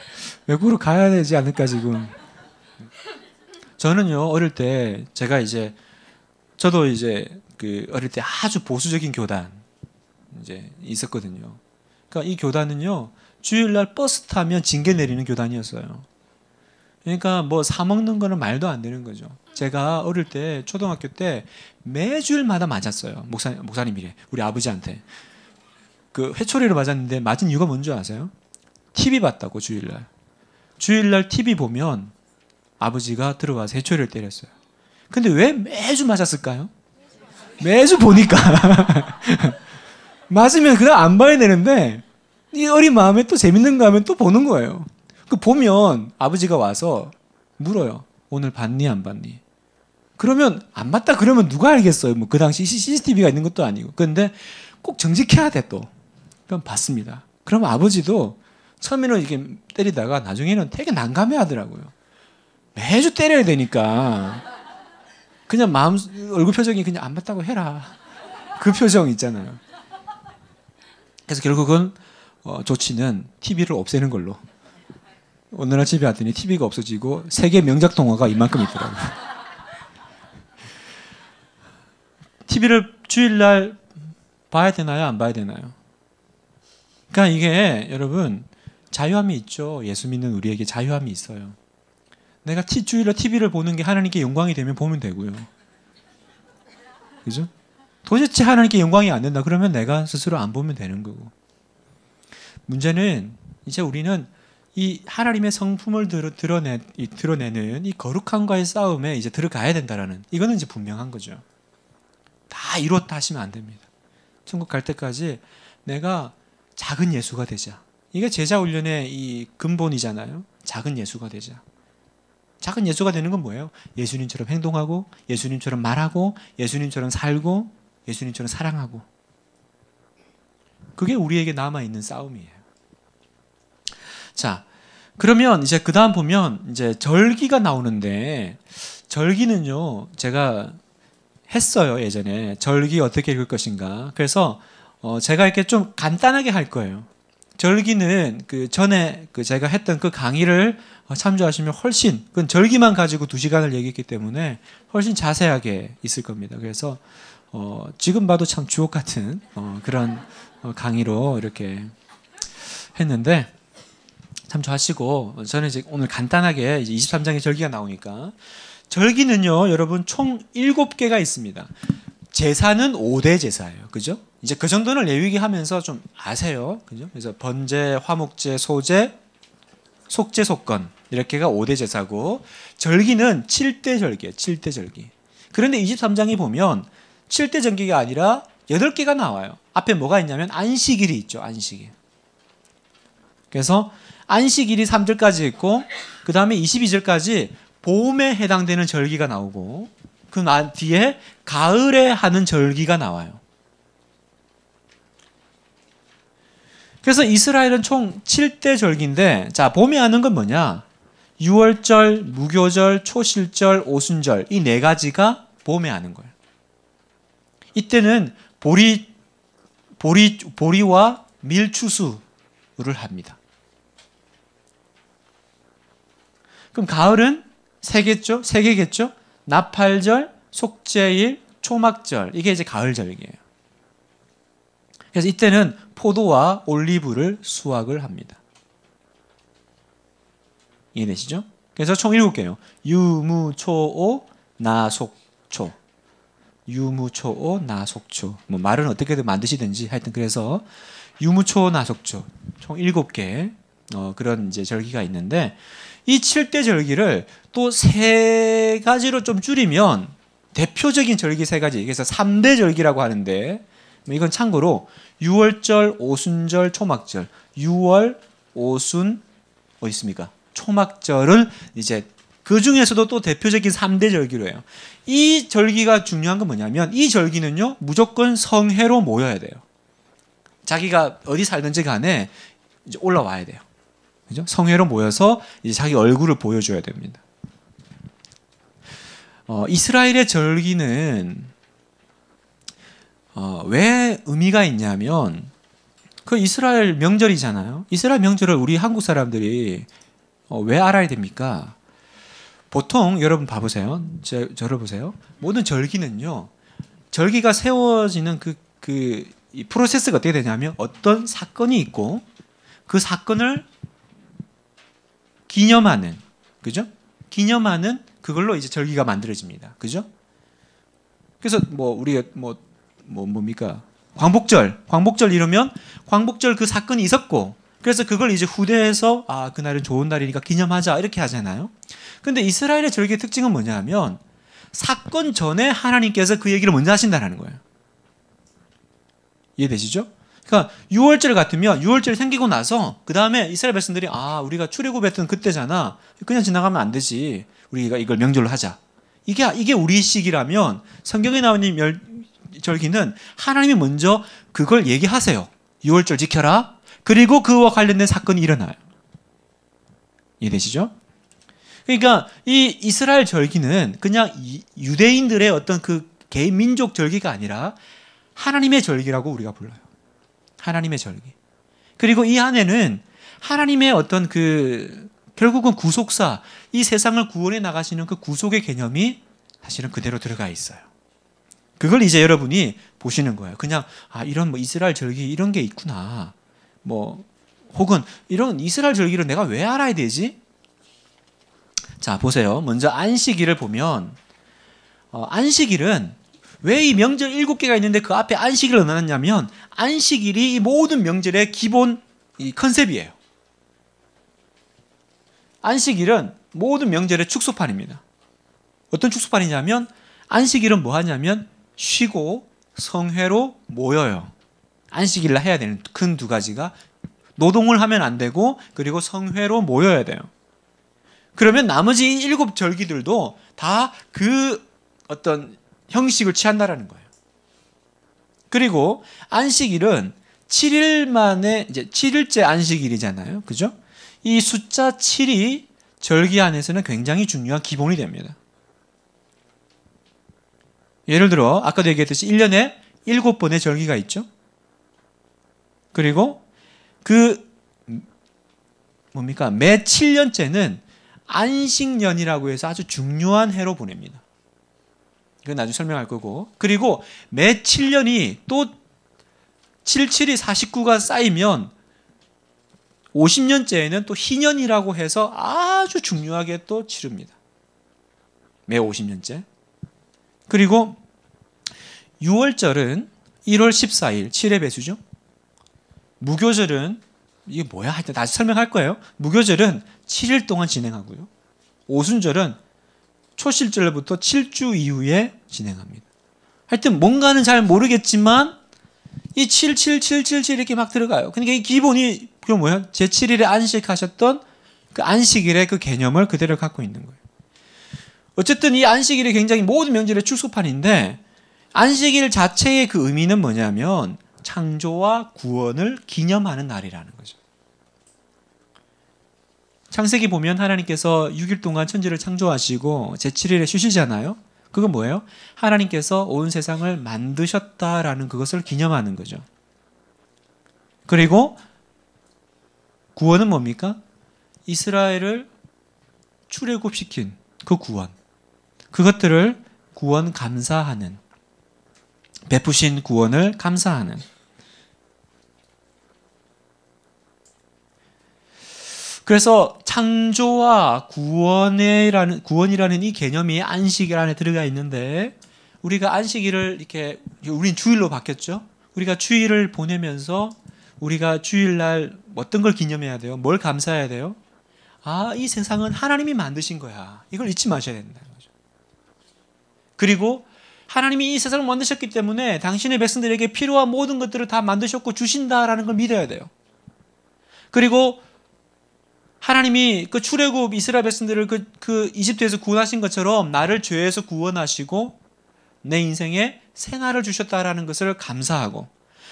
Speaker 1: 외국으로 가야 되지 않을까 지금. 저는요 어릴 때 제가 이제 저도 이제 그 어릴 때 아주 보수적인 교단 이제 있었거든요. 그러니까 이 교단은요 주일날 버스 타면 징계 내리는 교단이었어요. 그러니까 뭐 사 먹는 거는 말도 안 되는 거죠. 제가 어릴 때 초등학교 때 매주일마다 맞았어요. 목사 목사님이래 우리 아버지한테 그 회초리를 맞았는데 맞은 이유가 뭔지 아세요? TV 봤다고 주일날. 주일날 TV 보면 아버지가 들어와서 해초를 때렸어요. 근데 왜 매주 맞았을까요? 매주 보니까. 맞으면 그냥 안 봐야 되는데 이 어린 마음에 또 재밌는가 하면 또 보는 거예요. 그 보면 아버지가 와서 물어요. 오늘 봤니 안 봤니? 그러면 안맞다 그러면 누가 알겠어요? 뭐 그 당시 CCTV가 있는 것도 아니고. 근데 꼭 정직해야 돼 또. 그럼 봤습니다. 그럼 아버지도 처음에는 이게 때리다가 나중에는 되게 난감해 하더라고요. 매주 때려야 되니까 그냥 마음 얼굴 표정이 그냥 안 맞다고 해라. 그 표정 있잖아요. 그래서 결국은 어, 조치는 TV를 없애는 걸로. 어느 날 집에 왔더니 TV가 없어지고 세계 명작 동화가 이만큼 있더라고요. TV를 주일날 봐야 되나요? 안 봐야 되나요? 그러니까 이게 여러분 자유함이 있죠. 예수 믿는 우리에게 자유함이 있어요. 내가 티, 주일날 TV를 보는 게 하나님께 영광이 되면 보면 되고요. 그죠? 도대체 하나님께 영광이 안 된다. 그러면 내가 스스로 안 보면 되는 거고. 문제는 이제 우리는 이 하나님의 성품을 드러내, 드러내는 이 거룩함과의 싸움에 이제 들어가야 된다라는 이거는 이제 분명한 거죠. 다 이뤘다 하시면 안 됩니다. 천국 갈 때까지 내가 작은 예수가 되자. 이게 제자 훈련의 이 근본이잖아요. 작은 예수가 되자. 작은 예수가 되는 건 뭐예요? 예수님처럼 행동하고 예수님처럼 말하고 예수님처럼 살고 예수님처럼 사랑하고 그게 우리에게 남아 있는 싸움이에요. 자, 그러면 이제 그 다음 보면 이제 절기가 나오는데 절기는요 제가 했어요 예전에 절기 어떻게 읽을 것인가 그래서 어 제가 이렇게 좀 간단하게 할 거예요 절기는 그 전에 그 제가 했던 그 강의를 참조하시면 훨씬 그건 절기만 가지고 두 시간을 얘기했기 때문에 훨씬 자세하게 있을 겁니다. 그래서 어, 지금 봐도 참 주옥 같은 어, 그런 어, 강의로 이렇게 했는데 참조하시고 저는 이제 오늘 간단하게 이제 23장의 절기가 나오니까 절기는요 여러분 총 7개가 있습니다. 제사는 5대 제사예요. 그죠? 이제 그 정도는 레위기 하면서 좀 아세요. 그죠? 그래서 번제, 화목제, 소제, 속제, 속건 이렇게가 5대 제사고 절기는 7대 절기예요. 7대 절기. 그런데 23장이 보면 7대 절기가 아니라 8개가 나와요. 앞에 뭐가 있냐면 안식일이 있죠. 안식일. 그래서 안식일이 3절까지 있고 그 다음에 22절까지 봄에 해당되는 절기가 나오고 그 뒤에 가을에 하는 절기가 나와요. 그래서 이스라엘은 총 7대 절기인데 자, 봄에 하는 건 뭐냐? 유월절 무교절, 초실절, 오순절 이 네 가지가 봄에 하는 거예요. 이때는 보리 보리 보리와 밀추수를 합니다. 그럼 가을은 세 개죠? 세 개겠죠? 나팔절, 속죄일, 초막절. 이게 이제 가을절기예요. 그래서 이때는 포도와 올리브를 수확을 합니다. 이해되시죠? 그래서 총 7개요. 유무초오 나속초 유무초오 나속초 뭐 말은 어떻게든 만드시든지 하여튼 그래서 유무초 나속초 총 7개 어, 그런 이제 절기가 있는데 이 7대 절기를 또 세 가지로 좀 줄이면 대표적인 절기 세 가지 그래서 3대 절기라고 하는데 뭐 이건 참고로 6월절, 오순절, 초막절. 6월, 오순 어 있습니까? 초막절을 이제 그 중에서도 또 대표적인 3대 절기로예요. 이 절기가 중요한 건 뭐냐면 이 절기는요. 무조건 성회로 모여야 돼요. 자기가 어디 살든지 간에 이제 올라와야 돼요. 그죠? 성회로 모여서 이제 자기 얼굴을 보여줘야 됩니다. 어, 이스라엘의 절기는 어, 왜 의미가 있냐면 그 이스라엘 명절이잖아요. 이스라엘 명절을 우리 한국 사람들이 어, 왜 알아야 됩니까? 보통 여러분 봐보세요. 저, 저를 보세요. 모든 절기는요. 절기가 세워지는 그, 그, 이 프로세스가 어떻게 되냐면 어떤 사건이 있고 그 사건을 기념하는, 그죠? 기념하는 그걸로 이제 절기가 만들어집니다. 그죠? 그래서 뭐우리뭐 뭐 뭡니까? 광복절. 광복절 이러면 광복절 그 사건이 있었고 그래서 그걸 이제 후대해서 아, 그날은 좋은 날이니까 기념하자 이렇게 하잖아요. 근데 이스라엘의 절기의 특징은 뭐냐면 하 사건 전에 하나님께서 그 얘기를 먼저 하신다라는 거예요. 이해되시죠? 그러니까 6월절 같으면 6월절 생기고 나서 그 다음에 이스라엘 백성들이 아 우리가 출애굽했던 그때잖아 그냥 지나가면 안 되지 우리가 이걸 명절로 하자 이게 이게 우리시기라면 성경에 나오는 절기는 하나님이 먼저 그걸 얘기하세요. 6월절 지켜라. 그리고 그와 관련된 사건이 일어나요. 이해되시죠? 그러니까 이 이스라엘 절기는 그냥 유대인들의 어떤 그 개민족 인 절기가 아니라 하나님의 절기라고 우리가 불러요. 하나님의 절기. 그리고 이 안에는 하나님의 어떤 그 결국은 구속사, 이 세상을 구원해 나가시는 그 구속의 개념이 사실은 그대로 들어가 있어요. 그걸 이제 여러분이 보시는 거예요. 그냥 아 이런 뭐 이스라엘 절기 이런 게 있구나. 뭐 혹은 이런 이스라엘 절기를 내가 왜 알아야 되지? 자 보세요. 먼저 안식일을 보면 어, 안식일은 왜 이 명절 일곱 개가 있는데 그 앞에 안식일을 넣어놨냐면 안식일이 모든 명절의 기본 컨셉이에요. 안식일은 모든 명절의 축소판입니다. 어떤 축소판이냐면 안식일은 뭐 하냐면 쉬고 성회로 모여요. 안식일날 해야 되는 큰 두 가지가 노동을 하면 안 되고 그리고 성회로 모여야 돼요. 그러면 나머지 일곱 절기들도 다 그 어떤 형식을 취한다라는 거예요. 그리고 안식일은 7일 만에 이제 7일째 안식일이잖아요. 그죠? 이 숫자 7이 절기 안에서는 굉장히 중요한 기본이 됩니다. 예를 들어 아까도 얘기했듯이 1년에 7번의 절기가 있죠. 그리고 그 뭡니까? 매 7년째는 안식년이라고 해서 아주 중요한 해로 보냅니다. 이건 나중에 설명할 거고. 그리고 매 7년이 또 77이 49가 쌓이면 50년째에는 또 희년이라고 해서 아주 중요하게 또 치릅니다. 매 50년째. 그리고 6월절은 1월 14일 7회 배수죠. 무교절은 이게 뭐야? 하여튼 다시 설명할 거예요. 무교절은 7일 동안 진행하고요. 오순절은 초실절부터 7주 이후에 진행합니다. 하여튼 뭔가는 잘 모르겠지만 이77777 이렇게 막 들어가요. 그러니까 이 기본이 그 뭐야? 제7일에 안식하셨던 그 안식일의 그 개념을 그대로 갖고 있는 거예요. 어쨌든 이 안식일이 굉장히 모든 명절의 출소판인데 안식일 자체의 그 의미는 뭐냐면 창조와 구원을 기념하는 날이라는 거죠. 창세기 보면 하나님께서 6일 동안 천지를 창조하시고 제7일에 쉬시잖아요. 그건 뭐예요? 하나님께서 온 세상을 만드셨다라는 그것을 기념하는 거죠. 그리고 구원은 뭡니까? 이스라엘을 출애굽시킨 그 구원. 그것들을 구원 감사하는 베푸신 구원을 감사하는 그래서 창조와 구원이라는 구원이라는 이 개념이 안식일 안에 들어가 있는데 우리가 안식일을 이렇게 우린 주일로 바뀌었죠. 우리가 주일을 보내면서 우리가 주일날 어떤 걸 기념해야 돼요? 뭘 감사해야 돼요? 아, 이 세상은 하나님이 만드신 거야. 이걸 잊지 마셔야 된다. 그리고 하나님이 이 세상을 만드셨기 때문에 당신의 백성들에게 필요한 모든 것들을 다 만드셨고 주신다라는 걸 믿어야 돼요. 그리고 하나님이 그 출애굽 이스라엘 백성들을 그, 그 이집트에서 구원하신 것처럼 나를 죄에서 구원하시고 내 인생에 생활을 주셨다라는 것을 감사하고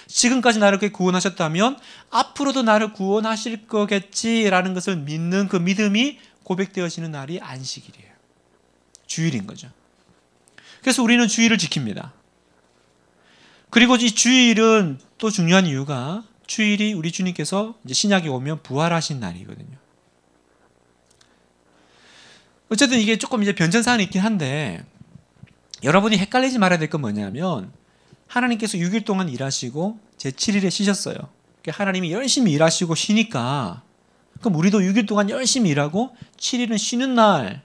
Speaker 1: 지금까지 나를 그렇게 구원하셨다면 앞으로도 나를 구원하실 거겠지라는 것을 믿는 그 믿음이 고백되어지는 날이 안식일이에요. 주일인 거죠. 그래서 우리는 주일을 지킵니다. 그리고 이 주일은 또 중요한 이유가 주일이 우리 주님께서 이제 신약에 오면 부활하신 날이거든요. 어쨌든 이게 조금 이제 변전 사항이 있긴 한데 여러분이 헷갈리지 말아야 될 건 뭐냐면 하나님께서 6일 동안 일하시고 제7일에 쉬셨어요. 그러니까 하나님이 열심히 일하시고 쉬니까 그럼 우리도 6일 동안 열심히 일하고 7일은 쉬는 날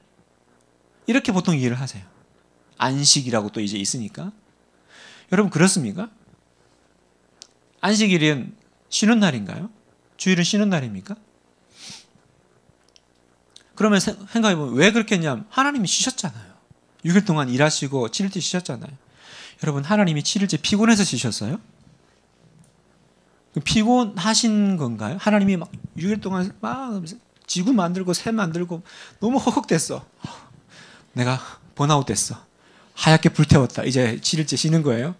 Speaker 1: 이렇게 보통 이해를 하세요. 안식이라고 또 이제 있으니까. 여러분 그렇습니까? 안식일은 쉬는 날인가요? 주일은 쉬는 날입니까? 그러면 생각해보면 왜 그렇게 했냐면 하나님이 쉬셨잖아요. 6일 동안 일하시고 7일째 쉬셨잖아요. 여러분 하나님이 7일째 피곤해서 쉬셨어요? 피곤하신 건가요? 하나님이 막 6일 동안 막 지구 만들고 새 만들고 너무 허걱댔어. 내가 번아웃 됐어. 하얗게 불태웠다. 이제 7일째 쉬는 거예요.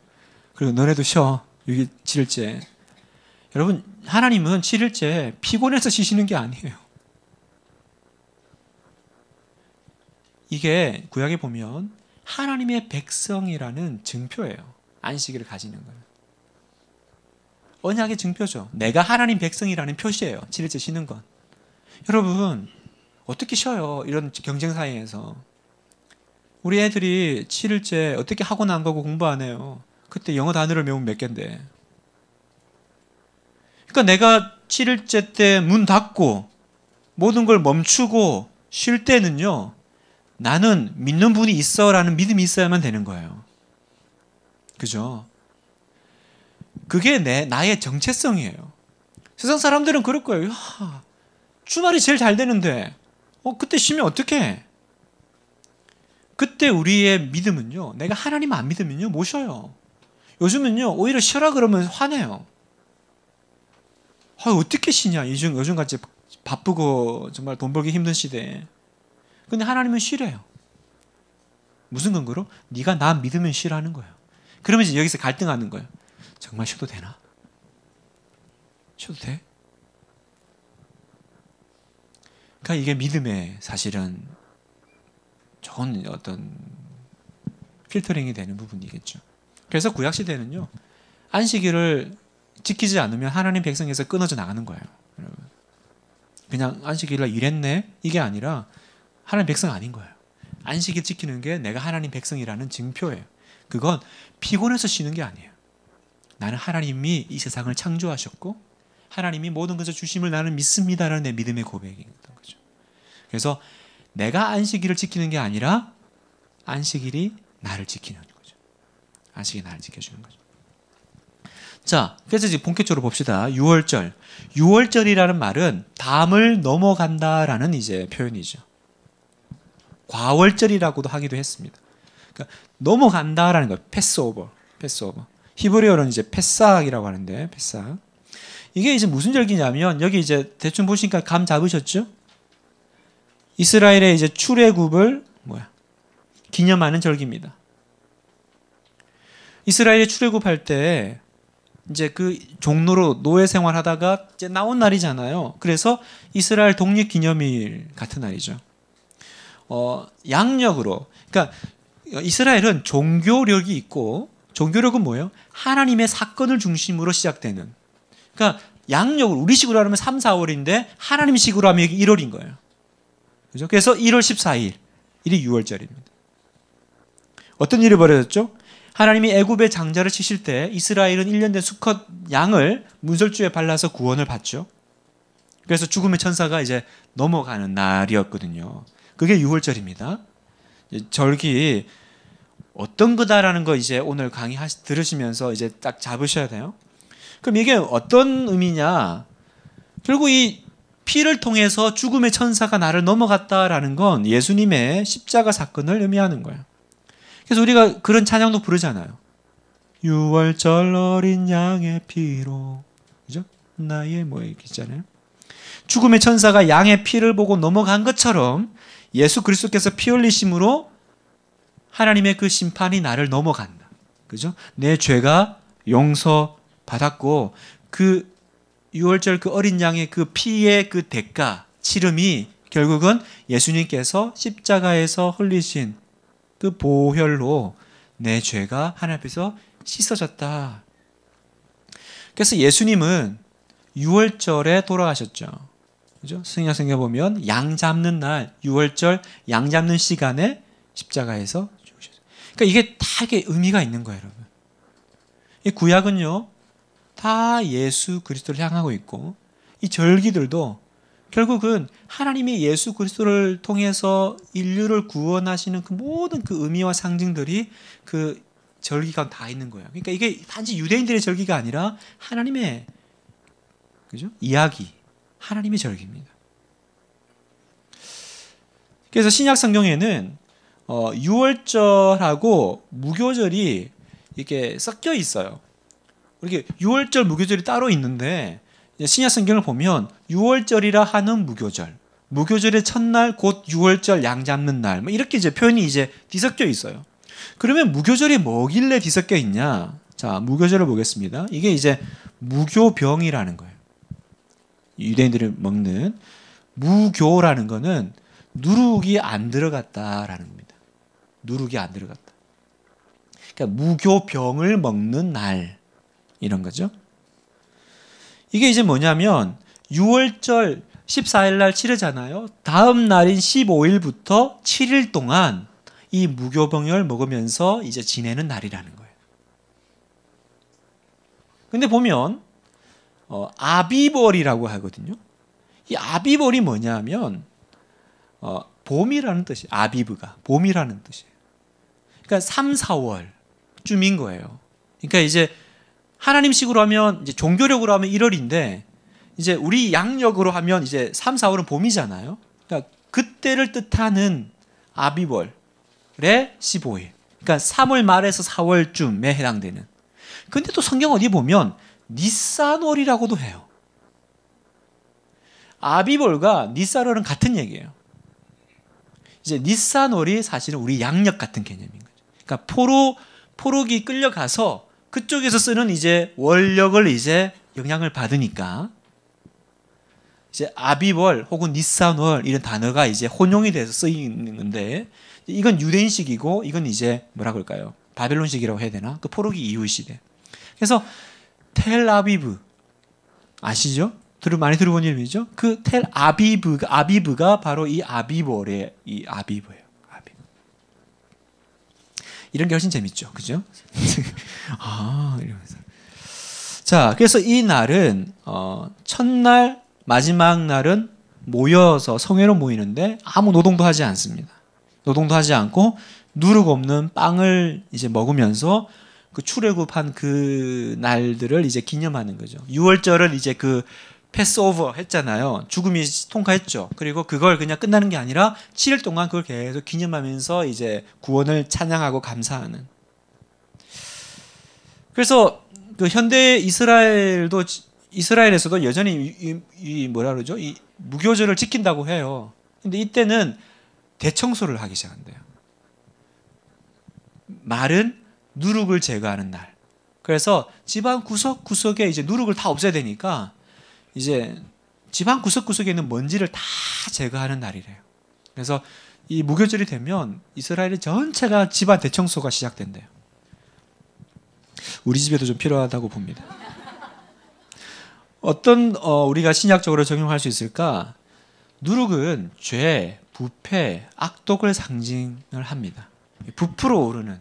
Speaker 1: 그리고 너네도 쉬어. 여기 7일째. 여러분, 하나님은 7일째 피곤해서 쉬시는 게 아니에요. 이게 구약에 보면 하나님의 백성이라는 증표예요. 안식일을 가지는 거예요. 언약의 증표죠. 내가 하나님 백성이라는 표시예요. 7일째 쉬는 건. 여러분, 어떻게 쉬어요? 이런 경쟁 사회에서. 우리 애들이 7일째 어떻게 하고 난거고 공부 안 해요. 그때 영어 단어를 배우면 몇 개인데. 그러니까 내가 7일째 때 문 닫고 모든 걸 멈추고 쉴 때는요. 나는 믿는 분이 있어라는 믿음이 있어야만 되는 거예요. 그죠? 그게 내 나의 정체성이에요. 세상 사람들은 그럴 거예요. 야, 주말이 제일 잘 되는데 어 그때 쉬면 어떡해? 그때 우리의 믿음은요. 내가 하나님 안 믿으면요. 모셔요. 요즘은요. 오히려 쉬라 그러면 화내요. 아, 어떻게 쉬냐. 요즘, 요즘같이 바쁘고 정말 돈 벌기 힘든 시대에. 근데 하나님은 쉬래요. 무슨 근거로? 네가 나 믿으면 쉬라는 거예요. 그러면 이제 여기서 갈등하는 거예요. 정말 쉬도 어 되나? 쉬도 어 돼? 그러니까 이게 믿음의 사실은 좋은 어떤 필터링이 되는 부분이겠죠. 그래서 구약 시대는요 안식일을 지키지 않으면 하나님 백성에서 끊어져 나가는 거예요. 여러분. 그냥 안식일날 일했네 이게 아니라 하나님 백성 아닌 거예요. 안식일 지키는 게 내가 하나님 백성이라는 증표예요. 그건 피곤해서 쉬는 게 아니에요. 나는 하나님이 이 세상을 창조하셨고 하나님이 모든 것을 주심을 나는 믿습니다라는 내 믿음의 고백인 거죠. 그래서 내가 안식일을 지키는 게 아니라 안식일이 나를 지키는 거죠. 안식이 나를 지켜주는 거죠. 자, 그래서 지금 본격적으로 봅시다. 6월절. 6월절이라는 말은 담을 넘어간다라는 이제 표현이죠. 과월절이라고도 하기도 했습니다. 그러니까 넘어간다라는 거, 패스오버, 패스오버. 히브리어는 이제 패싹이라고 하는데, 패싹. 이게 이제 무슨 절기냐면 여기 이제 대충 보시니까 감 잡으셨죠? 이스라엘의 이제 출애굽을 뭐야? 기념하는 절기입니다. 이스라엘이 출애굽할 때 이제 그 종로로 노예 생활하다가 이제 나온 날이잖아요. 그래서 이스라엘 독립 기념일 같은 날이죠. 어, 양력으로 그러니까 이스라엘은 종교력이 있고 종교력은 뭐예요? 하나님의 사건을 중심으로 시작되는. 그러니까 양력을 우리식으로 하면 3, 4월인데 하나님식으로 하면 1월인 거예요. 그죠? 그래서 1월 14일 일이 6월절입니다. 어떤 일이 벌어졌죠? 하나님이 애굽의 장자를 치실 때 이스라엘은 1년 된 수컷 양을 문설주에 발라서 구원을 받죠. 그래서 죽음의 천사가 이제 넘어가는 날이었거든요. 그게 6월절입니다. 절기 어떤 거다라는 거 이제 오늘 강의 들으시면서 이제 딱 잡으셔야 돼요. 그럼 이게 어떤 의미냐? 결국 이 피를 통해서 죽음의 천사가 나를 넘어갔다라는 건 예수님의 십자가 사건을 의미하는 거예요. 그래서 우리가 그런 찬양도 부르잖아요. 6월절 어린 양의 피로 그죠? 나의 뭐 있잖아요. 죽음의 천사가 양의 피를 보고 넘어간 것처럼 예수 그리스도께서 피 흘리심으로 하나님의 그 심판이 나를 넘어간다. 그죠? 내 죄가 용서받았고 그 유월절 그 어린 양의 그 피의 그 대가 치름이 결국은 예수님께서 십자가에서 흘리신 그 보혈로 내 죄가 하나님 앞에서 씻어졌다. 그래서 예수님은 유월절에 돌아가셨죠. 그죠? 승약 생겨 보면 양 잡는 날 유월절 양 잡는 시간에 십자가에서 죽으셨어요. 그러니까 이게 다게 의미가 있는 거예요, 여러분. 이 구약은요. 다 예수 그리스도를 향하고 있고 이 절기들도 결국은 하나님이 예수 그리스도를 통해서 인류를 구원하시는 그 모든 그 의미와 상징들이 그 절기가 다 있는 거예요. 그러니까 이게 단지 유대인들의 절기가 아니라 하나님의 그죠? 이야기, 하나님의 절기입니다. 그래서 신약 성경에는 어, 유월절하고 무교절이 이렇게 섞여 있어요. 이렇게 유월절 무교절이 따로 있는데 신약 성경을 보면 유월절이라 하는 무교절, 무교절의 첫날 곧 유월절 양 잡는 날, 뭐 이렇게 이제 표현이 이제 뒤섞여 있어요. 그러면 무교절이 뭐길래 뒤섞여 있냐? 자, 무교절을 보겠습니다. 이게 이제 무교병이라는 거예요. 유대인들이 먹는 무교라는 거는 누룩이 안 들어갔다라는 겁니다. 누룩이 안 들어갔다. 그러니까 무교병을 먹는 날. 이런 거죠. 이게 이제 뭐냐면 6월절 14일 날 치르잖아요. 다음 날인 15일부터 7일 동안 이 무교병을 먹으면서 이제 지내는 날이라는 거예요. 근데 보면 어, 아비벌이라고 하거든요. 이 아비벌이 뭐냐면 어, 봄이라는 뜻이 아비브가 봄이라는 뜻이에요. 그러니까 3, 4월쯤인 거예요. 그러니까 이제 하나님식으로 하면 이제 종교력으로 하면 1월인데 이제 우리 양력으로 하면 이제 3, 4월은 봄이잖아요. 그러니까 그때를 뜻하는 아비월의 15일. 그러니까 3월 말에서 4월쯤에 해당되는. 근데 또 성경 어디 보면 니산월이라고도 해요. 아비볼과 니산월은 같은 얘기예요. 이제 니산월이 사실은 우리 양력 같은 개념인 거죠. 그러니까 포로 포로기 끌려가서 그쪽에서 쓰는 이제 원력을 이제 영향을 받으니까 이제 아비월 혹은 니산월 이런 단어가 이제 혼용이 돼서 쓰이는데 이건 유대인식이고 이건 이제 뭐라 그럴까요? 바벨론식이라고 해야 되나? 그 포로기 이후 시대. 그래서 텔아비브 아시죠? 들을 많이 들어본 이름이죠. 그 텔아비브 아비브가 바로 이 아비월의 이 아비브예요. 이런 게 훨씬 재밌죠. 그죠? 아, 이러면서. 자, 그래서 이 날은 어, 첫날 마지막 날은 모여서 성회로 모이는데 아무 노동도 하지 않습니다. 노동도 하지 않고 누룩 없는 빵을 이제 먹으면서 그 출애굽한 그 날들을 이제 기념하는 거죠. 6월절을 이제 그 패스오버 했잖아요. 죽음이 통과했죠. 그리고 그걸 그냥 끝나는 게 아니라 7일 동안 그걸 계속 기념하면서 이제 구원을 찬양하고 감사하는. 그래서 그 현대 이스라엘도 이스라엘에서도 여전히 이, 이, 뭐라 그러죠? 이 무교절을 지킨다고 해요. 근데 이때는 대청소를 하기 시작한대요. 말은 누룩을 제거하는 날. 그래서 집안 구석구석에 이제 누룩을 다 없애야 되니까 이제 집안 구석구석에 있는 먼지를 다 제거하는 날이래요. 그래서 이 무교절이 되면 이스라엘 전체가 집안 대청소가 시작된대요. 우리 집에도 좀 필요하다고 봅니다. 어떤 어, 우리가 신약적으로 적용할 수 있을까? 누룩은 죄, 부패, 악독을 상징을 합니다. 부풀어 오르는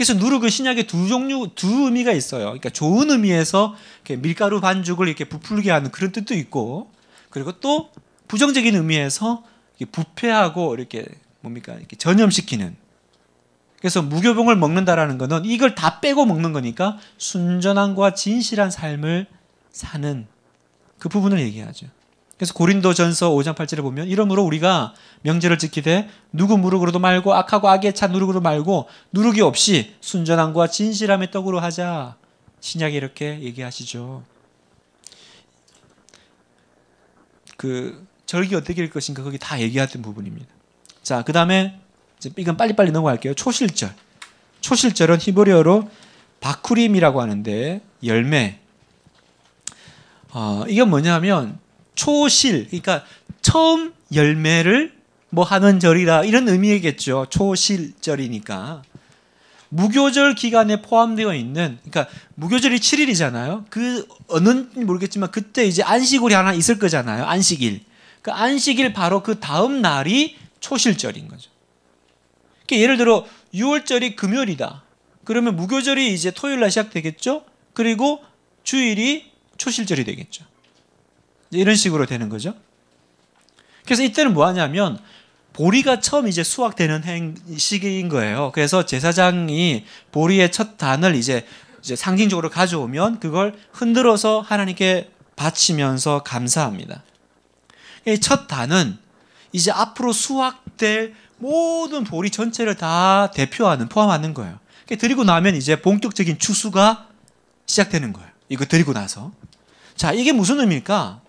Speaker 1: 그래서 누룩은 신약에 두 종류 두 의미가 있어요. 그러니까 좋은 의미에서 밀가루 반죽을 이렇게 부풀게 하는 그런 뜻도 있고 그리고 또 부정적인 의미에서 부패하고 이렇게 뭡니까 이렇게 전염시키는 그래서 무교병을 먹는다라는 것은 이걸 다 빼고 먹는 거니까 순전함과 진실한 삶을 사는 그 부분을 얘기하죠. 그래서 고린도전서 5장 8절에 보면 이러므로 우리가 명제를 지키되 누구 무릎으로도 말고 악하고 악의차 누룩으로 말고 누룩이 없이 순전함과 진실함의 떡으로 하자. 신약에 이렇게 얘기하시죠. 그 절기 어떻게 될 것인가 거기 다 얘기하던 부분입니다. 자, 그다음에 이건 빨리빨리 넘어갈게요. 초실절. 초실절은 히브리어로 바쿠림이라고 하는데 열매. 어, 이건 뭐냐면 초실 그러니까 처음 열매를 뭐 하는 절이라 이런 의미겠죠. 초실절이니까. 무교절 기간에 포함되어 있는 그러니까 무교절이 7일이잖아요. 그 어느 모르겠지만 그때 이제 안식일이 하나 있을 거잖아요. 안식일. 그 안식일 바로 그 다음 날이 초실절인 거죠. 그러니까 예를 들어 6월절이 금요일이다. 그러면 무교절이 이제 토요일 날 시작되겠죠? 그리고 주일이 초실절이 되겠죠. 이런 식으로 되는 거죠. 그래서 이때는 뭐 하냐면 보리가 처음 이제 수확되는 시기인 거예요. 그래서 제사장이 보리의 첫 단을 이제, 이제 상징적으로 가져오면 그걸 흔들어서 하나님께 바치면서 감사합니다. 첫 단은 이제 앞으로 수확될 모든 보리 전체를 다 대표하는 포함하는 거예요. 드리고 나면 이제 본격적인 추수가 시작되는 거예요. 이거 드리고 나서. 자, 이게 무슨 의미일까?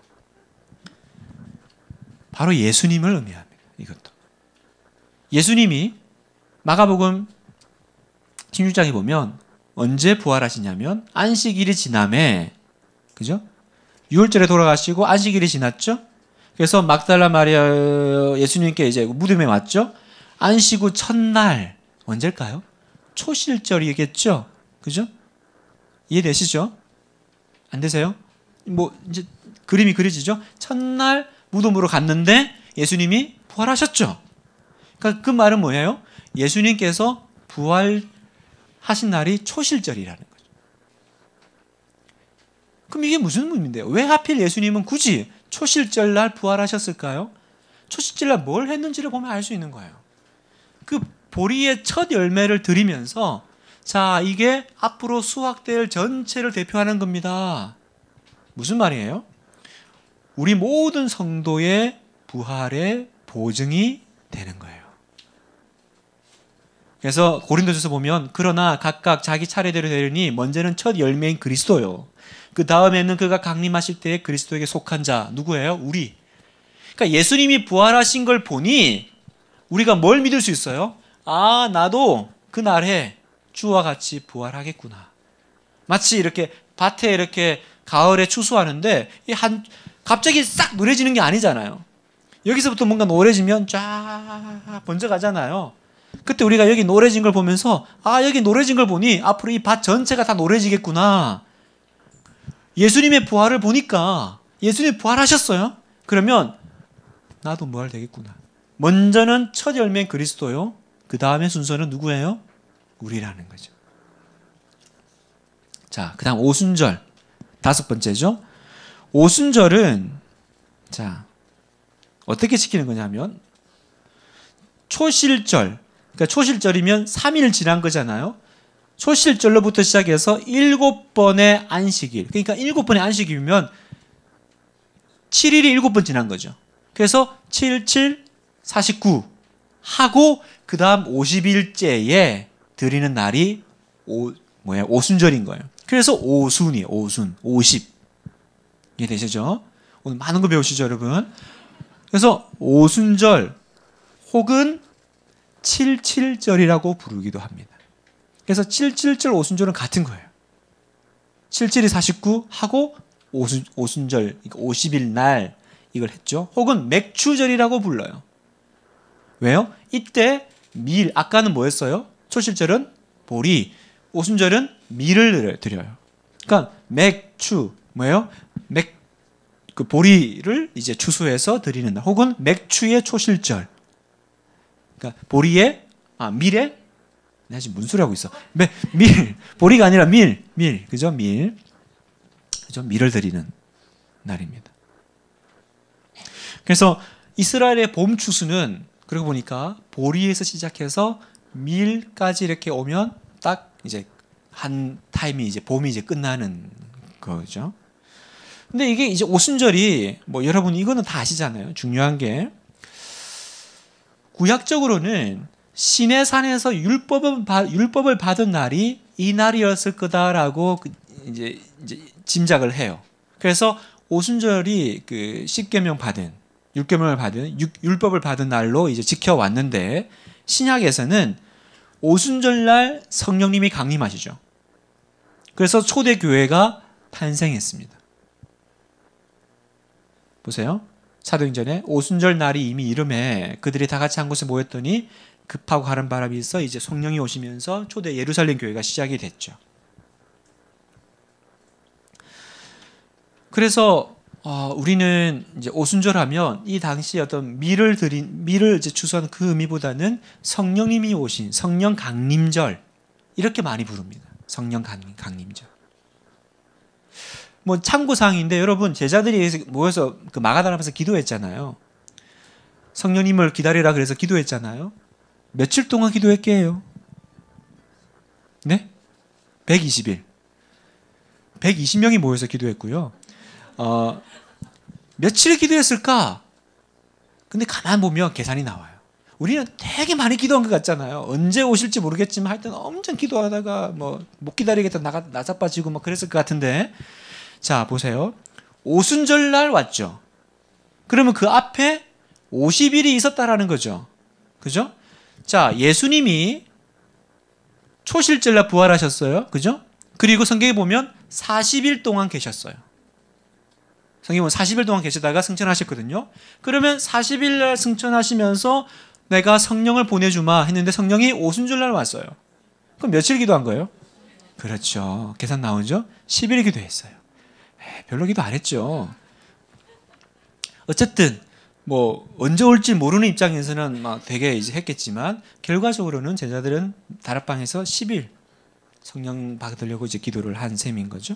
Speaker 1: 바로 예수님을 의미합니다. 이것도. 예수님이 마가복음 16장에 보면 언제 부활하시냐면 안식일이 지남에 그죠? 6월절에 돌아가시고 안식일이 지났죠? 그래서 막달라 마리아 예수님께 이제 무덤에 왔죠? 안식 후 첫날 언제일까요? 초실절이겠죠? 그죠? 이해되시죠? 안 되세요? 뭐 이제 그림이 그려지죠? 첫날 무덤으로 갔는데 예수님이 부활하셨죠. 그러니까 그 말은 뭐예요? 예수님께서 부활하신 날이 초실절이라는 거죠. 그럼 이게 무슨 의미인데요? 왜 하필 예수님은 굳이 초실절 날 부활하셨을까요? 초실절 날 뭘 했는지를 보면 알 수 있는 거예요. 그 보리의 첫 열매를 드리면서 자, 이게 앞으로 수확될 전체를 대표하는 겁니다. 무슨 말이에요? 우리 모든 성도의 부활의 보증이 되는 거예요. 그래서 고린도전서 보면 그러나 각각 자기 차례대로 되려니 먼저는 첫 열매인 그리스도요. 그 다음에는 그가 강림하실 때에 그리스도에게 속한 자 누구예요? 우리. 그러니까 예수님이 부활하신 걸 보니 우리가 뭘 믿을 수 있어요? 아, 나도 그 날에 주와 같이 부활하겠구나. 마치 이렇게 밭에 이렇게 가을에 추수하는데 이한 갑자기 싹 노래지는 게 아니잖아요. 여기서부터 뭔가 노래지면 쫙 번져가잖아요. 그때 우리가 여기 노래진 걸 보면서 아 여기 노래진 걸 보니 앞으로 이 밭 전체가 다 노래지겠구나. 예수님의 부활을 보니까 예수님 부활하셨어요. 그러면 나도 부활 되겠구나. 먼저는 첫 열매는 그리스도요. 그 다음에 순서는 누구예요? 우리라는 거죠. 자, 그 다음 오순절. 다섯 번째죠. 오순절은 자 어떻게 지키는 거냐면 초실절 그러니까 초실절이면 3일 지난 거잖아요. 초실절로부터 시작해서 일곱 번의 안식일. 그러니까 일곱 번의 안식일이면 7일이 일곱 번 지난 거죠. 그래서 7, 7, 49 하고 그 다음 50일째에 드리는 날이 오, 뭐야, 오순절인 거예요. 그래서 오순이에요. 오순, 50. 이해되시죠? 예, 오늘 많은 거 배우시죠, 여러분? 그래서 오순절 혹은 칠칠절이라고 부르기도 합니다. 그래서 칠칠절 오순절은 같은 거예요. 칠칠이 49 하고 오순, 오순절, 50일 그러니까 날 이걸 했죠. 혹은 맥추절이라고 불러요. 왜요? 이때 밀, 아까는 뭐였어요? 초실절은 보리, 오순절은 밀을 드려요. 그러니까 맥추, 뭐예요? 맥 그 보리를 이제 추수해서 드리는 날, 혹은 맥추의 초실절. 그러니까 보리의 아 밀의 내가 지금 문수라고 있어. 밀, 밀 보리가 아니라 밀, 밀 그죠? 밀, 그죠? 밀을 드리는 날입니다. 그래서 이스라엘의 봄 추수는 그러고 보니까 보리에서 시작해서 밀까지 이렇게 오면 딱 이제 한 타임이 이제 봄이 이제 끝나는 거죠. 근데 이게 이제 오순절이 뭐 여러분 이거는 다 아시잖아요. 중요한 게 구약적으로는 시내산에서 율법을, 율법을 받은 날이 이 날이었을 거다라고 그 이제, 이제 짐작을 해요. 그래서 오순절이 그 십계명 받은 율계명을 받은 율법을 받은 날로 이제 지켜왔는데 신약에서는 오순절날 성령님이 강림하시죠. 그래서 초대 교회가 탄생했습니다. 보세요. 사도행전에 오순절 날이 이미 이름에 그들이 다 같이 한 곳에 모였더니 급하고 가른 바람이 있어 이제 성령이 오시면서 초대 예루살렘 교회가 시작이 됐죠. 그래서 어, 우리는 이제 오순절하면 이 당시 어떤 미를 드린 미를 이제 추수한 그 의미보다는 성령님이 오신 성령 강림절 이렇게 많이 부릅니다. 성령 강림, 강림절. 뭐 참고사항인데 여러분 제자들이 모여서 그 마가단 앞에서 기도했잖아요. 성령님을 기다리라 그래서 기도했잖아요. 며칠 동안 기도했게요? 네? 120일. 120명이 모여서 기도했고요. 어, 며칠 기도했을까? 근데 가만 보면 계산이 나와요. 우리는 되게 많이 기도한 것 같잖아요. 언제 오실지 모르겠지만 하여튼 엄청 기도하다가 뭐 못 기다리겠다 나가 나자빠지고 막 뭐 그랬을 것 같은데 자, 보세요. 오순절날 왔죠. 그러면 그 앞에 50일이 있었다라는 거죠. 그죠? 자, 예수님이 초실절날 부활하셨어요. 그죠? 그리고 성경에 보면 40일 동안 계셨어요. 성경에 40일 동안 계시다가 승천하셨거든요. 그러면 40일 날 승천하시면서 내가 성령을 보내주마 했는데 성령이 오순절날 왔어요. 그럼 며칠 기도한 거예요? 그렇죠. 계산 나오죠? 10일 기도했어요. 별로 기도 안 했죠. 어쨌든 뭐 언제 올지 모르는 입장에서는 막 되게 이제 했겠지만 결과적으로는 제자들은 다락방에서 10일 성령 받으려고 이제 기도를 한 셈인 거죠.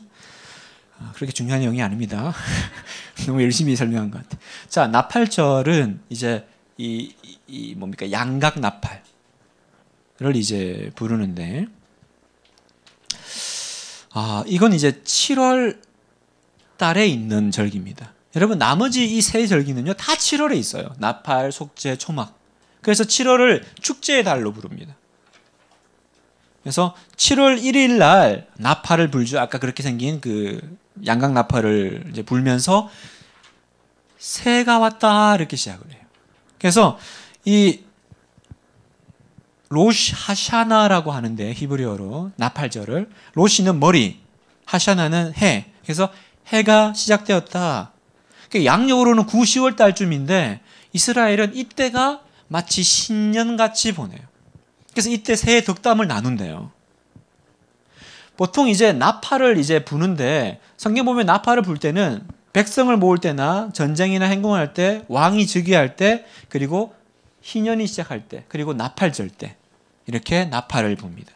Speaker 1: 아, 그렇게 중요한 내용이 아닙니다. 너무 열심히 설명한 것 같아. 자, 나팔절은 이제 이, 이, 이 뭡니까 양각 나팔을 이제 부르는데, 아 이건 이제 7월 달에 있는 절기입니다. 여러분 나머지 이 세 절기는요 다 7월에 있어요. 나팔, 속죄, 초막. 그래서 7월을 축제의 달로 부릅니다. 그래서 7월 1일 날 나팔을 불죠. 아까 그렇게 생긴 그 양각 나팔을 이제 불면서 새가 왔다 이렇게 시작을 해요. 그래서 이 로시 하샤나라고 하는데 히브리어로 나팔절을 로시는 머리, 하샤나는 해. 그래서 해가 시작되었다. 그러니까 양력으로는 9, 10월 달쯤인데 이스라엘은 이때가 마치 신년같이 보내요. 그래서 이때 새해 덕담을 나눈대요. 보통 이제 나팔을 이제 부는데 성경 보면 나팔을 불 때는 백성을 모을 때나 전쟁이나 행동할 때 왕이 즉위할 때 그리고 희년이 시작할 때 그리고 나팔절 때 이렇게 나팔을 봅니다.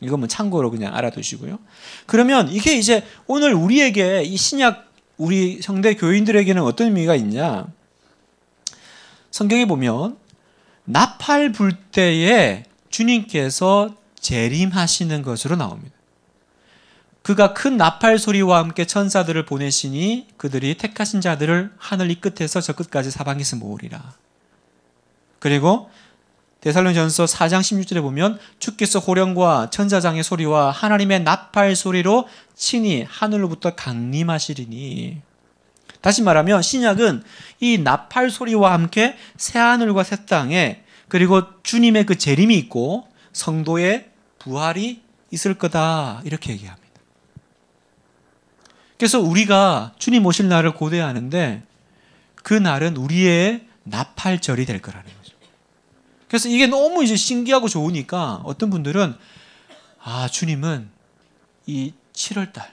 Speaker 1: 이거면 참고로 그냥 알아두시고요. 그러면 이게 이제 오늘 우리에게 이 신약 우리 성대 교인들에게는 어떤 의미가 있냐? 성경에 보면 나팔 불 때에 주님께서 재림하시는 것으로 나옵니다. 그가 큰 나팔 소리와 함께 천사들을 보내시니 그들이 택하신 자들을 하늘 이 끝에서 저 끝까지 사방에서 모으리라. 그리고 대살로전서 4장 16절에 보면 주께서 호령과 천자장의 소리와 하나님의 나팔 소리로 친히 하늘로부터 강림하시리니 다시 말하면 신약은 이 나팔 소리와 함께 새 하늘과 새 땅에 그리고 주님의 그 재림이 있고 성도의 부활이 있을 거다 이렇게 얘기합니다. 그래서 우리가 주님 오실 날을 고대하는데 그 날은 우리의 나팔절이 될 거라는 거예요. 그래서 이게 너무 이제 신기하고 좋으니까 어떤 분들은 아, 주님은 이 7월 달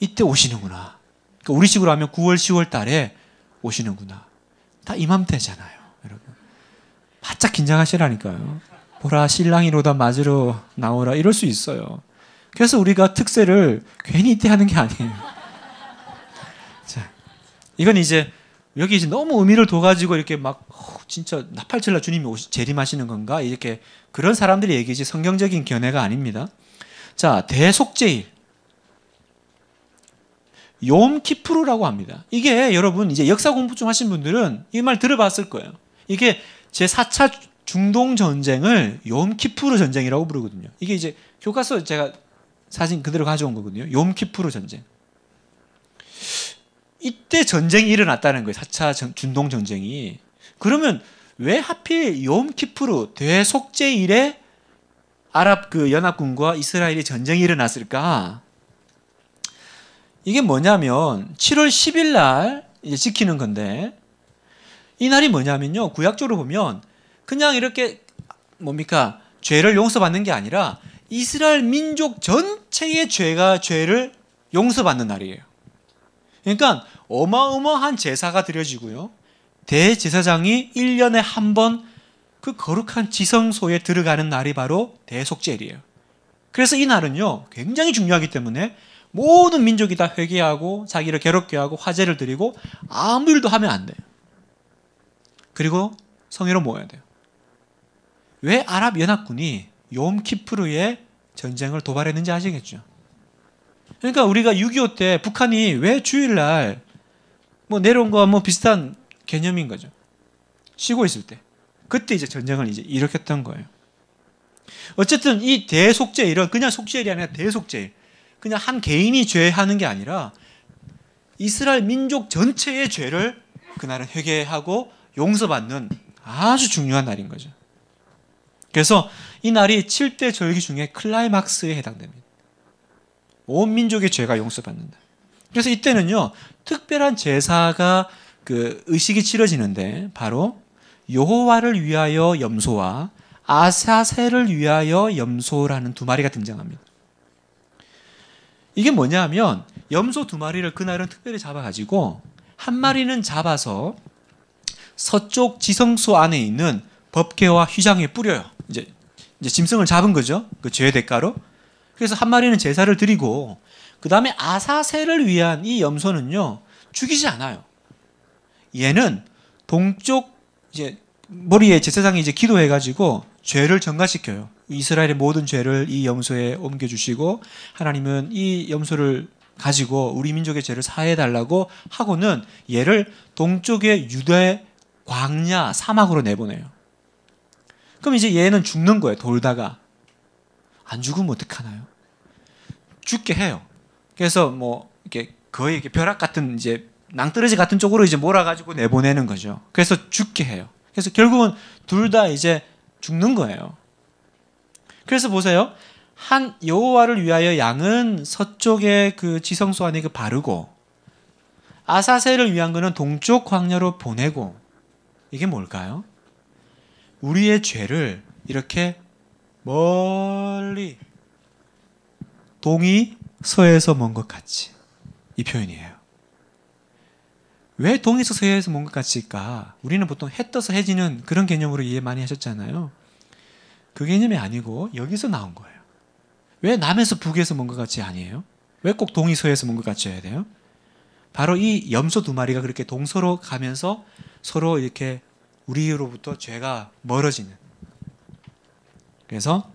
Speaker 1: 이때 오시는구나. 그러니까 우리 식으로 하면 9월, 10월 달에 오시는구나. 다 이맘때잖아요, 여러분. 바짝 긴장하시라니까요. 보라 신랑이로다 맞으러 나오라 이럴 수 있어요. 그래서 우리가 특세를 괜히 이때 하는 게 아니에요. 자, 이건 이제 여기 이제 너무 의미를 둬가지고 이렇게 막 진짜 나팔칠라 주님이 오시, 재림하시는 건가? 이렇게 그런 사람들이 얘기지 성경적인 견해가 아닙니다. 자, 대속제일. 욤키프루라고 합니다. 이게 여러분 이제 역사 공부 좀 하신 분들은 이 말 들어봤을 거예요. 이게 제4차 중동 전쟁을 욤키프루 전쟁이라고 부르거든요. 이게 이제 교과서 제가 사진 그대로 가져온 거거든요. 욤키프루 전쟁. 이때 전쟁이 일어났다는 거예요. 4차 중동 전쟁이. 그러면 왜 하필 요음키프루 대속제일에 아랍 그 연합군과 이스라엘이 전쟁이 일어났을까? 이게 뭐냐면 7월 10일 날 이제 지키는 건데 이 날이 뭐냐면요 구약적으로 보면 그냥 이렇게 뭡니까 죄를 용서받는 게 아니라 이스라엘 민족 전체의 죄가 죄를 용서받는 날이에요. 그러니까 어마어마한 제사가 드려지고요. 대제사장이 1년에 한 번 그 거룩한 지성소에 들어가는 날이 바로 대속절이에요. 그래서 이 날은요, 굉장히 중요하기 때문에 모든 민족이 다 회개하고 자기를 괴롭게 하고 화제를 드리고 아무 일도 하면 안 돼요. 그리고 성회로 모여야 돼요. 왜 아랍 연합군이 욤키프르의 전쟁을 도발했는지 아시겠죠? 그러니까 우리가 6.25 때 북한이 왜 주일날 뭐 내려온 거 뭐 비슷한 개념인 거죠. 쉬고 있을 때. 그때 이제 전쟁을 이제 일으켰던 거예요. 어쨌든 이 대속죄일은 그냥 속죄일이 아니라 대속죄일. 그냥 한 개인이 죄하는 게 아니라 이스라엘 민족 전체의 죄를 그날은 회개하고 용서받는 아주 중요한 날인 거죠. 그래서 이 날이 7대 절기 중에 클라이막스에 해당됩니다. 온 민족의 죄가 용서받는다. 그래서 이때는요, 특별한 제사가 그 의식이 치러지는데 바로 여호와를 위하여 염소와 아사셀을 위하여 염소라는 두 마리가 등장합니다. 이게 뭐냐하면 염소 두 마리를 그날은 특별히 잡아가지고 한 마리는 잡아서 서쪽 지성소 안에 있는 법계와 휘장에 뿌려요. 이제, 이제 짐승을 잡은 거죠. 그 죄의 대가로. 그래서 한 마리는 제사를 드리고 그 다음에 아사셀을 위한 이 염소는요 죽이지 않아요. 얘는 동쪽 이제 머리에 제사장이 이제 기도해 가지고 죄를 전가시켜요. 이스라엘의 모든 죄를 이 염소에 옮겨 주시고 하나님은 이 염소를 가지고 우리 민족의 죄를 사해 달라고 하고는 얘를 동쪽의 유대 광야 사막으로 내보내요. 그럼 이제 얘는 죽는 거예요. 돌다가 안 죽으면 어떡하나요? 죽게 해요. 그래서 뭐 이렇게 거의 이렇게 벼락 같은 이제 낭떠러지 같은 쪽으로 이제 몰아가지고 내보내는 거죠. 그래서 죽게 해요. 그래서 결국은 둘 다 이제 죽는 거예요. 그래서 보세요. 한 여호와를 위하여 양은 서쪽의 그 지성소 안에 그 바르고 아사셀을 위한 거는 동쪽 광야로 보내고 이게 뭘까요? 우리의 죄를 이렇게 멀리 동이 서에서 먼 것 같이 이 표현이에요. 왜 동에서 서해에서 뭔가 같이일까? 우리는 보통 해 떠서 해지는 그런 개념으로 이해 많이 하셨잖아요. 그 개념이 아니고 여기서 나온 거예요. 왜 남에서 북에서 뭔가 같이 아니에요? 왜 꼭 동이 서에서 뭔가 같이여야 돼요? 바로 이 염소 두 마리가 그렇게 동서로 가면서 서로 이렇게 우리로부터 죄가 멀어지는. 그래서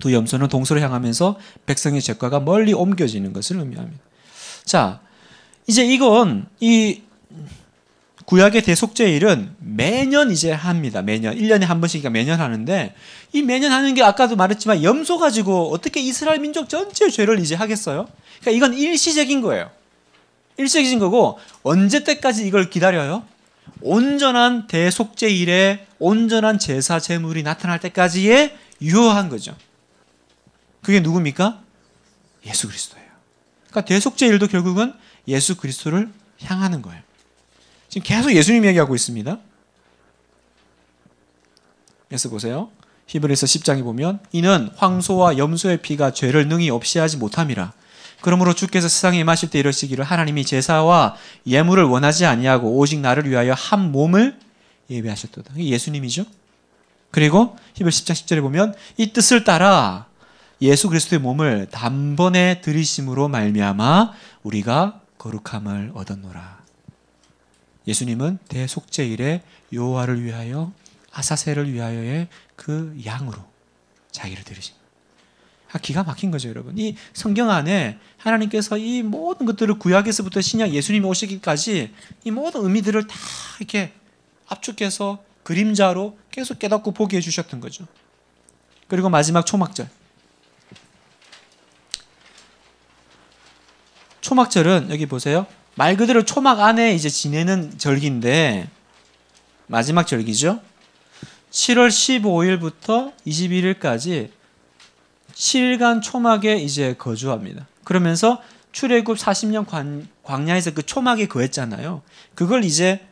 Speaker 1: 두 염소는 동서로 향하면서 백성의 죄과가 멀리 옮겨지는 것을 의미합니다. 자, 이제 이건 이 구약의 대속죄일은 매년 이제 합니다. 매년 1년에 한 번씩 매년 하는데 이 매년 하는 게 아까도 말했지만 염소 가지고 어떻게 이스라엘 민족 전체의 죄를 이제 하겠어요? 그러니까 이건 일시적인 거예요. 일시적인 거고 언제 때까지 이걸 기다려요? 온전한 대속죄일에 온전한 제사 제물이 나타날 때까지의 유효한 거죠. 그게 누굽니까? 예수 그리스도예요. 그러니까 대속죄일도 결국은 예수 그리스도를 향하는 거예요. 지금 계속 예수님 얘기하고 있습니다. 그래서 보세요. 히브리서 10장에 보면 이는 황소와 염소의 피가 죄를 능히 없이 하지 못함이라. 그러므로 주께서 세상에 임하실 때 이러시기를 하나님이 제사와 예물을 원하지 아니하고 오직 나를 위하여 한 몸을 예배하셨도다. 예수님이죠. 그리고 히브리 10장 10절에 보면 이 뜻을 따라 예수 그리스도의 몸을 단번에 들이심으로 말미암아 우리가 거룩함을 얻었노라. 예수님은 대속제일에 요하를 위하여 아사세를 위하여의 그 양으로 자기를 들으신 아, 기가 막힌 거죠, 여러분. 이 성경 안에 하나님께서 이 모든 것들을 구약에서부터 신약 예수님이 오시기까지 이 모든 의미들을 다 이렇게 압축해서 그림자로 계속 깨닫고 보게 해주셨던 거죠. 그리고 마지막 초막절. 초막절은 여기 보세요. 말 그대로 초막 안에 이제 지내는 절기인데 마지막 절기죠. 7월 15일부터 21일까지 7일간 초막에 이제 거주합니다. 그러면서 출애굽 40년 광, 광야에서 그 초막에 거했잖아요. 그걸 이제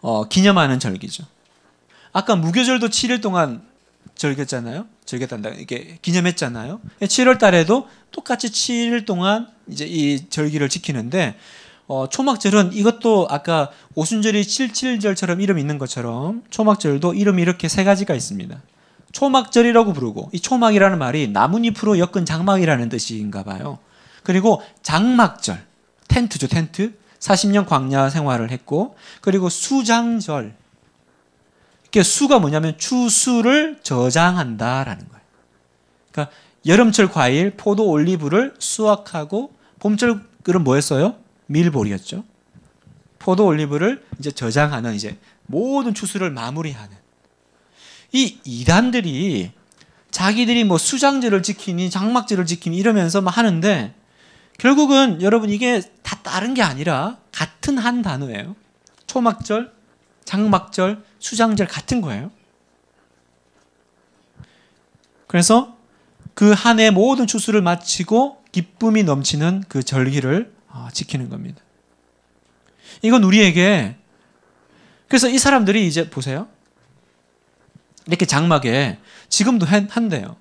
Speaker 1: 어, 기념하는 절기죠. 아까 무교절도 7일 동안 즐겼잖아요. 즐겼단다. 이게 기념했잖아요. 7월 달에도 똑같이 7일 동안 이제 이 절기를 지키는데 어, 초막절은 이것도 아까 오순절이 77절처럼 이름 있는 것처럼 초막절도 이름이 이렇게 세 가지가 있습니다. 초막절이라고 부르고 이 초막이라는 말이 나뭇잎으로 엮은 장막이라는 뜻인가 봐요. 그리고 장막절 텐트죠 텐트 40년 광야 생활을 했고 그리고 수장절 그게 수가 뭐냐면 추수를 저장한다라는 거예요. 그러니까 여름철 과일, 포도, 올리브를 수확하고 봄철 그럼 뭐였어요? 밀보리였죠. 포도, 올리브를 이제 저장하는 이제 모든 추수를 마무리하는 이 이단들이 자기들이 뭐 수장제를 지키니 장막제를 지키니 이러면서 막 하는데 결국은 여러분 이게 다 다른 게 아니라 같은 한 단어예요. 초막절, 장막절, 수장절 같은 거예요. 그래서 그 한 해 모든 추수를 마치고 기쁨이 넘치는 그 절기를 아, 지키는 겁니다. 이건 우리에게 그래서 이 사람들이 이제 보세요. 이렇게 장막에 지금도 한대요.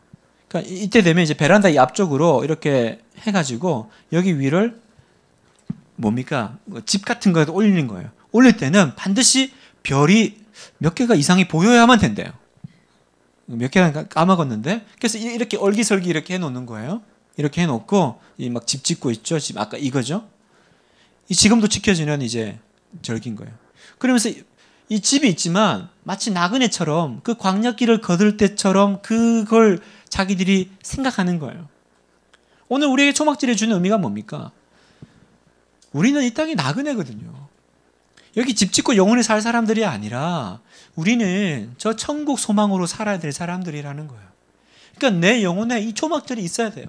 Speaker 1: 그러니까 이때 되면 이제 베란다 이 앞쪽으로 이렇게 해가지고 여기 위를 뭡니까 뭐 집 같은 거에도 올리는 거예요. 올릴 때는 반드시 별이 몇 개가 이상이 보여야만 된대요. 몇 개나 까먹었는데 그래서 이렇게 얼기설기 이렇게 해놓는 거예요. 이렇게 해놓고 막집 짓고 있죠. 집 아까 이거죠. 이 지금도 지켜지는 이제 절기인 거예요. 그러면서 이 집이 있지만 마치 나그네처럼 그광역기를거둘 때처럼 그걸 자기들이 생각하는 거예요. 오늘 우리에게 초막질해 주는 의미가 뭡니까? 우리는 이 땅이 나그네거든요. 여기 집 짓고 영원히 살 사람들이 아니라 우리는 저 천국 소망으로 살아야 될 사람들이라는 거예요. 그러니까 내 영혼에 이 초막들이 있어야 돼요.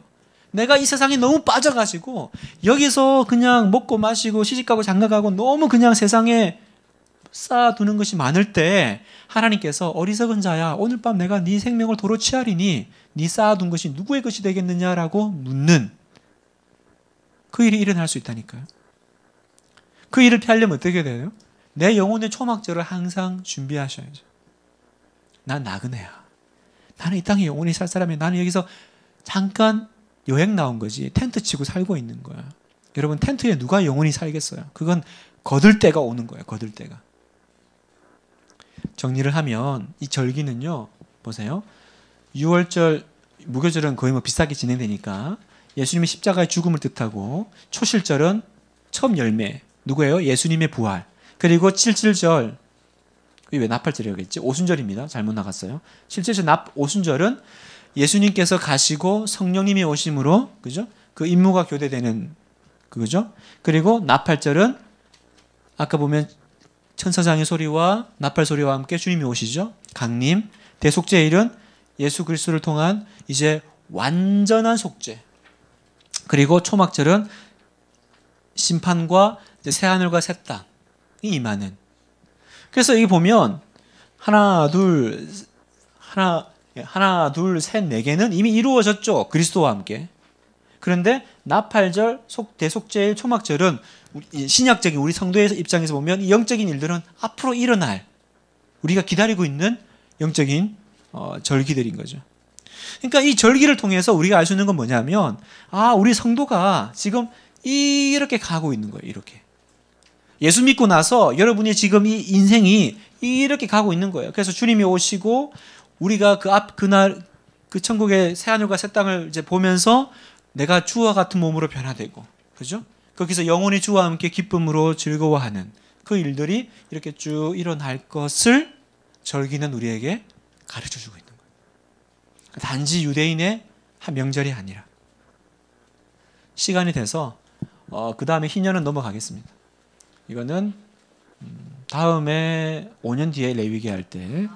Speaker 1: 내가 이 세상에 너무 빠져가지고 여기서 그냥 먹고 마시고 시집가고 장가가고 너무 그냥 세상에 쌓아두는 것이 많을 때 하나님께서 어리석은 자야 오늘 밤 내가 네 생명을 도로 취하리니 네 쌓아둔 것이 누구의 것이 되겠느냐라고 묻는 그 일이 일어날 수 있다니까요. 그 일을 피하려면 어떻게 돼요? 내 영혼의 초막절을 항상 준비하셔야죠. 난 나그네야. 나는 이 땅에 영원히 살 사람이야. 나는 여기서 잠깐 여행 나온 거지. 텐트 치고 살고 있는 거야. 여러분, 텐트에 누가 영원히 살겠어요? 그건 거들 때가 오는 거예 거들 때가. 정리를 하면 이 절기는요. 보세요. 6월절 무교절은 거의 뭐 비싸게 진행되니까 예수님의 십자가의 죽음을 뜻하고 초실절은 첫 열매 누구예요? 예수님의 부활. 그리고 77절 왜 나팔절이었겠지? 오순절입니다. 잘못 나갔어요. 77절 납 오순절은 예수님께서 가시고 성령님이 오심으로 그죠? 그 임무가 교대되는 그죠? 그리고 나팔절은 아까 보면 천사장의 소리와 나팔 소리와 함께 주님이 오시죠. 강림 대속죄일은 예수 그리스도를 통한 이제 완전한 속죄. 그리고 초막절은 심판과 새 하늘과 새 땅. 임하는. 그래서 여기 보면 하나 둘 하나 하나 둘셋네 개는 이미 이루어졌죠 그리스도와 함께. 그런데 나팔절, 속, 대속제일, 초막절은 신약적인 우리 성도의 입장에서 보면 영적인 일들은 앞으로 일어날 우리가 기다리고 있는 영적인 어, 절기들인 거죠. 그러니까 이 절기를 통해서 우리가 알 수 있는 건 뭐냐면 아 우리 성도가 지금 이렇게 가고 있는 거예요. 이렇게 예수 믿고 나서 여러분이 지금 이 인생이 이렇게 가고 있는 거예요. 그래서 주님이 오시고 우리가 그 앞 그날 그 천국의 새 하늘과 새 땅을 이제 보면서 내가 주와 같은 몸으로 변화되고 그죠? 거기서 영원히 주와 함께 기쁨으로 즐거워하는 그 일들이 이렇게 쭉 일어날 것을 절기는 우리에게 가르쳐 주고 있는 거예요. 단지 유대인의 한 명절이 아니라 시간이 돼서 어, 그 다음에 희년은 넘어가겠습니다. 이거는 음, 다음에 5년 뒤에 레위기 할 때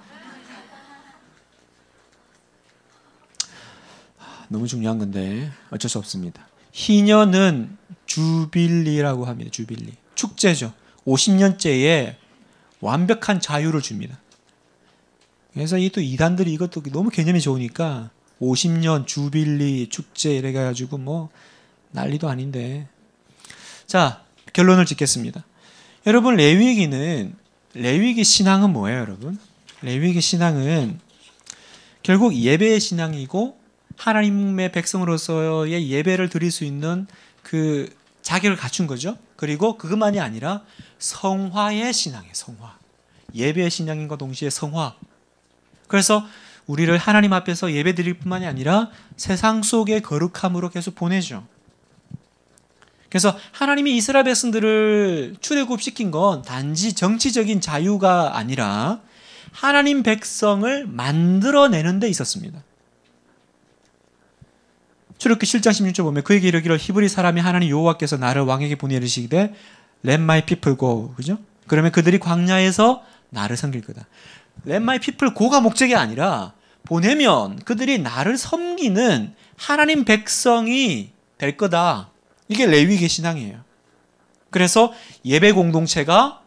Speaker 1: 너무 중요한 건데 어쩔 수 없습니다. 희년은 주빌리라고 합니다. 주빌리 축제죠. 50년째에 완벽한 자유를 줍니다. 그래서 이 또 이단들이 이것도 너무 개념이 좋으니까 50년 주빌리 축제 이래 가지고 뭐 난리도 아닌데 자 결론을 짓겠습니다. 여러분 레위기는 레위기 신앙은 뭐예요, 여러분? 레위기 신앙은 결국 예배의 신앙이고 하나님의 백성으로서의 예배를 드릴 수 있는 그 자격을 갖춘 거죠. 그리고 그것만이 아니라 성화의 신앙이에요, 성화. 예배의 신앙인과 동시에 성화. 그래서 우리를 하나님 앞에서 예배 드릴 뿐만이 아니라 세상 속의 거룩함으로 계속 보내죠. 그래서 하나님이 이스라엘 백성들을 출애굽시킨 건 단지 정치적인 자유가 아니라 하나님 백성을 만들어내는 데 있었습니다. 출애굽기 7장 16절 보면 그에게 이르기를 히브리 사람이 하나님 여호와께서 나를 왕에게 보내 시되 Let my people go. 그죠? 그러면 그들이 광야에서 나를 섬길 거다. Let my people go가 목적이 아니라 보내면 그들이 나를 섬기는 하나님 백성이 될 거다. 이게 레위계 신앙이에요. 그래서 예배 공동체가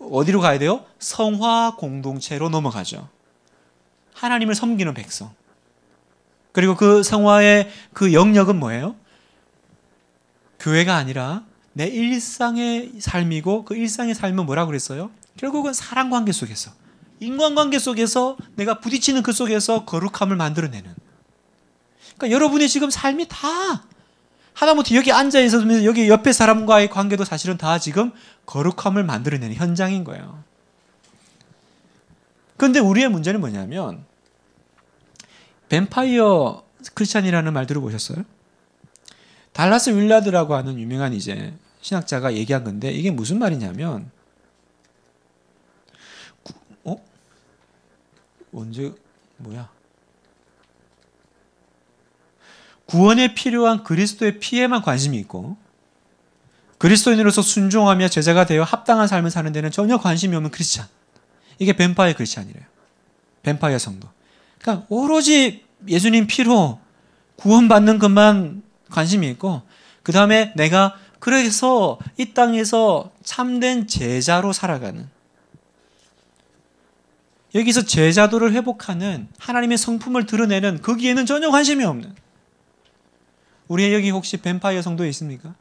Speaker 1: 어디로 가야 돼요? 성화 공동체로 넘어가죠. 하나님을 섬기는 백성. 그리고 그 성화의 그 영역은 뭐예요? 교회가 아니라 내 일상의 삶이고 그 일상의 삶은 뭐라고 그랬어요? 결국은 사랑 관계 속에서 인간관계 속에서 내가 부딪히는 그 속에서 거룩함을 만들어내는 그러니까 여러분의 지금 삶이 다 하다못해 여기 앉아 있으면서 여기 옆에 사람과의 관계도 사실은 다 지금 거룩함을 만들어내는 현장인 거예요. 그런데 우리의 문제는 뭐냐면 뱀파이어 크리스찬이라는 말 들어보셨어요? 달라스 윌라드라고 하는 유명한 이제 신학자가 얘기한 건데 이게 무슨 말이냐면 어? 언제 뭐야? 구원에 필요한 그리스도의 피에만 관심이 있고 그리스도인으로서 순종하며 제자가 되어 합당한 삶을 사는 데는 전혀 관심이 없는 크리스찬. 이게 뱀파이어 크리스찬이래요. 뱀파이어 성도. 그러니까 오로지 예수님 피로 구원받는 것만 관심이 있고 그 다음에 내가 그래서 이 땅에서 참된 제자로 살아가는 여기서 제자도를 회복하는 하나님의 성품을 드러내는 거기에는 전혀 관심이 없는 우리의 여기 혹시 뱀파이어 성도 있습니까?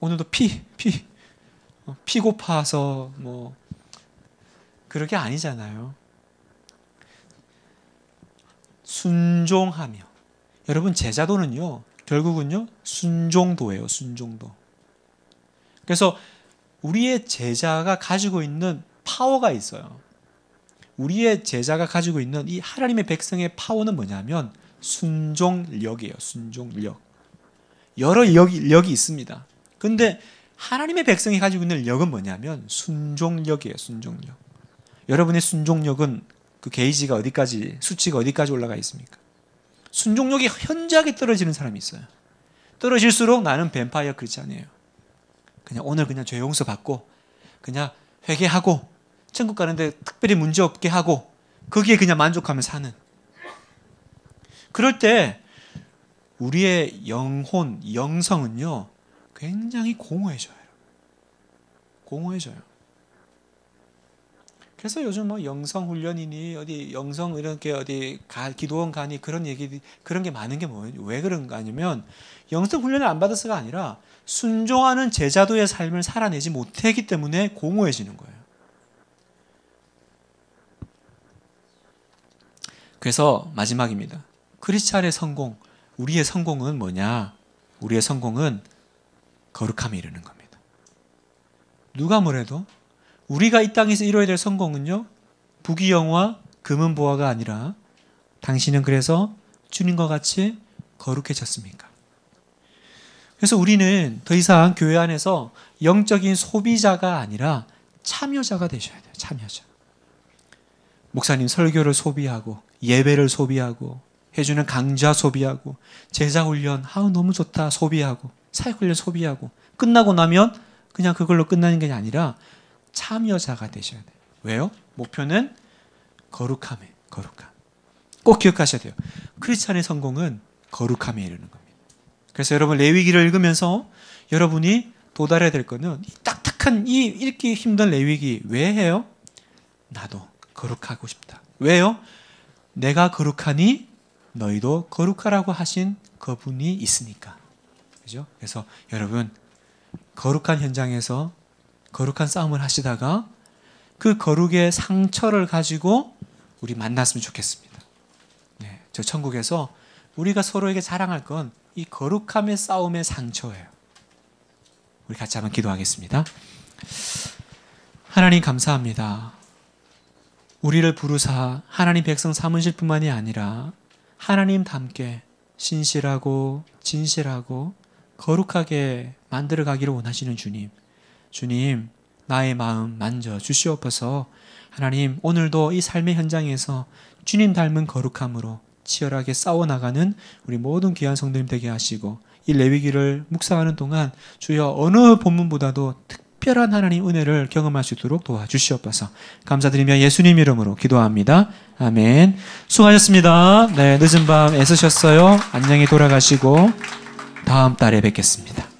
Speaker 1: 오늘도 피, 피, 어, 피 고파서 뭐 그렇게 아니잖아요. 순종하며 여러분 제자도는요 결국은요 순종도예요 순종도. 그래서 우리의 제자가 가지고 있는 파워가 있어요. 우리의 제자가 가지고 있는 이 하나님의 백성의 파워는 뭐냐면 순종력이에요. 순종력. 여러 역이, 역이 있습니다. 근데 하나님의 백성이 가지고 있는 역은 뭐냐면 순종력이에요. 순종력. 여러분의 순종력은 그 게이지가 어디까지 수치가 어디까지 올라가 있습니까? 순종력이 현저하게 떨어지는 사람이 있어요. 떨어질수록 나는 뱀파이어 크리스찬이에요. 그냥 오늘 그냥 죄 용서 받고 그냥 회개하고 천국 가는데 특별히 문제 없게 하고 거기에 그냥 만족하며 사는 그럴 때 우리의 영혼, 영성은요, 굉장히 공허해져요. 공허해져요. 그래서 요즘 뭐 영성 훈련이니 어디 영성 이렇게 어디 가, 기도원 가니 그런 얘기 그런 게 많은 게 뭐예요? 왜 그런가 하면 영성 훈련을 안 받아서가 아니라 순종하는 제자도의 삶을 살아내지 못했기 때문에 공허해지는 거예요. 그래서 마지막입니다. 크리스찬의 성공 우리의 성공은 뭐냐? 우리의 성공은 거룩함에 이르는 겁니다. 누가 뭐래도 우리가 이 땅에서 이뤄야 될 성공은요. 부귀영화, 금은보화가 아니라 당신은 그래서 주님과 같이 거룩해졌습니까? 그래서 우리는 더 이상 교회 안에서 영적인 소비자가 아니라 참여자가 되셔야 돼요. 참여자. 목사님 설교를 소비하고 예배를 소비하고 해주는 강좌 소비하고 제자 훈련 아우 너무 좋다 소비하고 사역 훈련 소비하고 끝나고 나면 그냥 그걸로 끝나는 게 아니라 참여자가 되셔야 돼요. 왜요? 목표는 거룩함에 거룩함. 꼭 기억하셔야 돼요. 크리스찬의 성공은 거룩함에 이르는 겁니다. 그래서 여러분 레위기를 읽으면서 여러분이 도달해야 될 거는 이 딱딱한 이 읽기 힘든 레위기 왜 해요? 나도 거룩하고 싶다. 왜요? 내가 거룩하니 너희도 거룩하라고 하신 그분이 있으니까. 그죠? 그래서 여러분 거룩한 현장에서 거룩한 싸움을 하시다가 그 거룩의 상처를 가지고 우리 만났으면 좋겠습니다. 네, 저 천국에서 우리가 서로에게 자랑할 건 이 거룩함의 싸움의 상처예요. 우리 같이 한번 기도하겠습니다. 하나님 감사합니다. 우리를 부르사 하나님 백성 삼으실 뿐만이 아니라 하나님닮게 신실하고 진실하고 거룩하게 만들어 가기를 원하시는 주님. 주님, 나의 마음 만져 주시옵소서. 하나님, 오늘도 이 삶의 현장에서 주님 닮은 거룩함으로 치열하게 싸워나가는 우리 모든 귀한 성도님 되게 하시고 이 레위기를 묵상하는 동안 주여 어느 본문보다도 특 특별한 하나님 은혜를 경험할 수 있도록 도와주시옵소서. 감사드리며 예수님 이름으로 기도합니다. 아멘. 수고하셨습니다. 네, 늦은 밤 애쓰셨어요. 안녕히 돌아가시고 다음 달에 뵙겠습니다.